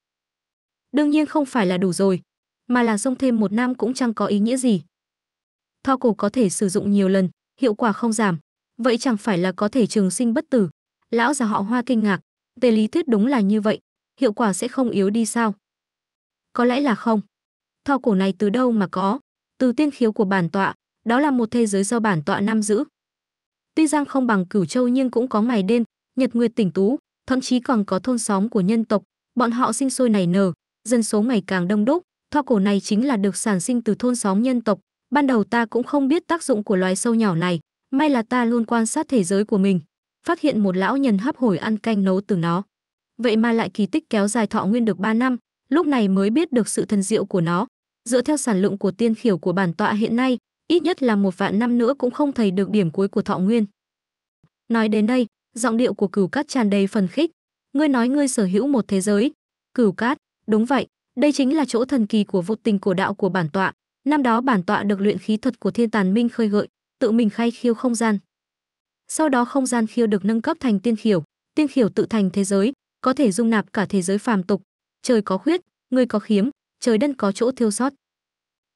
Đương nhiên không phải là đủ rồi, mà là xông thêm một năm cũng chẳng có ý nghĩa gì. Thao cổ có thể sử dụng nhiều lần, hiệu quả không giảm, vậy chẳng phải là có thể trường sinh bất tử. Lão già họ hoa kinh ngạc, về lý thuyết đúng là như vậy, hiệu quả sẽ không yếu đi sao? Có lẽ là không. Thao cổ này từ đâu mà có? Từ tiên khiếu của bản tọa, đó là một thế giới do bản tọa nam giữ. Tuy rằng không bằng cửu châu nhưng cũng có ngày đêm, nhật nguyệt tỉnh tú, thậm chí còn có thôn xóm của nhân tộc, bọn họ sinh sôi nảy nở, dân số ngày càng đông đúc, thoa cổ này chính là được sản sinh từ thôn xóm nhân tộc. Ban đầu ta cũng không biết tác dụng của loài sâu nhỏ này, may là ta luôn quan sát thế giới của mình, phát hiện một lão nhân hấp hổi ăn canh nấu từ nó. Vậy mà lại kỳ tích kéo dài thọ nguyên được 3 năm, lúc này mới biết được sự thần diệu của nó. Dựa theo sản lượng của tiên khiểu của bản tọa hiện nay, ít nhất là một vạn năm nữa cũng không thấy được điểm cuối của thọ nguyên. Nói đến đây, giọng điệu của cửu cát tràn đầy phần khích ngươi nói ngươi sở hữu một thế giới cửu cát đúng vậy đây chính là chỗ thần kỳ của vô tình cổ đạo của bản tọa năm đó bản tọa được luyện khí thuật của thiên tàn minh khơi gợi tự mình khai khiêu không gian sau đó không gian khiêu được nâng cấp thành tiên khiểu tiên khiểu tự thành thế giới có thể dung nạp cả thế giới phàm tục trời có khuyết người có khiếm trời đất có chỗ thiêu sót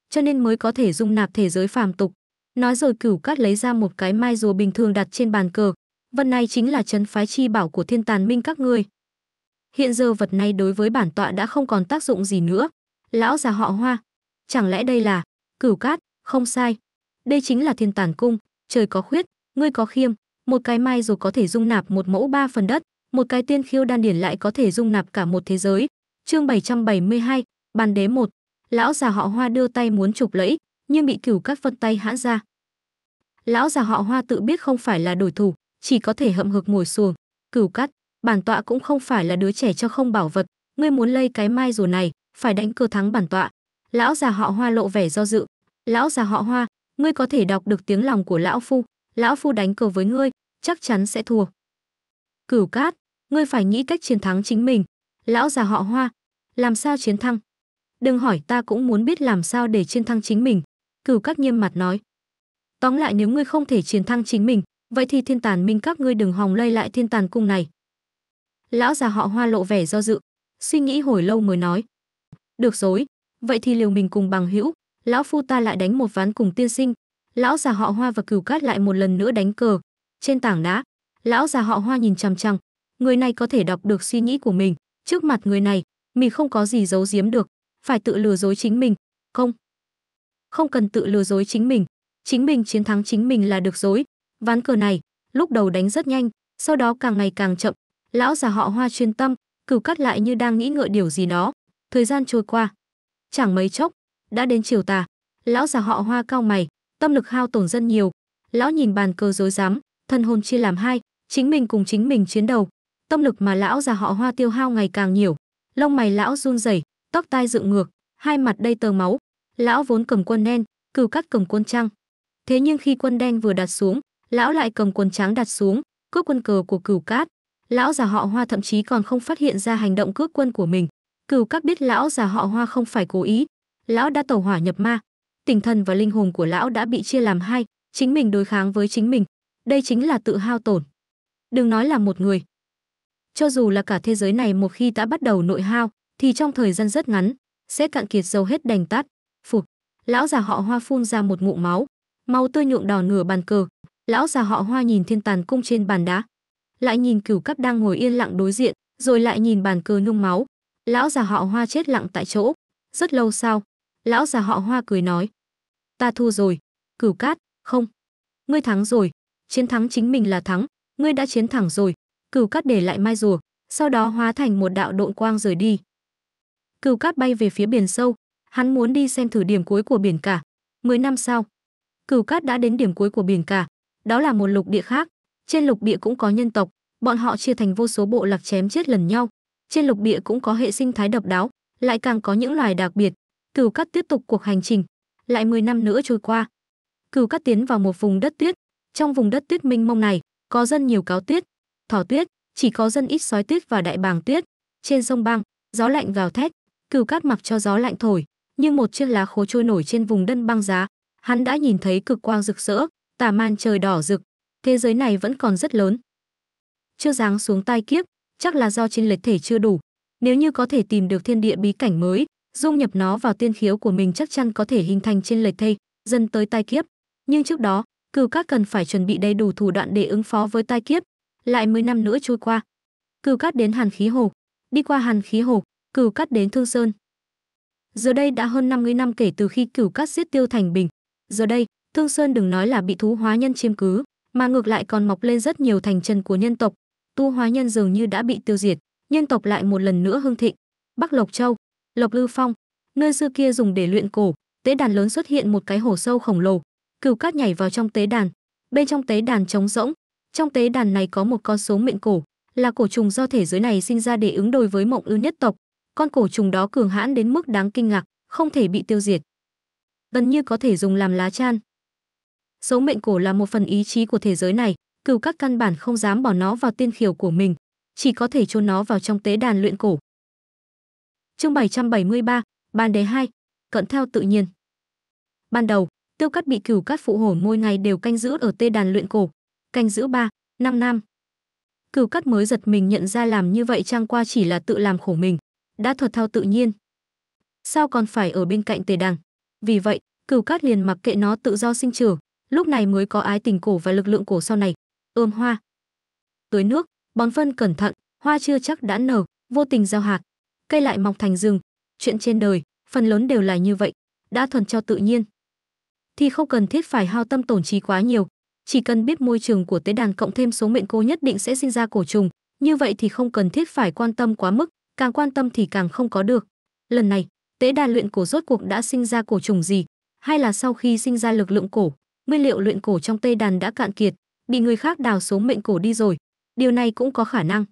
cho nên mới có thể dung nạp thế giới phàm tục nói rồi cửu cát lấy ra một cái mai rùa bình thường đặt trên bàn cờ vật này chính là trấn phái chi bảo của thiên tàn minh các ngươi hiện giờ vật này đối với bản tọa đã không còn tác dụng gì nữa lão già họ hoa chẳng lẽ đây là cửu cát không sai đây chính là thiên tàn cung trời có khuyết ngươi có khiêm một cái mai rồi có thể dung nạp một mẫu ba phần đất một cái tiên khiêu đan điển lại có thể dung nạp cả một thế giới chương 772, bàn đế một lão già họ hoa đưa tay muốn chụp lẫy nhưng bị cửu cát phân tay hãn ra lão già họ hoa tự biết không phải là đối thủ chỉ có thể hậm hực ngồi xuồng cửu cắt bản tọa cũng không phải là đứa trẻ cho không bảo vật ngươi muốn lây cái mai rùa này phải đánh cờ thắng bản tọa lão già họ hoa lộ vẻ do dự lão già họ hoa ngươi có thể đọc được tiếng lòng của lão phu lão phu đánh cờ với ngươi chắc chắn sẽ thua cửu cát ngươi phải nghĩ cách chiến thắng chính mình lão già họ hoa làm sao chiến thăng đừng hỏi ta cũng muốn biết làm sao để chiến thăng chính mình cửu cát nghiêm mặt nói tóm lại nếu ngươi không thể chiến thăng chính mình vậy thì thiên tàn minh các ngươi đừng hòng lây lại thiên tàn cung này lão già họ hoa lộ vẻ do dự suy nghĩ hồi lâu mới nói được rồi vậy thì liều mình cùng bằng hữu lão phu ta lại đánh một ván cùng tiên sinh lão già họ hoa và cửu cát lại một lần nữa đánh cờ trên tảng đá lão già họ hoa nhìn chằm chằm người này có thể đọc được suy nghĩ của mình trước mặt người này mình không có gì giấu giếm được phải tự lừa dối chính mình không không cần tự lừa dối chính mình chính mình chiến thắng chính mình là được dối Ván cờ này, lúc đầu đánh rất nhanh, sau đó càng ngày càng chậm, lão già họ Hoa chuyên tâm, cửu cắt lại như đang nghĩ ngợi điều gì đó. Thời gian trôi qua, chẳng mấy chốc, đã đến chiều tà, lão già họ Hoa cao mày, tâm lực hao tổn dân nhiều. Lão nhìn bàn cờ rối rắm, thân hồn chia làm hai, chính mình cùng chính mình chiến đầu. Tâm lực mà lão già họ Hoa tiêu hao ngày càng nhiều, lông mày lão run rẩy, tóc tai dựng ngược, hai mặt đầy tờ máu. Lão vốn cầm quân đen, cừu cắt cầm quân trăng. Thế nhưng khi quân đen vừa đặt xuống, lão lại cầm quần trắng đặt xuống cướp quân cờ của cửu cát lão già họ hoa thậm chí còn không phát hiện ra hành động cướp quân của mình cửu cát biết lão già họ hoa không phải cố ý lão đã tẩu hỏa nhập ma tinh thần và linh hồn của lão đã bị chia làm hai chính mình đối kháng với chính mình đây chính là tự hao tổn đừng nói là một người cho dù là cả thế giới này một khi đã bắt đầu nội hao thì trong thời gian rất ngắn sẽ cạn kiệt dầu hết đành tắt phụt lão già họ hoa phun ra một ngụm máu máu tươi nhuộm đỏ nửa bàn cờ lão già họ hoa nhìn thiên tàn cung trên bàn đá lại nhìn cửu cấp đang ngồi yên lặng đối diện rồi lại nhìn bàn cờ nung máu lão già họ hoa chết lặng tại chỗ rất lâu sau lão già họ hoa cười nói ta thua rồi cửu cát không ngươi thắng rồi chiến thắng chính mình là thắng ngươi đã chiến thẳng rồi cửu cát để lại mai rùa sau đó hóa thành một đạo độn quang rời đi cửu cát bay về phía biển sâu hắn muốn đi xem thử điểm cuối của biển cả mười năm sau cửu cát đã đến điểm cuối của biển cả đó là một lục địa khác. Trên lục địa cũng có nhân tộc, bọn họ chia thành vô số bộ lạc chém chết lần nhau. Trên lục địa cũng có hệ sinh thái độc đáo, lại càng có những loài đặc biệt. Cửu Cát tiếp tục cuộc hành trình, lại 10 năm nữa trôi qua. Cửu Cát tiến vào một vùng đất tuyết, trong vùng đất tuyết Minh mông này, có dân nhiều cáo tuyết, thỏ tuyết, chỉ có dân ít sói tuyết và đại bàng tuyết. Trên sông băng, gió lạnh gào thét, Cửu Cát mặc cho gió lạnh thổi, nhưng một chiếc lá khô trôi nổi trên vùng đất băng giá, hắn đã nhìn thấy cực quang rực rỡ, Tả man trời đỏ rực, thế giới này vẫn còn rất lớn. Chưa giáng xuống tai kiếp, chắc là do trên lệch thể chưa đủ. Nếu như có thể tìm được thiên địa bí cảnh mới, dung nhập nó vào tiên khiếu của mình chắc chắn có thể hình thành trên lệch thây, dần tới tai kiếp. Nhưng trước đó, cừu các cần phải chuẩn bị đầy đủ thủ đoạn để ứng phó với tai kiếp. Lại 10 năm nữa trôi qua, cừu cát đến Hàn Khí Hồ, đi qua Hàn Khí Hồ, cừu cát đến Thương Sơn. Giờ đây đã hơn 50 năm kể từ khi cửu cát giết Tiêu Thành Bình. Giờ đây, Thương Sơn đừng nói là bị thú hóa nhân chiếm cứ, mà ngược lại còn mọc lên rất nhiều thành chân của nhân tộc. Tu hóa nhân dường như đã bị tiêu diệt, nhân tộc lại một lần nữa hưng thịnh. Bắc Lộc Châu, Lộc Lư Phong, nơi xưa kia dùng để luyện cổ, tế đàn lớn xuất hiện một cái hồ sâu khổng lồ. Cửu Cát nhảy vào trong tế đàn, bên trong tế đàn trống rỗng. Trong tế đàn này có một con số miệng cổ, là cổ trùng do thể giới này sinh ra để ứng đối với mộng ư nhất tộc. Con cổ trùng đó cường hãn đến mức đáng kinh ngạc, không thể bị tiêu diệt. Gần như có thể dùng làm lá chan, Số mệnh cổ là một phần ý chí của thế giới này, cửu các căn bản không dám bỏ nó vào tiên khiểu của mình, chỉ có thể chôn nó vào trong tế đàn luyện cổ. Chương 773, Ban đề hai cận theo tự nhiên. Ban đầu, Tiêu Cát bị cửu cát phụ hổ mỗi ngày đều canh giữ ở tê đàn luyện cổ, canh giữ ba năm năm. Cửu cát mới giật mình nhận ra làm như vậy trang qua chỉ là tự làm khổ mình, đã thuật thao tự nhiên. Sao còn phải ở bên cạnh tề đằng? Vì vậy, cửu cát liền mặc kệ nó tự do sinh trưởng, lúc này mới có ái tình cổ và lực lượng cổ sau này. Ươm hoa, tưới nước, bón phân cẩn thận, hoa chưa chắc đã nở, vô tình gieo hạt, cây lại mọc thành rừng. Chuyện trên đời, phần lớn đều là như vậy, đã thuần cho tự nhiên. Thì không cần thiết phải hao tâm tổn trí quá nhiều, chỉ cần biết môi trường của tế đàn cộng thêm số mệnh cô nhất định sẽ sinh ra cổ trùng, như vậy thì không cần thiết phải quan tâm quá mức, càng quan tâm thì càng không có được. Lần này, tế đàn luyện cổ rốt cuộc đã sinh ra cổ trùng gì, hay là sau khi sinh ra lực lượng cổ, nguyên liệu luyện cổ trong Tây Đàn đã cạn kiệt, bị người khác đào xuống mệnh cổ đi rồi. Điều này cũng có khả năng.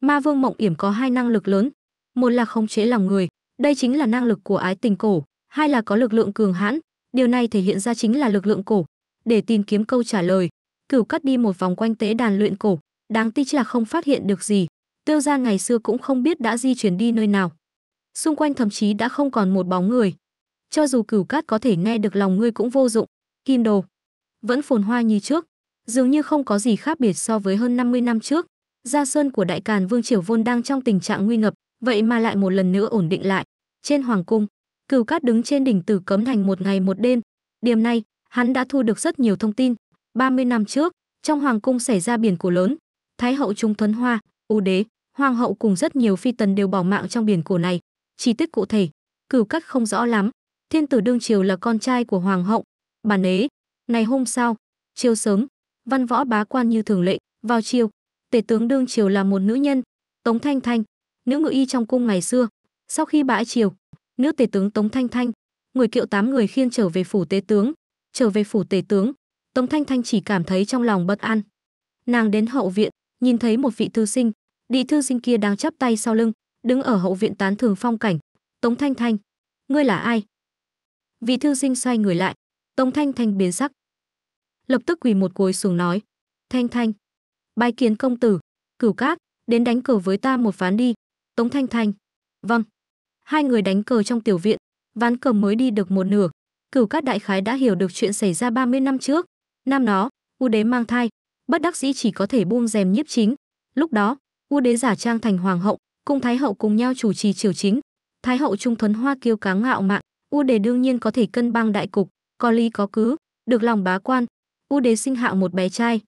Ma Vương Mộng Yểm có hai năng lực lớn, một là khống chế lòng người, đây chính là năng lực của ái tình cổ, hai là có lực lượng cường hãn, điều này thể hiện ra chính là lực lượng cổ. Để tìm kiếm câu trả lời, Cửu cắt đi một vòng quanh tế đàn luyện cổ, đáng tiếc là không phát hiện được gì. Tiêu gia ngày xưa cũng không biết đã di chuyển đi nơi nào. Xung quanh thậm chí đã không còn một bóng người. Cho dù Cửu Cát có thể nghe được lòng ngươi cũng vô dụng, Kim Đồ vẫn phồn hoa như trước, dường như không có gì khác biệt so với hơn 50 năm trước. Gia sơn của Đại Càn Vương Triều Vôn đang trong tình trạng nguy ngập, vậy mà lại một lần nữa ổn định lại. Trên hoàng cung, Cửu Cát đứng trên đỉnh Tử Cấm Thành một ngày một đêm. Điểm này, hắn đã thu được rất nhiều thông tin. 30 năm trước, trong hoàng cung xảy ra biển cổ lớn, Thái hậu Trung Thuấn Hoa, U đế, hoàng hậu cùng rất nhiều phi tần đều bỏ mạng trong biển cổ này. Chi tiết cụ thể, Cửu Cát không rõ lắm. Thiên tử đương triều là con trai của hoàng hậu, bà nế ngày hôm sau chiều sớm văn võ bá quan như thường lệ vào chiều tể tướng đương triều là một nữ nhân tống thanh thanh nữ ngự y trong cung ngày xưa sau khi bãi triều nữ tể tướng tống thanh thanh người kiệu tám người khiên trở về phủ tế tướng trở về phủ tể tướng tống thanh thanh chỉ cảm thấy trong lòng bất an nàng đến hậu viện nhìn thấy một vị thư sinh đi thư sinh kia đang chắp tay sau lưng đứng ở hậu viện tán thường phong cảnh tống thanh thanh ngươi là ai vị thư sinh xoay người lại Tống Thanh Thanh biến sắc. Lập tức quỳ một cối xuống nói. Thanh Thanh. Bái kiến công tử. Cửu cát. Đến đánh cờ với ta một ván đi. Tống Thanh Thanh. Vâng. Hai người đánh cờ trong tiểu viện. Ván cờ mới đi được một nửa. Cửu cát đại khái đã hiểu được chuyện xảy ra 30 năm trước. Năm đó, U đế mang thai. Bất đắc dĩ chỉ có thể buông rèm nhiếp chính. Lúc đó, U đế giả trang thành hoàng hậu. Cùng Thái hậu cùng nhau chủ trì triều chính. Thái hậu trung thuấn hoa kiêu cá ngạo mạn, U đế đương nhiên có thể cân bằng đại cục có lý có cứ, được lòng bá quan, U Đế sinh hạ một bé trai,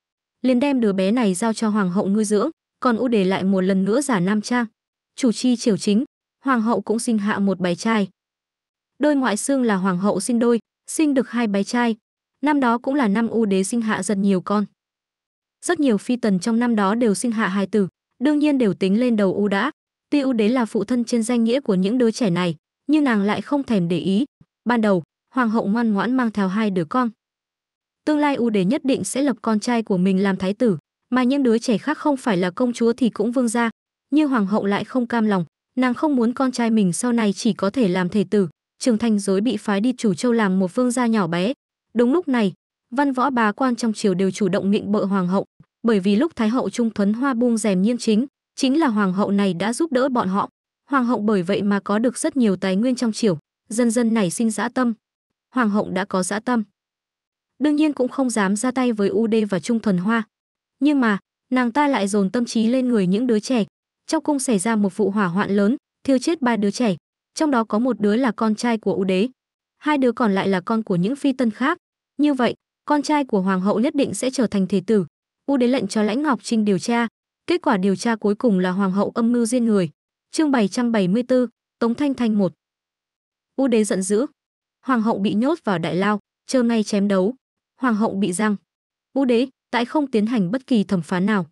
liền đem đứa bé này giao cho hoàng hậu nuôi dưỡng, còn U Đế lại một lần nữa giả nam trang, chủ chi triều chính, hoàng hậu cũng sinh hạ một bé trai. Đôi ngoại xương là hoàng hậu sinh đôi, sinh được hai bé trai, năm đó cũng là năm U Đế sinh hạ rất nhiều con. Rất nhiều phi tần trong năm đó đều sinh hạ hai tử, đương nhiên đều tính lên đầu U đã. Tuy U Đế là phụ thân trên danh nghĩa của những đứa trẻ này, nhưng nàng lại không thèm để ý. Ban đầu, hoàng hậu ngoan ngoãn mang theo hai đứa con. Tương lai u đế nhất định sẽ lập con trai của mình làm thái tử, mà những đứa trẻ khác không phải là công chúa thì cũng vương gia, Như hoàng hậu lại không cam lòng, nàng không muốn con trai mình sau này chỉ có thể làm thể tử, trưởng thành dối bị phái đi chủ châu làm một vương gia nhỏ bé. Đúng lúc này, văn võ bá quan trong triều đều chủ động miệng bợ hoàng hậu, bởi vì lúc thái hậu Trung Thuấn Hoa buông rèm nghiêm chính, chính là hoàng hậu này đã giúp đỡ bọn họ. Hoàng hậu bởi vậy mà có được rất nhiều tài nguyên trong triều, dần dần nảy sinh dã tâm, Hoàng hậu đã có dã tâm. Đương nhiên cũng không dám ra tay với UD và Trung Thuần Hoa. Nhưng mà, nàng ta lại dồn tâm trí lên người những đứa trẻ. Trong cung xảy ra một vụ hỏa hoạn lớn, thiêu chết ba đứa trẻ, trong đó có một đứa là con trai của U Đế, hai đứa còn lại là con của những phi tân khác. Như vậy, con trai của hoàng hậu nhất định sẽ trở thành thể tử. U Đế lệnh cho Lãnh Ngọc Trinh điều tra, kết quả điều tra cuối cùng là hoàng hậu âm mưu giết người. Chương 774, Tống Thanh Thanh một U Đế giận dữ, hoàng hậu bị nhốt vào đại lao chờ ngay chém đấu hoàng hậu bị răng. vũ đế tại không tiến hành bất kỳ thẩm phán nào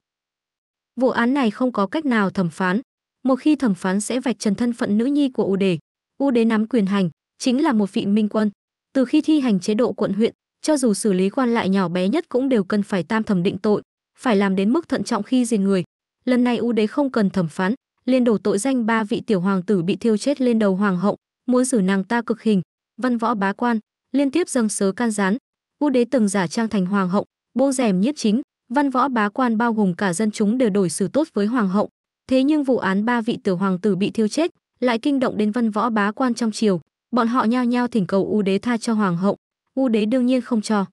vụ án này không có cách nào thẩm phán một khi thẩm phán sẽ vạch trần thân phận nữ nhi của u đế u đế nắm quyền hành chính là một vị minh quân từ khi thi hành chế độ quận huyện cho dù xử lý quan lại nhỏ bé nhất cũng đều cần phải tam thẩm định tội phải làm đến mức thận trọng khi giền người lần này u đế không cần thẩm phán liên đổ tội danh ba vị tiểu hoàng tử bị thiêu chết lên đầu hoàng hậu muốn xử nàng ta cực hình văn võ bá quan liên tiếp dâng sớ can gián vũ đế từng giả trang thành hoàng hậu bô rèm nhiếp chính văn võ bá quan bao gồm cả dân chúng đều đổi xử tốt với hoàng hậu thế nhưng vụ án ba vị tử hoàng tử bị thiêu chết lại kinh động đến văn võ bá quan trong triều bọn họ nhao nhao thỉnh cầu u đế tha cho hoàng hậu u đế đương nhiên không cho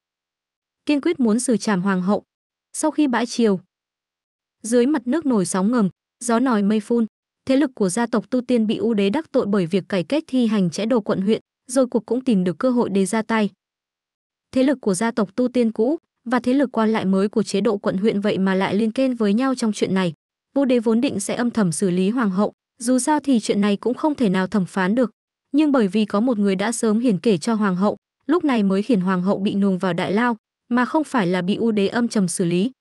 kiên quyết muốn xử trảm hoàng hậu sau khi bãi triều dưới mặt nước nổi sóng ngầm gió nòi mây phun thế lực của gia tộc tu tiên bị u đế đắc tội bởi việc cải cách thi hành chẽ đồ quận huyện rồi cuộc cũng tìm được cơ hội để ra tay. Thế lực của gia tộc tu tiên cũ và thế lực quan lại mới của chế độ quận huyện vậy mà lại liên kết với nhau trong chuyện này. Vô đế vốn định sẽ âm thầm xử lý hoàng hậu, dù sao thì chuyện này cũng không thể nào thẩm phán được. Nhưng bởi vì có một người đã sớm hiển kể cho hoàng hậu, lúc này mới khiến hoàng hậu bị nùng vào đại lao, mà không phải là bị u đế âm trầm xử lý.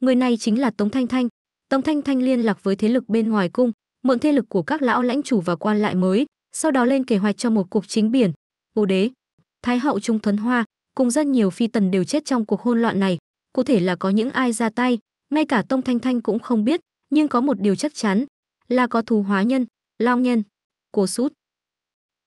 Người này chính là Tống Thanh Thanh. Tống Thanh Thanh liên lạc với thế lực bên ngoài cung, mượn thế lực của các lão lãnh chủ và quan lại mới, sau đó lên kế hoạch cho một cuộc chính biển. Ngô đế, Thái hậu Trung Thuấn Hoa cùng rất nhiều phi tần đều chết trong cuộc hôn loạn này, cụ thể là có những ai ra tay, ngay cả Tông Thanh Thanh cũng không biết, nhưng có một điều chắc chắn, là có thú hóa nhân, long nhân, cổ sút.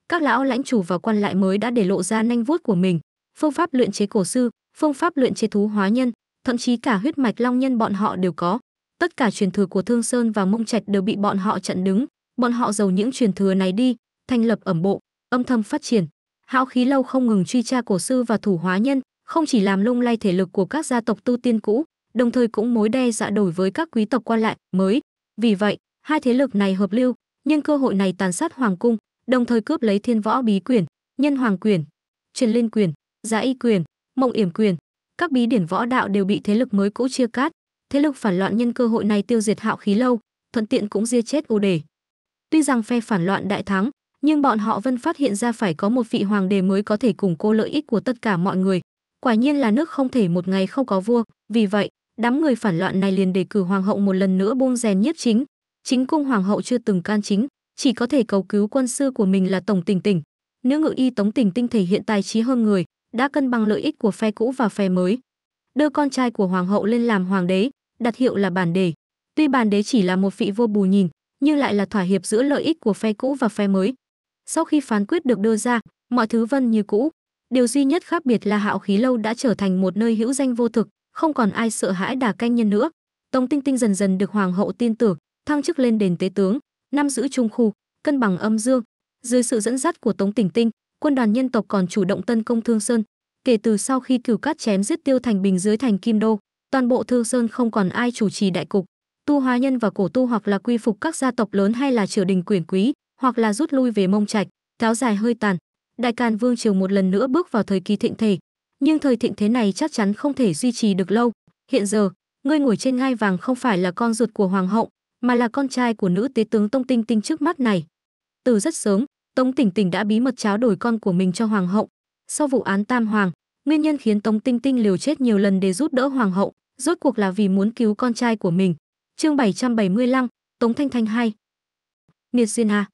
Các lão lãnh chủ và quan lại mới đã để lộ ra nanh vuốt của mình, phương pháp luyện chế cổ sư, phương pháp luyện chế thú hóa nhân, thậm chí cả huyết mạch long nhân bọn họ đều có. Tất cả truyền thừa của Thương Sơn và Mông Trạch đều bị bọn họ chặn đứng, bọn họ giàu những truyền thừa này đi, thành lập ẩm bộ, âm thầm phát triển. Hạo khí lâu không ngừng truy tra cổ sư và thủ hóa nhân, không chỉ làm lung lay thể lực của các gia tộc tu tiên cũ, đồng thời cũng mối đe dọa đổi với các quý tộc quan lại mới. Vì vậy, hai thế lực này hợp lưu, nhưng cơ hội này tàn sát hoàng cung, đồng thời cướp lấy thiên võ bí quyển, nhân hoàng quyền, truyền linh quyền, giả y quyền, mộng yểm quyền. Các bí điển võ đạo đều bị thế lực mới cũ chia cắt. Thế lực phản loạn nhân cơ hội này tiêu diệt hạo khí lâu, thuận tiện cũng diệt chết ô đề. Tuy rằng phe phản loạn đại thắng, nhưng bọn họ vẫn phát hiện ra phải có một vị hoàng đế mới có thể củng cố lợi ích của tất cả mọi người. Quả nhiên là nước không thể một ngày không có vua, vì vậy, đám người phản loạn này liền đề cử hoàng hậu một lần nữa buông rèn nhiếp chính. Chính cung hoàng hậu chưa từng can chính, chỉ có thể cầu cứu quân sư của mình là Tổng Tỉnh Tỉnh. Nữ ngự y Tống Tỉnh Tinh thể hiện tài trí hơn người, đã cân bằng lợi ích của phe cũ và phe mới. Đưa con trai của hoàng hậu lên làm hoàng đế, đặt hiệu là bản đế. Tuy bản đế chỉ là một vị vua bù nhìn, nhưng lại là thỏa hiệp giữa lợi ích của phe cũ và phe mới, sau khi phán quyết được đưa ra, mọi thứ vân như cũ. Điều duy nhất khác biệt là Hạo Khí Lâu đã trở thành một nơi hữu danh vô thực, không còn ai sợ hãi đà canh nhân nữa. Tống Tinh Tinh dần dần được hoàng hậu tin tưởng, thăng chức lên đền tế tướng, năm giữ trung khu, cân bằng âm dương. Dưới sự dẫn dắt của Tống Tỉnh Tinh, quân đoàn nhân tộc còn chủ động tấn công Thương Sơn. Kể từ sau khi Cửu Cát chém giết Tiêu Thành Bình dưới thành Kim Đô, toàn bộ Thương Sơn không còn ai chủ trì đại cục. Tu hóa nhân và cổ tu hoặc là quy phục các gia tộc lớn hay là triều đình quyền quý, hoặc là rút lui về mông trạch kéo dài hơi tàn đại càn vương triều một lần nữa bước vào thời kỳ thịnh thể nhưng thời thịnh thế này chắc chắn không thể duy trì được lâu hiện giờ ngươi ngồi trên ngai vàng không phải là con ruột của hoàng hậu mà là con trai của nữ tế tướng tông tinh tinh trước mắt này từ rất sớm tống tỉnh tỉnh đã bí mật tráo đổi con của mình cho hoàng hậu sau vụ án tam hoàng nguyên nhân khiến tống tinh tinh liều chết nhiều lần để giúp đỡ hoàng hậu rốt cuộc là vì muốn cứu con trai của mình chương 775, tống thanh thanh hai miệt duyên à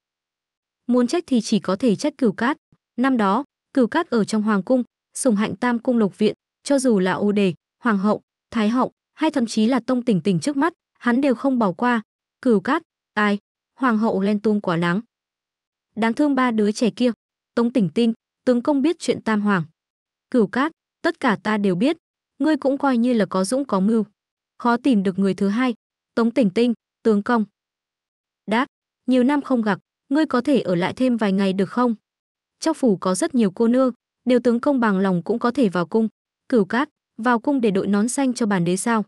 muốn trách thì chỉ có thể trách cửu cát. Năm đó, cửu cát ở trong hoàng cung, sùng hạnh tam cung lục viện, cho dù là ô đề, hoàng hậu, thái hậu, hay thậm chí là tông tỉnh tỉnh trước mắt, hắn đều không bỏ qua. Cửu cát, ai, hoàng hậu len tuông quả nắng. Đáng thương ba đứa trẻ kia, tống tỉnh tinh, tướng công biết chuyện tam hoàng. Cửu cát, tất cả ta đều biết, ngươi cũng coi như là có dũng có mưu. Khó tìm được người thứ hai, tống tỉnh tinh, tướng công. Đáp, nhiều năm không gặp, ngươi có thể ở lại thêm vài ngày được không? Trong phủ có rất nhiều cô nương, nếu tướng công bằng lòng cũng có thể vào cung. Cửu cát, vào cung để đội nón xanh cho bản đế sao?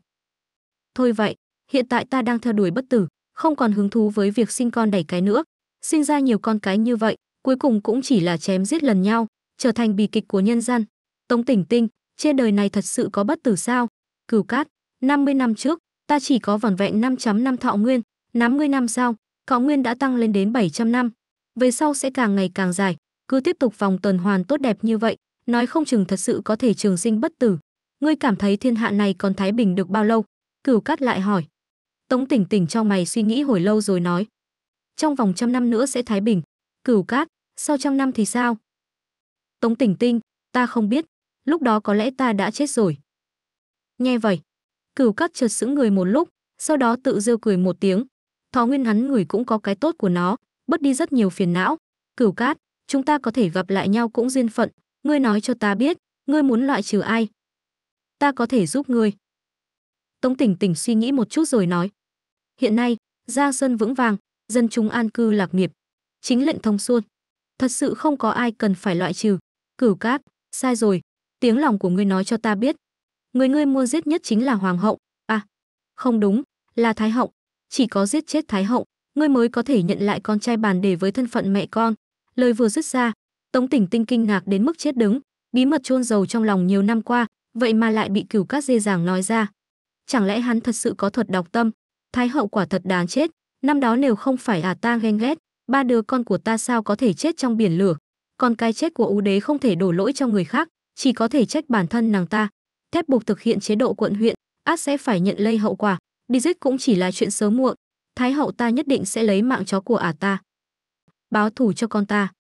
Thôi vậy, hiện tại ta đang theo đuổi bất tử, không còn hứng thú với việc sinh con đẩy cái nữa. Sinh ra nhiều con cái như vậy, cuối cùng cũng chỉ là chém giết lần nhau, trở thành bì kịch của nhân gian. Tống tỉnh tinh, trên đời này thật sự có bất tử sao? Cửu cát, 50 năm trước, ta chỉ có vỏn vẹn 500 năm thọ nguyên, 50 năm sau, Thọ nguyên đã tăng lên đến 700 năm, về sau sẽ càng ngày càng dài, cứ tiếp tục vòng tuần hoàn tốt đẹp như vậy, nói không chừng thật sự có thể trường sinh bất tử. Ngươi cảm thấy thiên hạ này còn thái bình được bao lâu? Cửu Cát lại hỏi. Tống Tỉnh Tỉnh trong mày suy nghĩ hồi lâu rồi nói, trong vòng trăm năm nữa sẽ thái bình. Cửu Cát, sau trăm năm thì sao? Tống Tỉnh Tinh, ta không biết, lúc đó có lẽ ta đã chết rồi. Nghe vậy, Cửu Cát chợt sững người một lúc, sau đó tự rêu cười một tiếng, thọ nguyên ngắn ngửi cũng có cái tốt của nó bớt đi rất nhiều phiền não cửu cát chúng ta có thể gặp lại nhau cũng duyên phận ngươi nói cho ta biết ngươi muốn loại trừ ai ta có thể giúp ngươi tống tỉnh tỉnh suy nghĩ một chút rồi nói hiện nay gia sơn vững vàng dân chúng an cư lạc nghiệp chính lệnh thông suôn thật sự không có ai cần phải loại trừ cửu cát sai rồi tiếng lòng của ngươi nói cho ta biết người ngươi mua giết nhất chính là hoàng hậu à không đúng là thái hậu chỉ có giết chết thái hậu ngươi mới có thể nhận lại con trai bàn để với thân phận mẹ con lời vừa dứt ra tống tỉnh tinh kinh ngạc đến mức chết đứng bí mật chôn giàu trong lòng nhiều năm qua vậy mà lại bị cửu cát dê dàng nói ra chẳng lẽ hắn thật sự có thuật đọc tâm thái hậu quả thật đáng chết năm đó nếu không phải à ta ghen ghét ba đứa con của ta sao có thể chết trong biển lửa còn cái chết của ú đế không thể đổ lỗi cho người khác chỉ có thể trách bản thân nàng ta thép buộc thực hiện chế độ quận huyện ác sẽ phải nhận lây hậu quả đi giết cũng chỉ là chuyện sớm muộn, thái hậu ta nhất định sẽ lấy mạng chó của ả ta. Báo thủ cho con ta.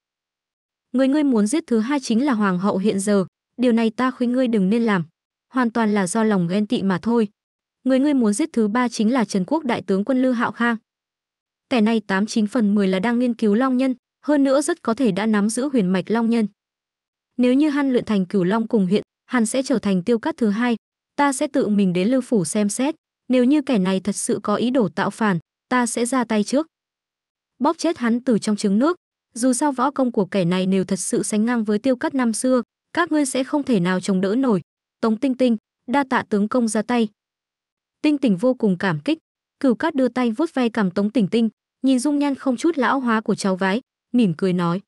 Người ngươi muốn giết thứ hai chính là hoàng hậu hiện giờ, điều này ta khuyên ngươi đừng nên làm, hoàn toàn là do lòng ghen tị mà thôi. Người ngươi muốn giết thứ ba chính là Trần Quốc đại tướng quân Lư Hạo Khang. Kẻ này tám chín phần 10 là đang nghiên cứu long nhân, hơn nữa rất có thể đã nắm giữ huyền mạch long nhân. Nếu như hắn luyện thành cửu long cùng hiện, hắn sẽ trở thành tiêu cát thứ hai, ta sẽ tự mình đến lưu phủ xem xét. Nếu như kẻ này thật sự có ý đồ tạo phản, ta sẽ ra tay trước. Bóp chết hắn từ trong trứng nước, dù sao võ công của kẻ này nếu thật sự sánh ngang với tiêu cắt năm xưa, các ngươi sẽ không thể nào chống đỡ nổi. Tống Tinh Tinh, đa tạ tướng công ra tay. Tinh Tỉnh vô cùng cảm kích, Cửu Cát đưa tay vuốt ve cằm Tống Tỉnh Tinh, nhìn dung nhan không chút lão hóa của cháu vái, mỉm cười nói: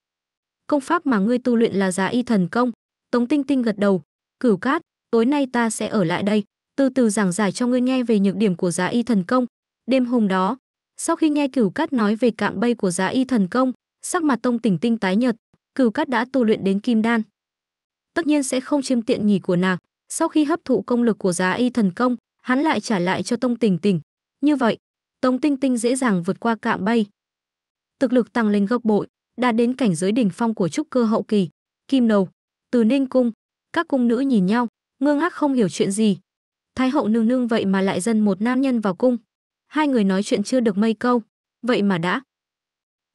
"Công pháp mà ngươi tu luyện là Giá Y Thần Công." Tống Tinh Tinh gật đầu, "Cửu Cát, tối nay ta sẽ ở lại đây." từ từ giảng giải cho ngươi nghe về nhược điểm của giá y thần công. Đêm hôm đó, sau khi nghe Cửu Cát nói về cạm bẫy của giá y thần công, sắc mặt Tông Tỉnh Tinh tái nhợt, Cửu Cát đã tu luyện đến kim đan. Tất nhiên sẽ không chiếm tiện nghỉ của nàng, sau khi hấp thụ công lực của giá y thần công, hắn lại trả lại cho Tông Tỉnh Tỉnh. Như vậy, Tông Tinh Tinh dễ dàng vượt qua cạm bẫy. Thực lực tăng lên gấp bội, đạt đến cảnh giới đỉnh phong của trúc cơ hậu kỳ. Kim Đầu, Từ Ninh cung, các cung nữ nhìn nhau, Ngương ngác không hiểu chuyện gì, Thái hậu nương nương vậy mà lại dân một nam nhân vào cung. Hai người nói chuyện chưa được mây câu, vậy mà đã.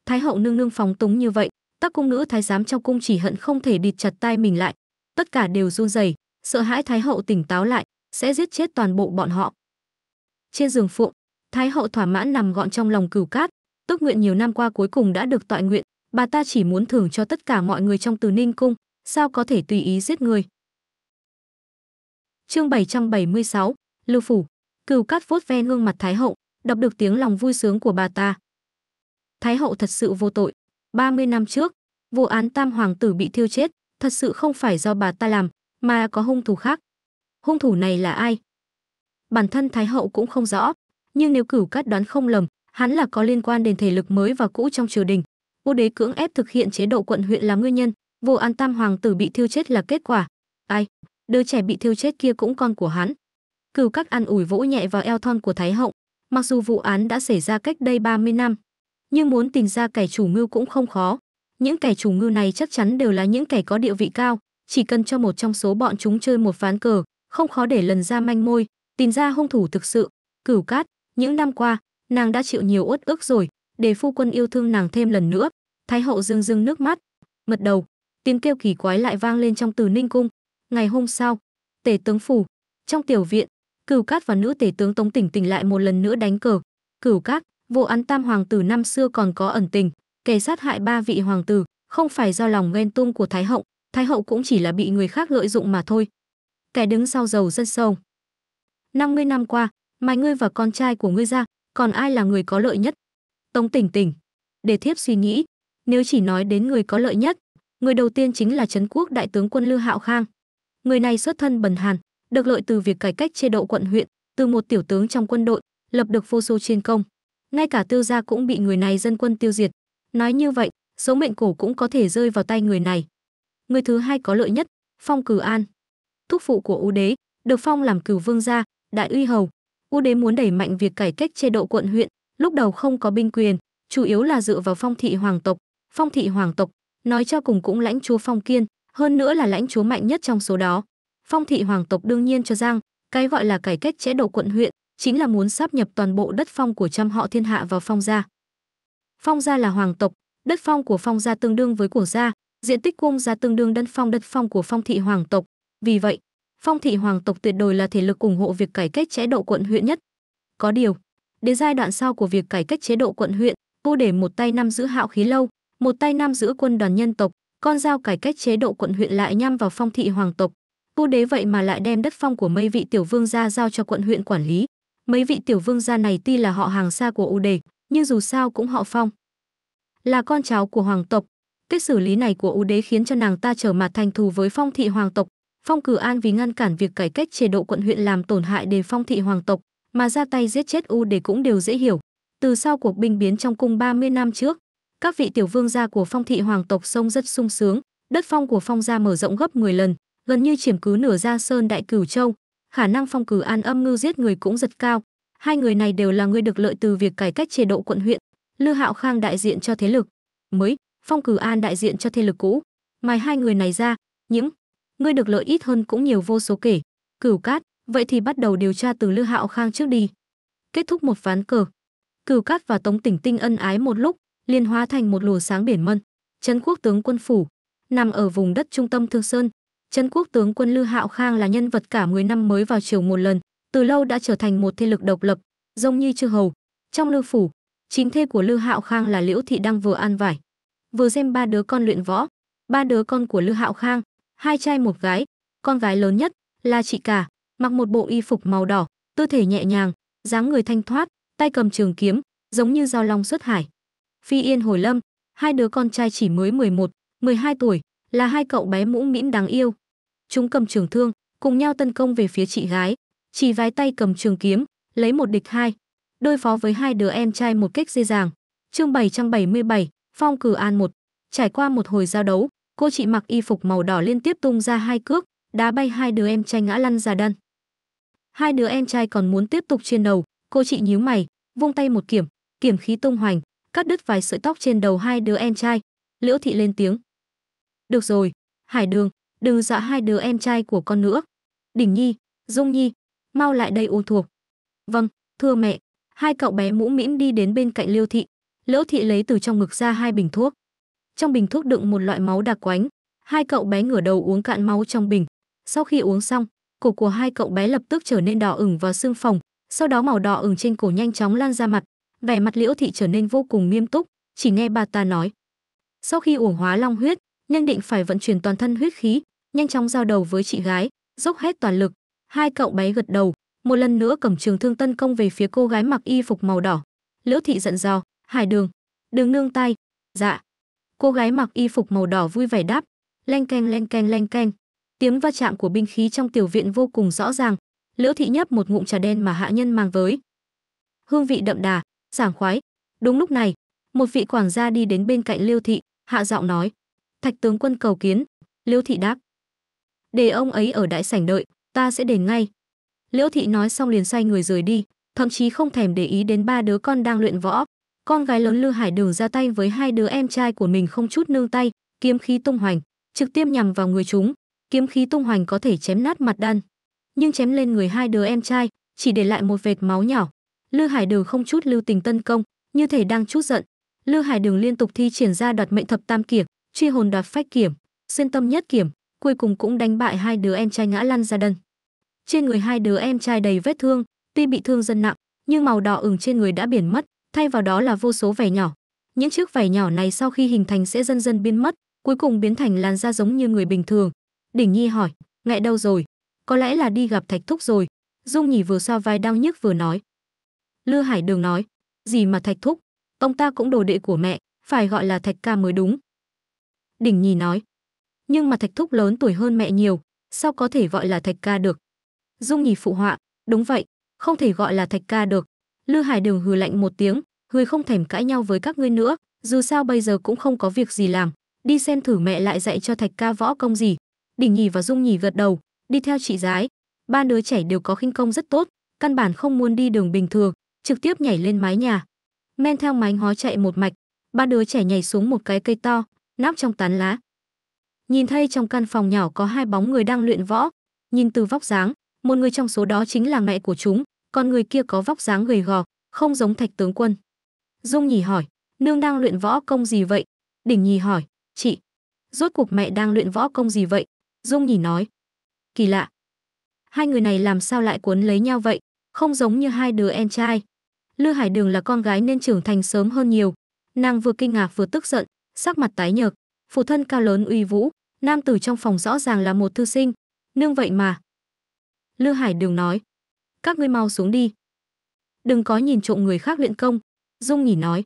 Thái hậu nương nương phóng túng như vậy, các cung nữ thái giám trong cung chỉ hận không thể địt chặt tay mình lại, tất cả đều run rẩy, sợ hãi thái hậu tỉnh táo lại, sẽ giết chết toàn bộ bọn họ. Trên giường phụng, thái hậu thỏa mãn nằm gọn trong lòng cửu cát, tức nguyện nhiều năm qua cuối cùng đã được tọa nguyện, bà ta chỉ muốn thưởng cho tất cả mọi người trong Từ Ninh cung, sao có thể tùy ý giết người. Chương 776, Lưu phủ. Cừu Cát vuốt ven gương mặt thái hậu, đọc được tiếng lòng vui sướng của bà ta. Thái hậu thật sự vô tội. 30 năm trước, vụ án Tam hoàng tử bị thiêu chết, thật sự không phải do bà ta làm, mà có hung thủ khác. Hung thủ này là ai? Bản thân thái hậu cũng không rõ, nhưng nếu Cửu Cát đoán không lầm, hắn là có liên quan đến thể lực mới và cũ trong triều đình. Vua đế cưỡng ép thực hiện chế độ quận huyện là nguyên nhân, vụ án Tam hoàng tử bị thiêu chết là kết quả. Ai? đứa trẻ bị thiêu chết kia cũng con của hắn. Cửu các an ủi vỗ nhẹ vào eo thon của Thái Hậu, mặc dù vụ án đã xảy ra cách đây 30 năm, nhưng muốn tìm ra kẻ chủ mưu cũng không khó. Những kẻ chủ mưu này chắc chắn đều là những kẻ có địa vị cao, chỉ cần cho một trong số bọn chúng chơi một ván cờ, không khó để lần ra manh mối, tìm ra hung thủ thực sự. Cửu Cát, những năm qua, nàng đã chịu nhiều uất ức rồi, để phu quân yêu thương nàng thêm lần nữa. Thái hậu rưng rưng nước mắt, mật đầu, tiếng kêu kỳ quái lại vang lên trong từ Ninh cung, Ngày hôm sau, tể tướng phủ, trong tiểu viện, Cửu Cát và nữ tể tướng Tống Tỉnh Tỉnh lại một lần nữa đánh cờ. Cửu Cát, vô án tam hoàng tử năm xưa còn có ẩn tình, kẻ sát hại ba vị hoàng tử, không phải do lòng ghen tuông của Thái hậu, Thái hậu cũng chỉ là bị người khác lợi dụng mà thôi. Kẻ đứng sau giàu rất sâu. 50 năm qua, mày ngươi và con trai của ngươi ra, còn ai là người có lợi nhất? Tống Tỉnh Tỉnh, để thiếp suy nghĩ, nếu chỉ nói đến người có lợi nhất, người đầu tiên chính là Trấn Quốc đại tướng quân Lư Hạo Khang. Người này xuất thân bần hàn, được lợi từ việc cải cách chế độ quận huyện, từ một tiểu tướng trong quân đội, lập được vô số chiến công. Ngay cả Tiêu gia cũng bị người này dân quân tiêu diệt. Nói như vậy, số mệnh cổ cũng có thể rơi vào tay người này. Người thứ hai có lợi nhất, Phong Cử An. Thúc phụ của U đế, được phong làm cửu vương gia, đại uy hầu. U đế muốn đẩy mạnh việc cải cách chế độ quận huyện, lúc đầu không có binh quyền, chủ yếu là dựa vào Phong thị hoàng tộc. Phong thị hoàng tộc, nói cho cùng cũng lãnh chúa Phong Kiên, hơn nữa là lãnh chúa mạnh nhất trong số đó. Phong thị hoàng tộc đương nhiên cho rằng, cái gọi là cải cách chế độ quận huyện chính là muốn sáp nhập toàn bộ đất phong của trăm họ thiên hạ vào phong gia. Phong gia là hoàng tộc, đất phong của phong gia tương đương với của gia, diện tích cung gia tương đương đất phong đất phong của phong thị hoàng tộc. Vì vậy, phong thị hoàng tộc tuyệt đối là thể lực ủng hộ việc cải cách chế độ quận huyện nhất. Có điều, đến giai đoạn sau của việc cải cách chế độ quận huyện, cô để một tay nắm giữ hạo khí lâu, một tay nắm giữ quân đoàn nhân tộc, con dao cải cách chế độ quận huyện lại nhằm vào phong thị hoàng tộc. Vua đế vậy mà lại đem đất phong của mấy vị tiểu vương gia giao cho quận huyện quản lý. Mấy vị tiểu vương gia này tuy là họ hàng xa của ô đề, nhưng dù sao cũng họ phong. Là con cháu của hoàng tộc. Cách xử lý này của ô đế khiến cho nàng ta trở mặt thành thù với phong thị hoàng tộc. Phong Cử An vì ngăn cản việc cải cách chế độ quận huyện làm tổn hại đến phong thị hoàng tộc, mà ra tay giết chết U để cũng đều dễ hiểu. Từ sau cuộc binh biến trong cung 30 năm trước, các vị tiểu vương gia của phong thị hoàng tộc sông rất sung sướng, đất phong của phong gia mở rộng gấp 10 lần, gần như chiếm cứ nửa gia sơn đại cửu châu, khả năng phong cử an âm ngưu giết người cũng rất cao. Hai người này đều là người được lợi từ việc cải cách chế độ quận huyện, Lư Hạo Khang đại diện cho thế lực mới, Phong Cử An đại diện cho thế lực cũ. Ngoài hai người này ra, những ngươi được lợi ít hơn cũng nhiều vô số kể. Cửu Cát, vậy thì bắt đầu điều tra từ Lư Hạo Khang trước đi. Kết thúc một ván cờ. Cửu Cát và Tống Tỉnh Tinh ân ái một lúc, liền hóa thành một lùa sáng biển mân. Trấn quốc tướng quân phủ nằm ở vùng đất trung tâm Thương Sơn. Trấn quốc tướng quân Lư Hạo Khang là nhân vật cả 10 năm mới vào triều một lần, từ lâu đã trở thành một thế lực độc lập, giống như chư hầu. Trong Lư phủ, chính thê của Lư Hạo Khang là Liễu Thị đang vừa ăn vải, vừa xem ba đứa con luyện võ. Ba đứa con của Lư Hạo Khang, hai trai một gái, con gái lớn nhất là chị cả, mặc một bộ y phục màu đỏ, tư thể nhẹ nhàng, dáng người thanh thoát, tay cầm trường kiếm, giống như giao long xuất hải. Phi Yên hồi lâm, hai đứa con trai chỉ mới 11, 12 tuổi, là hai cậu bé mũm mĩm đáng yêu. Chúng cầm trường thương, cùng nhau tấn công về phía chị gái, chỉ vái tay cầm trường kiếm, lấy một địch hai, đối phó với hai đứa em trai một cách dễ dàng. Chương 777, Phong Cử An 1. Trải qua một hồi giao đấu, cô chị mặc y phục màu đỏ liên tiếp tung ra hai cước, đá bay hai đứa em trai ngã lăn ra đan. Hai đứa em trai còn muốn tiếp tục chiến đầu, cô chị nhíu mày, vung tay một kiểm, kiểm khí tung hoành, cắt đứt vài sợi tóc trên đầu hai đứa em trai. Liễu thị lên tiếng. Được rồi, Hải Đường, đừng dọa hai đứa em trai của con nữa. Đỉnh Nhi, Dung Nhi, mau lại đây uống thuộc. Vâng, thưa mẹ. Hai cậu bé mũ mĩm đi đến bên cạnh Liêu thị. Liễu thị lấy từ trong ngực ra hai bình thuốc. Trong bình thuốc đựng một loại máu đặc quánh. Hai cậu bé ngửa đầu uống cạn máu trong bình. Sau khi uống xong, cổ của hai cậu bé lập tức trở nên đỏ ửng và xương phòng, sau đó màu đỏ ửng trên cổ nhanh chóng lan ra mặt, vẻ mặt liễu thị trở nên vô cùng nghiêm túc chỉ nghe bà ta nói sau khi uổng hóa long huyết nhân định phải vận chuyển toàn thân huyết khí nhanh chóng giao đầu với chị gái dốc hết toàn lực hai cậu bé gật đầu một lần nữa cầm trường thương tân công về phía cô gái mặc y phục màu đỏ liễu thị giận dò hải đường đường nương tay dạ cô gái mặc y phục màu đỏ vui vẻ đáp leng keng leng keng leng keng tiếng va chạm của binh khí trong tiểu viện vô cùng rõ ràng liễu thị nhấp một ngụm trà đen mà hạ nhân mang với hương vị đậm đà sảng khoái. Đúng lúc này, một vị quản gia đi đến bên cạnh Liêu thị, hạ giọng nói: "Thạch tướng quân cầu kiến." Liêu thị đáp: "Để ông ấy ở đại sảnh đợi, ta sẽ đến ngay." Liễu thị nói xong liền xoay người rời đi, thậm chí không thèm để ý đến ba đứa con đang luyện võ. Con gái lớn Lư Hải Đường ra tay với hai đứa em trai của mình không chút nương tay, kiếm khí tung hoành, trực tiếp nhằm vào người chúng, kiếm khí tung hoành có thể chém nát mặt đan, nhưng chém lên người hai đứa em trai, chỉ để lại một vệt máu nhỏ, Lư Hải Đường không chút lưu tình tấn công, như thể đang chút giận. Lư Hải Đường liên tục thi triển ra đoạt mệnh thập tam kiểm, truy hồn đoạt phách kiểm, xuyên tâm nhất kiểm, cuối cùng cũng đánh bại hai đứa em trai ngã lăn ra đần. Trên người hai đứa em trai đầy vết thương, tuy bị thương dân nặng, nhưng màu đỏ ửng trên người đã biển mất, thay vào đó là vô số vẻ nhỏ. Những chiếc vảy nhỏ này sau khi hình thành sẽ dần dần biến mất, cuối cùng biến thành làn da giống như người bình thường. Đỉnh Nhi hỏi, ngại đâu rồi? Có lẽ là đi gặp Thạch Thúc rồi. Dung Nhỉ vừa xoa vai đau nhức vừa nói, Lư Hải Đường nói, gì mà Thạch Thúc, ông ta cũng đồ đệ của mẹ, phải gọi là Thạch ca mới đúng. Đỉnh Nhi nói, nhưng mà Thạch Thúc lớn tuổi hơn mẹ nhiều, sao có thể gọi là Thạch ca được? Dung Nhi phụ họa, đúng vậy, không thể gọi là Thạch ca được. Lư Hải Đường hừ lạnh một tiếng, người không thèm cãi nhau với các ngươi nữa, dù sao bây giờ cũng không có việc gì làm, đi xem thử mẹ lại dạy cho Thạch ca võ công gì. Đỉnh Nhi và Dung Nhi gật đầu, đi theo chị gái. Ba đứa trẻ đều có khinh công rất tốt, căn bản không muốn đi đường bình thường, trực tiếp nhảy lên mái nhà. Men theo mái ngó chạy một mạch, ba đứa trẻ nhảy xuống một cái cây to, nắp trong tán lá. Nhìn thấy trong căn phòng nhỏ có hai bóng người đang luyện võ, nhìn từ vóc dáng, một người trong số đó chính là mẹ của chúng, còn người kia có vóc dáng gầy gò, không giống thạch tướng quân. Dung Nhì hỏi, nương đang luyện võ công gì vậy? Đỉnh Nhì hỏi, chị, rốt cuộc mẹ đang luyện võ công gì vậy? Dung Nhì nói, kỳ lạ. Hai người này làm sao lại cuốn lấy nhau vậy? Không giống như hai đứa em trai, Lư Hải Đường là con gái nên trưởng thành sớm hơn nhiều. Nàng vừa kinh ngạc vừa tức giận, sắc mặt tái nhợt. Phụ thân cao lớn uy vũ, nam tử trong phòng rõ ràng là một thư sinh. Nương vậy mà. Lư Hải Đường nói. Các ngươi mau xuống đi. Đừng có nhìn trộm người khác luyện công. Dung nhỉ nói.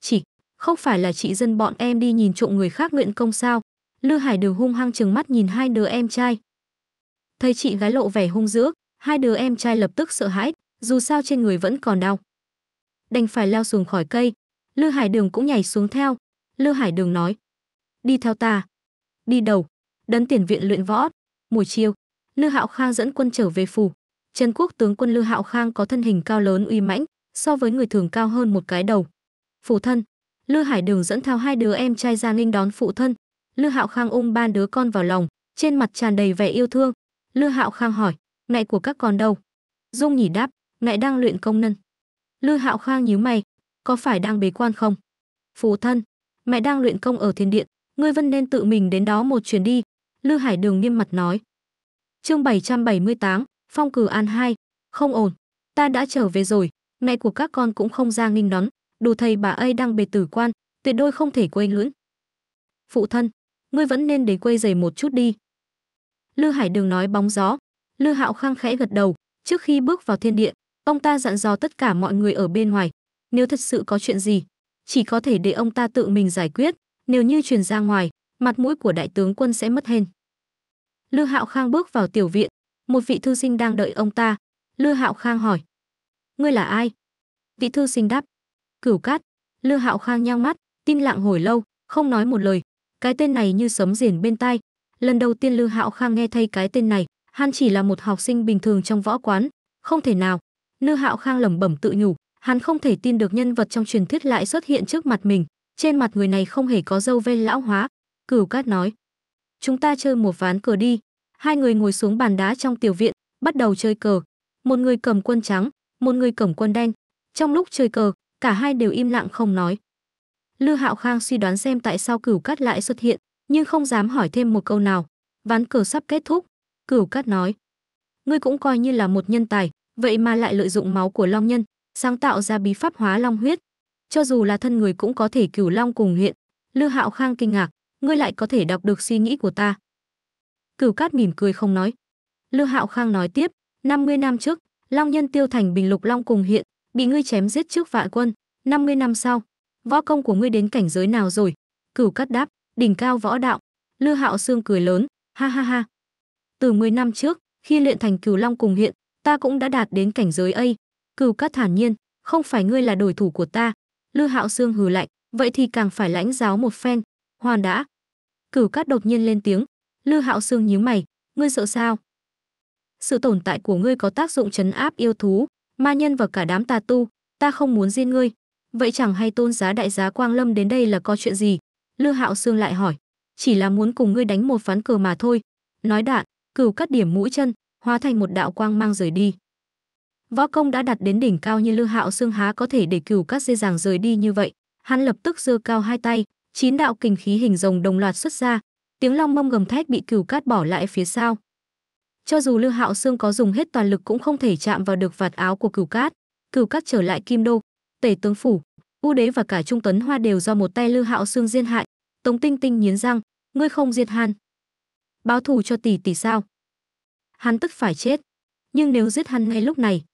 Chỉ, không phải là chị dân bọn em đi nhìn trộm người khác luyện công sao? Lư Hải Đường hung hăng trừng mắt nhìn hai đứa em trai. Thấy chị gái lộ vẻ hung dữ, hai đứa em trai lập tức sợ hãi, dù sao trên người vẫn còn đau đành phải lao xuống khỏi cây. Lư Hải Đường cũng nhảy xuống theo. Lư Hải Đường nói: "Đi theo ta." Đi đầu, đấn tiền viện luyện võ, buổi chiều, Lư Hạo Khang dẫn quân trở về phủ. Trần Quốc tướng quân Lư Hạo Khang có thân hình cao lớn uy mãnh, so với người thường cao hơn một cái đầu. Phụ thân, Lư Hải Đường dẫn theo hai đứa em trai ra nghênh đón phụ thân. Lư Hạo Khang ôm ba đứa con vào lòng, trên mặt tràn đầy vẻ yêu thương. Lư Hạo Khang hỏi: "Mẹ của các con đâu?" Dung Nhỉ đáp: "Mẹ đang luyện công nâng." Lư Hạo Khang nhíu mày, có phải đang bế quan không? Phụ thân, mẹ đang luyện công ở thiên điện, ngươi vẫn nên tự mình đến đó một chuyến đi, Lư Hải Đường nghiêm mặt nói. Chương 778, Phong Cử An 2, không ổn, ta đã trở về rồi, mẹ của các con cũng không ra nghinh đón, đồ thầy bà ấy đang bề tử quan, tuyệt đôi không thể quên lưỡng. Phụ thân, ngươi vẫn nên đến quê giày một chút đi. Lư Hải Đường nói bóng gió, Lư Hạo Khang khẽ gật đầu, trước khi bước vào thiên điện. Ông ta dặn dò tất cả mọi người ở bên ngoài, nếu thật sự có chuyện gì, chỉ có thể để ông ta tự mình giải quyết, nếu như truyền ra ngoài, mặt mũi của đại tướng quân sẽ mất hên. Lư Hạo Khang bước vào tiểu viện, một vị thư sinh đang đợi ông ta. Lư Hạo Khang hỏi: "Ngươi là ai?" Vị thư sinh đáp: "Cửu Cát." Lư Hạo Khang nhang mắt, tin lặng hồi lâu, không nói một lời. Cái tên này như sấm rền bên tai. Lần đầu tiên Lư Hạo Khang nghe thấy cái tên này, hắn chỉ là một học sinh bình thường trong võ quán, không thể nào, Lư Hạo Khang lẩm bẩm tự nhủ, hắn không thể tin được nhân vật trong truyền thuyết lại xuất hiện trước mặt mình, trên mặt người này không hề có dâu ven lão hóa. Cửu Cát nói: "Chúng ta chơi một ván cờ đi." Hai người ngồi xuống bàn đá trong tiểu viện, bắt đầu chơi cờ. Một người cầm quân trắng, một người cầm quân đen. Trong lúc chơi cờ, cả hai đều im lặng không nói. Lư Hạo Khang suy đoán xem tại sao Cửu Cát lại xuất hiện, nhưng không dám hỏi thêm một câu nào. Ván cờ sắp kết thúc, Cửu Cát nói: "Ngươi cũng coi như là một nhân tài, vậy mà lại lợi dụng máu của long nhân sáng tạo ra bí pháp hóa long huyết cho dù là thân người cũng có thể cửu long cùng hiện lư hạo khang kinh ngạc ngươi lại có thể đọc được suy nghĩ của ta cửu cát mỉm cười không nói lư hạo khang nói tiếp 50 năm trước long nhân tiêu thành bình lục long cùng hiện bị ngươi chém giết trước vạn quân 50 năm sau võ công của ngươi đến cảnh giới nào rồi cửu cát đáp đỉnh cao võ đạo lư hạo xương cười lớn ha ha ha từ 10 năm trước khi luyện thành cửu long cùng hiện ta cũng đã đạt đến cảnh giới ấy. Cửu Cát thản nhiên, không phải ngươi là đối thủ của ta. Lư Hạo Sương hừ lạnh, vậy thì càng phải lãnh giáo một phen. Hoàn đã. Cửu Cát đột nhiên lên tiếng, Lư Hạo Sương nhíu mày, ngươi sợ sao? Sự tồn tại của ngươi có tác dụng trấn áp yêu thú, ma nhân và cả đám tà tu, ta không muốn giết ngươi. Vậy chẳng hay tôn giá đại giá Quang Lâm đến đây là có chuyện gì? Lư Hạo Sương lại hỏi, chỉ là muốn cùng ngươi đánh một phán cờ mà thôi. Nói đạn, Cửu Cát điểm mũi chân, hóa thành một đạo quang mang rời đi. Võ công đã đạt đến đỉnh cao như Lư Hạo Xương há có thể để cửu các dễ dàng rời đi như vậy, hắn lập tức giơ cao hai tay, chín đạo kình khí hình rồng đồng loạt xuất ra, tiếng long mông gầm thét bị cửu cát bỏ lại phía sau. Cho dù Lư Hạo Xương có dùng hết toàn lực cũng không thể chạm vào được vạt áo của cửu cát, cửu cát trở lại kim đô, tể tướng phủ, u đế và cả trung tấn hoa đều do một tay Lư Hạo Xương diên hại, Tống Tinh Tinh nghiến răng, ngươi không diệt hắn. Báo thù cho tỷ tỷ sao? hắn tức phải chết. Nhưng nếu giết hắn ngay lúc này,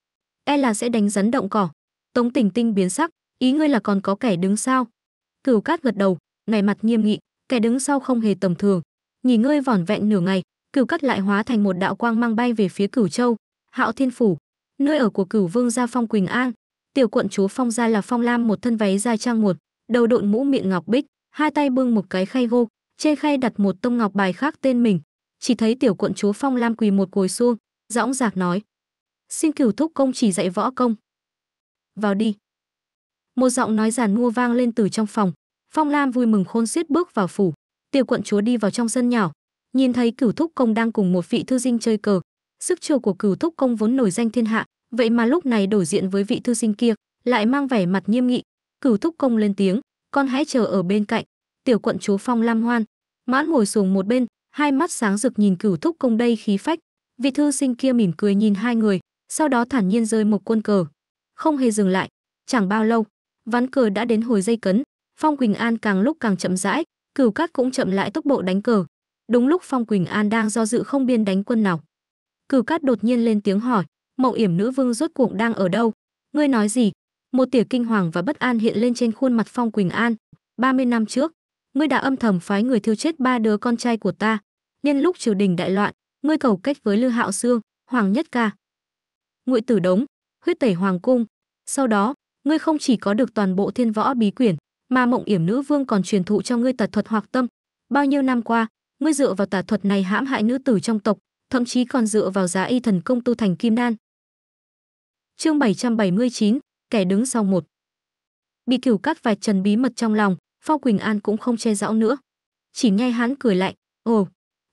e là sẽ đánh rắn động cỏ. Tống tỉnh Tinh biến sắc, ý ngươi là còn có kẻ đứng sau? Cửu Cát gật đầu, ngày mặt nghiêm nghị, kẻ đứng sau không hề tầm thường. Nghỉ ngơi vỏn vẹn nửa ngày, Cửu Cát lại hóa thành một đạo quang mang bay về phía Cửu Châu, Hạo Thiên phủ, nơi ở của Cửu Vương gia Phong Quỳnh An. Tiểu quận chúa Phong gia là Phong Lam một thân váy dài trang một, đầu đội mũ miệng ngọc bích, hai tay bưng một cái khay gỗ, trên khay đặt một tông ngọc bài khác tên mình chỉ thấy tiểu quận chúa Phong Lam quỳ một cồi xuống, dõng dạc nói: "Xin cửu thúc công chỉ dạy võ công." "Vào đi." Một giọng nói giàn mua vang lên từ trong phòng, Phong Lam vui mừng khôn xiết bước vào phủ, tiểu quận chúa đi vào trong sân nhỏ, nhìn thấy cửu thúc công đang cùng một vị thư sinh chơi cờ, sức chiều của cửu thúc công vốn nổi danh thiên hạ, vậy mà lúc này đổi diện với vị thư sinh kia, lại mang vẻ mặt nghiêm nghị, cửu thúc công lên tiếng: "Con hãy chờ ở bên cạnh." Tiểu quận chúa Phong Lam hoan, mãn ngồi xuống một bên, hai mắt sáng rực nhìn cửu thúc công đây khí phách vị thư sinh kia mỉm cười nhìn hai người sau đó thản nhiên rơi một quân cờ không hề dừng lại chẳng bao lâu ván cờ đã đến hồi dây cấn phong quỳnh an càng lúc càng chậm rãi cửu cát cũng chậm lại tốc độ đánh cờ đúng lúc phong quỳnh an đang do dự không biên đánh quân nào cửu cát đột nhiên lên tiếng hỏi mậu yểm nữ vương rốt cuộc đang ở đâu ngươi nói gì một tia kinh hoàng và bất an hiện lên trên khuôn mặt phong quỳnh an 30 năm trước ngươi đã âm thầm phái người thiêu chết ba đứa con trai của ta nhân lúc triều đình đại loạn ngươi cầu cách với lư hạo xương hoàng nhất ca ngụy tử đống huyết tẩy hoàng cung sau đó ngươi không chỉ có được toàn bộ thiên võ bí quyển mà mộng yểm nữ vương còn truyền thụ cho ngươi tà thuật hoặc tâm bao nhiêu năm qua ngươi dựa vào tà thuật này hãm hại nữ tử trong tộc thậm chí còn dựa vào giá y thần công tu thành kim đan chương 779, kẻ đứng sau một bị cửu các vạch trần bí mật trong lòng Phong Quỳnh An cũng không che giấu nữa. Chỉ nghe hắn cười lạnh, "Ồ,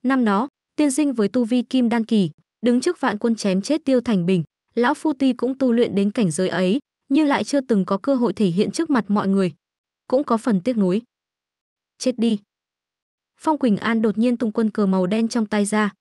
năm đó, tiên sinh với tu vi kim đan kỳ, đứng trước vạn quân chém chết Tiêu Thành Bình, lão phu ti cũng tu luyện đến cảnh giới ấy, nhưng lại chưa từng có cơ hội thể hiện trước mặt mọi người, cũng có phần tiếc nuối." Chết đi. Phong Quỳnh An đột nhiên tung quân cờ màu đen trong tay ra.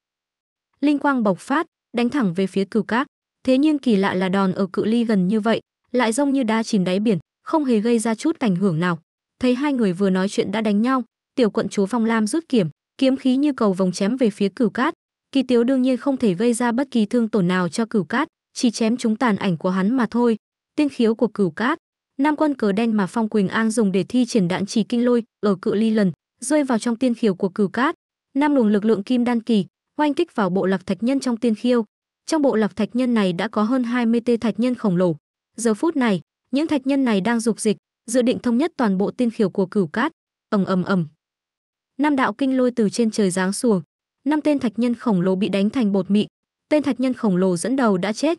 Linh quang bộc phát, đánh thẳng về phía cửu cát. Thế nhưng kỳ lạ là đòn ở cự ly gần như vậy, lại rông như đá chìm đáy biển, không hề gây ra chút ảnh hưởng nào thấy hai người vừa nói chuyện đã đánh nhau tiểu quận chúa phong lam rút kiểm kiếm khí như cầu vòng chém về phía cửu cát kỳ tiếu đương nhiên không thể gây ra bất kỳ thương tổn nào cho cửu cát chỉ chém chúng tàn ảnh của hắn mà thôi tiên khiếu của cửu cát nam quân cờ đen mà phong quỳnh an dùng để thi triển đạn chỉ kinh lôi ở cự ly lần rơi vào trong tiên khiếu của cửu cát năm luồng lực lượng kim đan kỳ oanh kích vào bộ lạc thạch nhân trong tiên khiêu trong bộ lạc thạch nhân này đã có hơn 20 tê thạch nhân khổng lồ giờ phút này những thạch nhân này đang dục dịch dự định thống nhất toàn bộ tiên khiếu của cửu cát ầm ầm ầm năm đạo kinh lôi từ trên trời giáng xuống năm tên thạch nhân khổng lồ bị đánh thành bột mịn tên thạch nhân khổng lồ dẫn đầu đã chết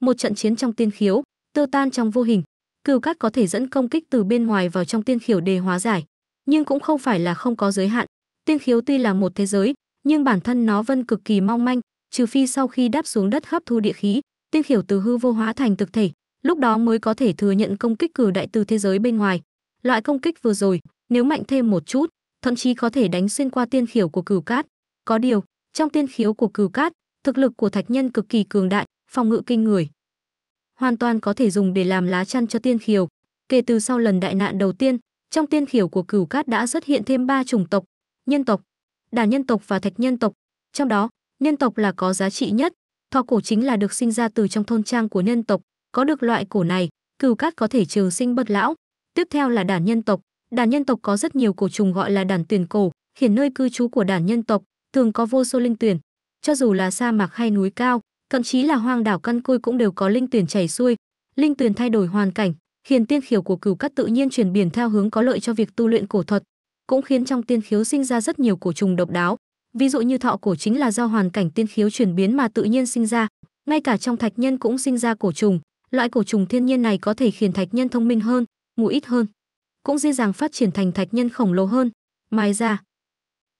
một trận chiến trong tiên khiếu tiêu tan trong vô hình cửu cát có thể dẫn công kích từ bên ngoài vào trong tiên khiếu để hóa giải nhưng cũng không phải là không có giới hạn tiên khiếu tuy là một thế giới nhưng bản thân nó vẫn cực kỳ mong manh trừ phi sau khi đáp xuống đất hấp thu địa khí tiên khiếu từ hư vô hóa thành thực thể lúc đó mới có thể thừa nhận công kích cử đại từ thế giới bên ngoài. Loại công kích vừa rồi, nếu mạnh thêm một chút, thậm chí có thể đánh xuyên qua tiên khiếu của Cửu Cát. Có điều, trong tiên khiếu của Cửu Cát, thực lực của Thạch Nhân cực kỳ cường đại, phòng ngự kinh người. Hoàn toàn có thể dùng để làm lá chăn cho tiên khiếu. Kể từ sau lần đại nạn đầu tiên, trong tiên khiếu của Cửu Cát đã xuất hiện thêm ba chủng tộc, nhân tộc, đà nhân tộc và thạch nhân tộc. Trong đó, nhân tộc là có giá trị nhất, thọ cổ chính là được sinh ra từ trong thôn trang của nhân tộc, có được loại cổ này, cừu cát có thể trường sinh bất lão. Tiếp theo là đàn nhân tộc. Đàn nhân tộc có rất nhiều cổ trùng gọi là đàn tuyển cổ, khiến nơi cư trú của đàn nhân tộc thường có vô số linh tuyển. Cho dù là sa mạc hay núi cao, thậm chí là hoang đảo căn côi cũng đều có linh tuyển chảy xuôi. Linh tuyển thay đổi hoàn cảnh, khiến tiên khiếu của cừu cát tự nhiên chuyển biển theo hướng có lợi cho việc tu luyện cổ thuật, cũng khiến trong tiên khiếu sinh ra rất nhiều cổ trùng độc đáo. Ví dụ như thọ cổ chính là do hoàn cảnh tiên khiếu chuyển biến mà tự nhiên sinh ra, ngay cả trong thạch nhân cũng sinh ra cổ trùng, Loại cổ trùng thiên nhiên này có thể khiến thạch nhân thông minh hơn, ngủ ít hơn, cũng dễ dàng phát triển thành thạch nhân khổng lồ hơn. mai ra,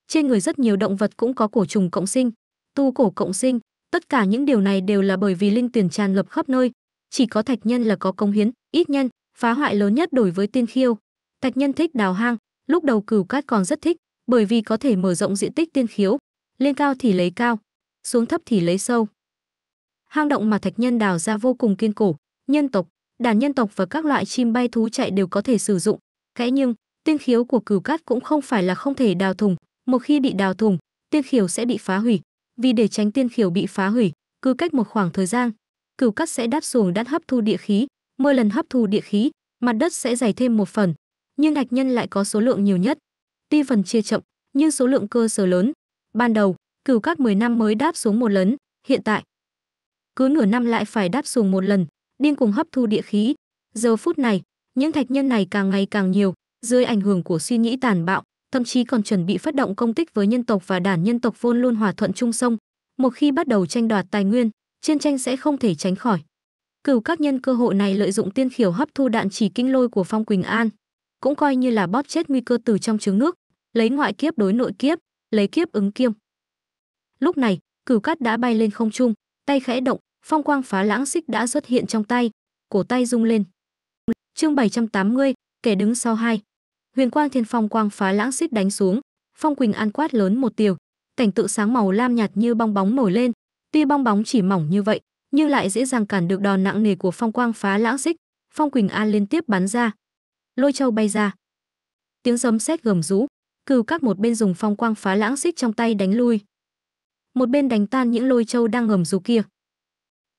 trên người rất nhiều động vật cũng có cổ trùng cộng sinh, tu cổ cộng sinh, tất cả những điều này đều là bởi vì linh tuyển tràn ngập khắp nơi, chỉ có thạch nhân là có công hiến, ít nhân, phá hoại lớn nhất đối với tiên khiêu. Thạch nhân thích đào hang, lúc đầu cửu cát còn rất thích, bởi vì có thể mở rộng diện tích tiên khiếu, lên cao thì lấy cao, xuống thấp thì lấy sâu. Hang động mà thạch nhân đào ra vô cùng kiên cổ, nhân tộc, đàn nhân tộc và các loại chim bay thú chạy đều có thể sử dụng. Kẽ nhưng, tiên khiếu của cửu cát cũng không phải là không thể đào thùng, một khi bị đào thùng, tiên khiếu sẽ bị phá hủy. Vì để tránh tiên khiếu bị phá hủy, cứ cách một khoảng thời gian, cửu cát sẽ đáp xuống đắt hấp thu địa khí, mưa lần hấp thu địa khí, mặt đất sẽ dày thêm một phần. Nhưng hạch nhân lại có số lượng nhiều nhất. Tuy phần chia chậm, nhưng số lượng cơ sở lớn. Ban đầu, cửu cát 10 năm mới đáp xuống một lần, hiện tại cứ nửa năm lại phải đáp xuống một lần, điên cùng hấp thu địa khí. Giờ phút này, những thạch nhân này càng ngày càng nhiều, dưới ảnh hưởng của suy nghĩ tàn bạo, thậm chí còn chuẩn bị phát động công kích với nhân tộc và đàn nhân tộc vốn luôn hòa thuận chung sông. Một khi bắt đầu tranh đoạt tài nguyên, chiến tranh sẽ không thể tránh khỏi. Cửu các nhân cơ hội này lợi dụng tiên khiểu hấp thu đạn chỉ kinh lôi của Phong Quỳnh An, cũng coi như là bóp chết nguy cơ từ trong trứng nước, lấy ngoại kiếp đối nội kiếp, lấy kiếp ứng kiêm. Lúc này, cửu cát đã bay lên không trung, tay khẽ động, phong quang phá lãng xích đã xuất hiện trong tay, cổ tay rung lên. Chương 780, kẻ đứng sau hai. Huyền quang thiên phong quang phá lãng xích đánh xuống, phong quỳnh an quát lớn một tiếng, cảnh tự sáng màu lam nhạt như bong bóng nổi lên, tuy bong bóng chỉ mỏng như vậy, nhưng lại dễ dàng cản được đòn nặng nề của phong quang phá lãng xích, phong quỳnh an liên tiếp bắn ra. Lôi châu bay ra. Tiếng sấm sét gầm rú, cừu các một bên dùng phong quang phá lãng xích trong tay đánh lui. Một bên đánh tan những lôi châu đang gầm rú kia.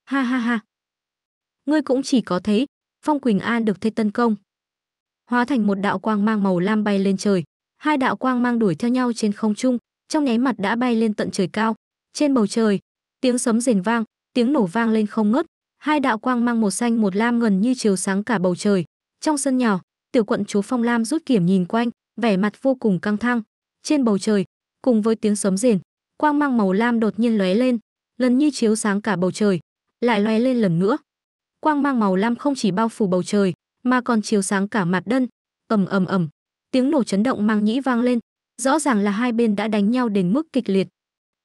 Ha ha ha. Ngươi cũng chỉ có thế. Phong Quỳnh An được thay tấn công. Hóa thành một đạo quang mang màu lam bay lên trời, hai đạo quang mang đuổi theo nhau trên không trung, trong nháy mặt đã bay lên tận trời cao. Trên bầu trời, tiếng sấm rền vang, tiếng nổ vang lên không ngớt, hai đạo quang mang một xanh một lam gần như chiếu sáng cả bầu trời. Trong sân nhỏ, tiểu quận chúa Phong Lam rút kiểm nhìn quanh, vẻ mặt vô cùng căng thẳng. Trên bầu trời, cùng với tiếng sấm rền, quang mang màu lam đột nhiên lóe lên, lần như chiếu sáng cả bầu trời, lại loe lên lần nữa. Quang mang màu lam không chỉ bao phủ bầu trời, mà còn chiếu sáng cả mặt đất. Ầm ầm ầm, tiếng nổ chấn động mang nhĩ vang lên, rõ ràng là hai bên đã đánh nhau đến mức kịch liệt.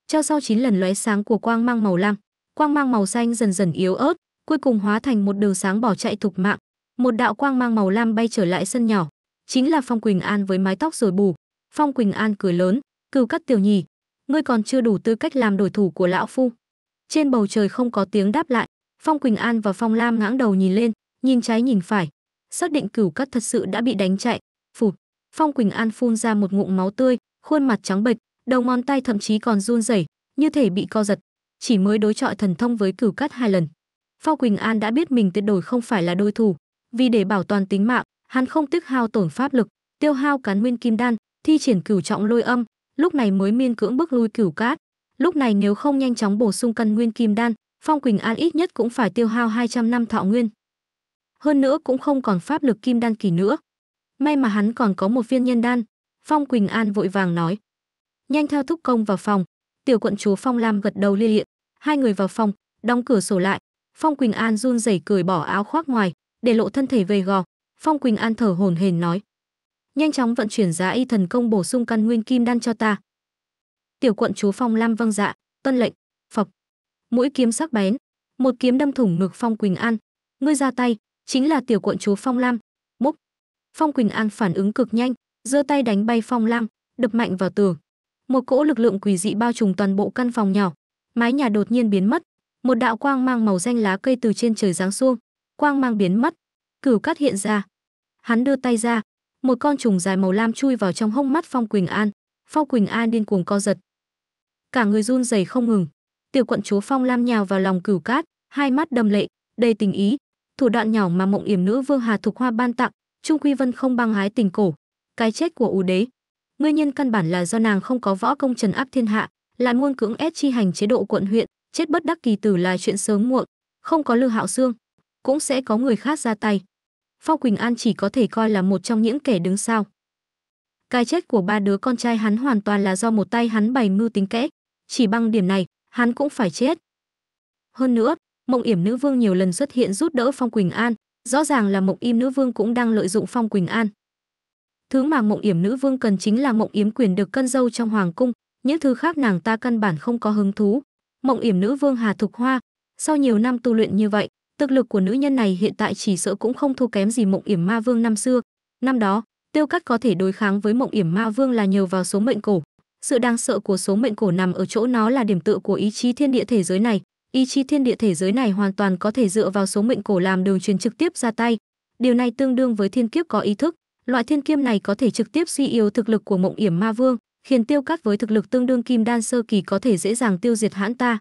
Cho sau chín lần lóe sáng của quang mang màu lam, quang mang màu xanh dần dần yếu ớt, cuối cùng hóa thành một đường sáng bỏ chạy thục mạng. Một đạo quang mang màu lam bay trở lại sân nhỏ, chính là Phong Quỳnh An với mái tóc rối bù. Phong Quỳnh An cười lớn, cừu cắt tiểu nhì, ngươi còn chưa đủ tư cách làm đối thủ của lão phu. Trên bầu trời không có tiếng đáp lại, Phong Quỳnh An và Phong Lam ngãng đầu nhìn lên, nhìn trái nhìn phải, xác định cửu cắt thật sự đã bị đánh chạy. Phụt, Phong Quỳnh An phun ra một ngụm máu tươi, khuôn mặt trắng bệch, đầu ngón tay thậm chí còn run rẩy, như thể bị co giật. Chỉ mới đối chọi thần thông với cửu cắt hai lần, Phong Quỳnh An đã biết mình tuyệt đối không phải là đối thủ, vì để bảo toàn tính mạng, hắn không tiếc hao tổn pháp lực, tiêu hao cán nguyên kim đan, thi triển cửu trọng lôi âm, lúc này mới miên cưỡng bước lui cửu cát. Lúc này nếu không nhanh chóng bổ sung căn nguyên kim đan, Phong Quỳnh An ít nhất cũng phải tiêu hao 200 năm thọ nguyên. Hơn nữa cũng không còn pháp lực kim đan kỳ nữa. May mà hắn còn có một viên nhân đan. Phong Quỳnh An vội vàng nói. Nhanh theo thúc công vào phòng. Tiểu quận chúa Phong Lam gật đầu lia liệm. Hai người vào phòng, đóng cửa sổ lại. Phong Quỳnh An run rẩy cười bỏ áo khoác ngoài, để lộ thân thể gầy gò. Phong Quỳnh An thở hổn hển nói. Nhanh chóng vận chuyển giá y thần công bổ sung căn nguyên kim đan cho ta tiểu quận chúa phong lam vâng dạ tuân lệnh phọc mũi kiếm sắc bén một kiếm đâm thủng ngực phong quỳnh an ngươi ra tay chính là tiểu quận chúa phong lam múc phong quỳnh an phản ứng cực nhanh giơ tay đánh bay phong lam đập mạnh vào tường một cỗ lực lượng quỷ dị bao trùm toàn bộ căn phòng nhỏ mái nhà đột nhiên biến mất một đạo quang mang màu xanh lá cây từ trên trời giáng xuống quang mang biến mất cửu cát hiện ra hắn đưa tay ra một con trùng dài màu lam chui vào trong hông mắt phong quỳnh an phong quỳnh an điên cuồng co giật cả người run rẩy không ngừng. Tiểu quận chúa Phong Lam nhào vào lòng Cửu Cát, hai mắt đầm lệ, đầy tình ý, thủ đoạn nhỏ mà mộng yểm nữ vương Hà Thục Hoa ban tặng, Trung Quy Vân không băng hái tình cổ. Cái chết của Ú đế, nguyên nhân căn bản là do nàng không có võ công trần áp thiên hạ, lại muôn cưỡng ép chi hành chế độ quận huyện, chết bất đắc kỳ tử là chuyện sớm muộn, không có Lư Hạo xương cũng sẽ có người khác ra tay. Phong Quỳnh An chỉ có thể coi là một trong những kẻ đứng sau. Cái chết của ba đứa con trai hắn hoàn toàn là do một tay hắn bày mưu tính kẽ, chỉ bằng điểm này, hắn cũng phải chết. Hơn nữa, Mộng Yểm Nữ Vương nhiều lần xuất hiện giúp đỡ Phong Quỳnh An, rõ ràng là Mộng Im Nữ Vương cũng đang lợi dụng Phong Quỳnh An. Thứ mà Mộng Yểm Nữ Vương cần chính là Mộng Yếm quyền được cân dâu trong hoàng cung, những thứ khác nàng ta căn bản không có hứng thú. Mộng Yểm Nữ Vương Hà Thục Hoa, sau nhiều năm tu luyện như vậy, thực lực của nữ nhân này hiện tại chỉ sợ cũng không thua kém gì Mộng Yểm Ma Vương năm xưa. Năm đó, Tiêu Cắt có thể đối kháng với Mộng Yểm Ma Vương là nhờ vào số mệnh cổ, sự đáng sợ của số mệnh cổ nằm ở chỗ nó là điểm tựa của ý chí thiên địa thế giới này ý chí thiên địa thế giới này hoàn toàn có thể dựa vào số mệnh cổ làm đường truyền trực tiếp ra tay điều này tương đương với thiên kiếp có ý thức loại thiên kiếp này có thể trực tiếp suy yếu thực lực của mộng yểm ma vương khiến tiêu cắt với thực lực tương đương kim đan sơ kỳ có thể dễ dàng tiêu diệt hãn ta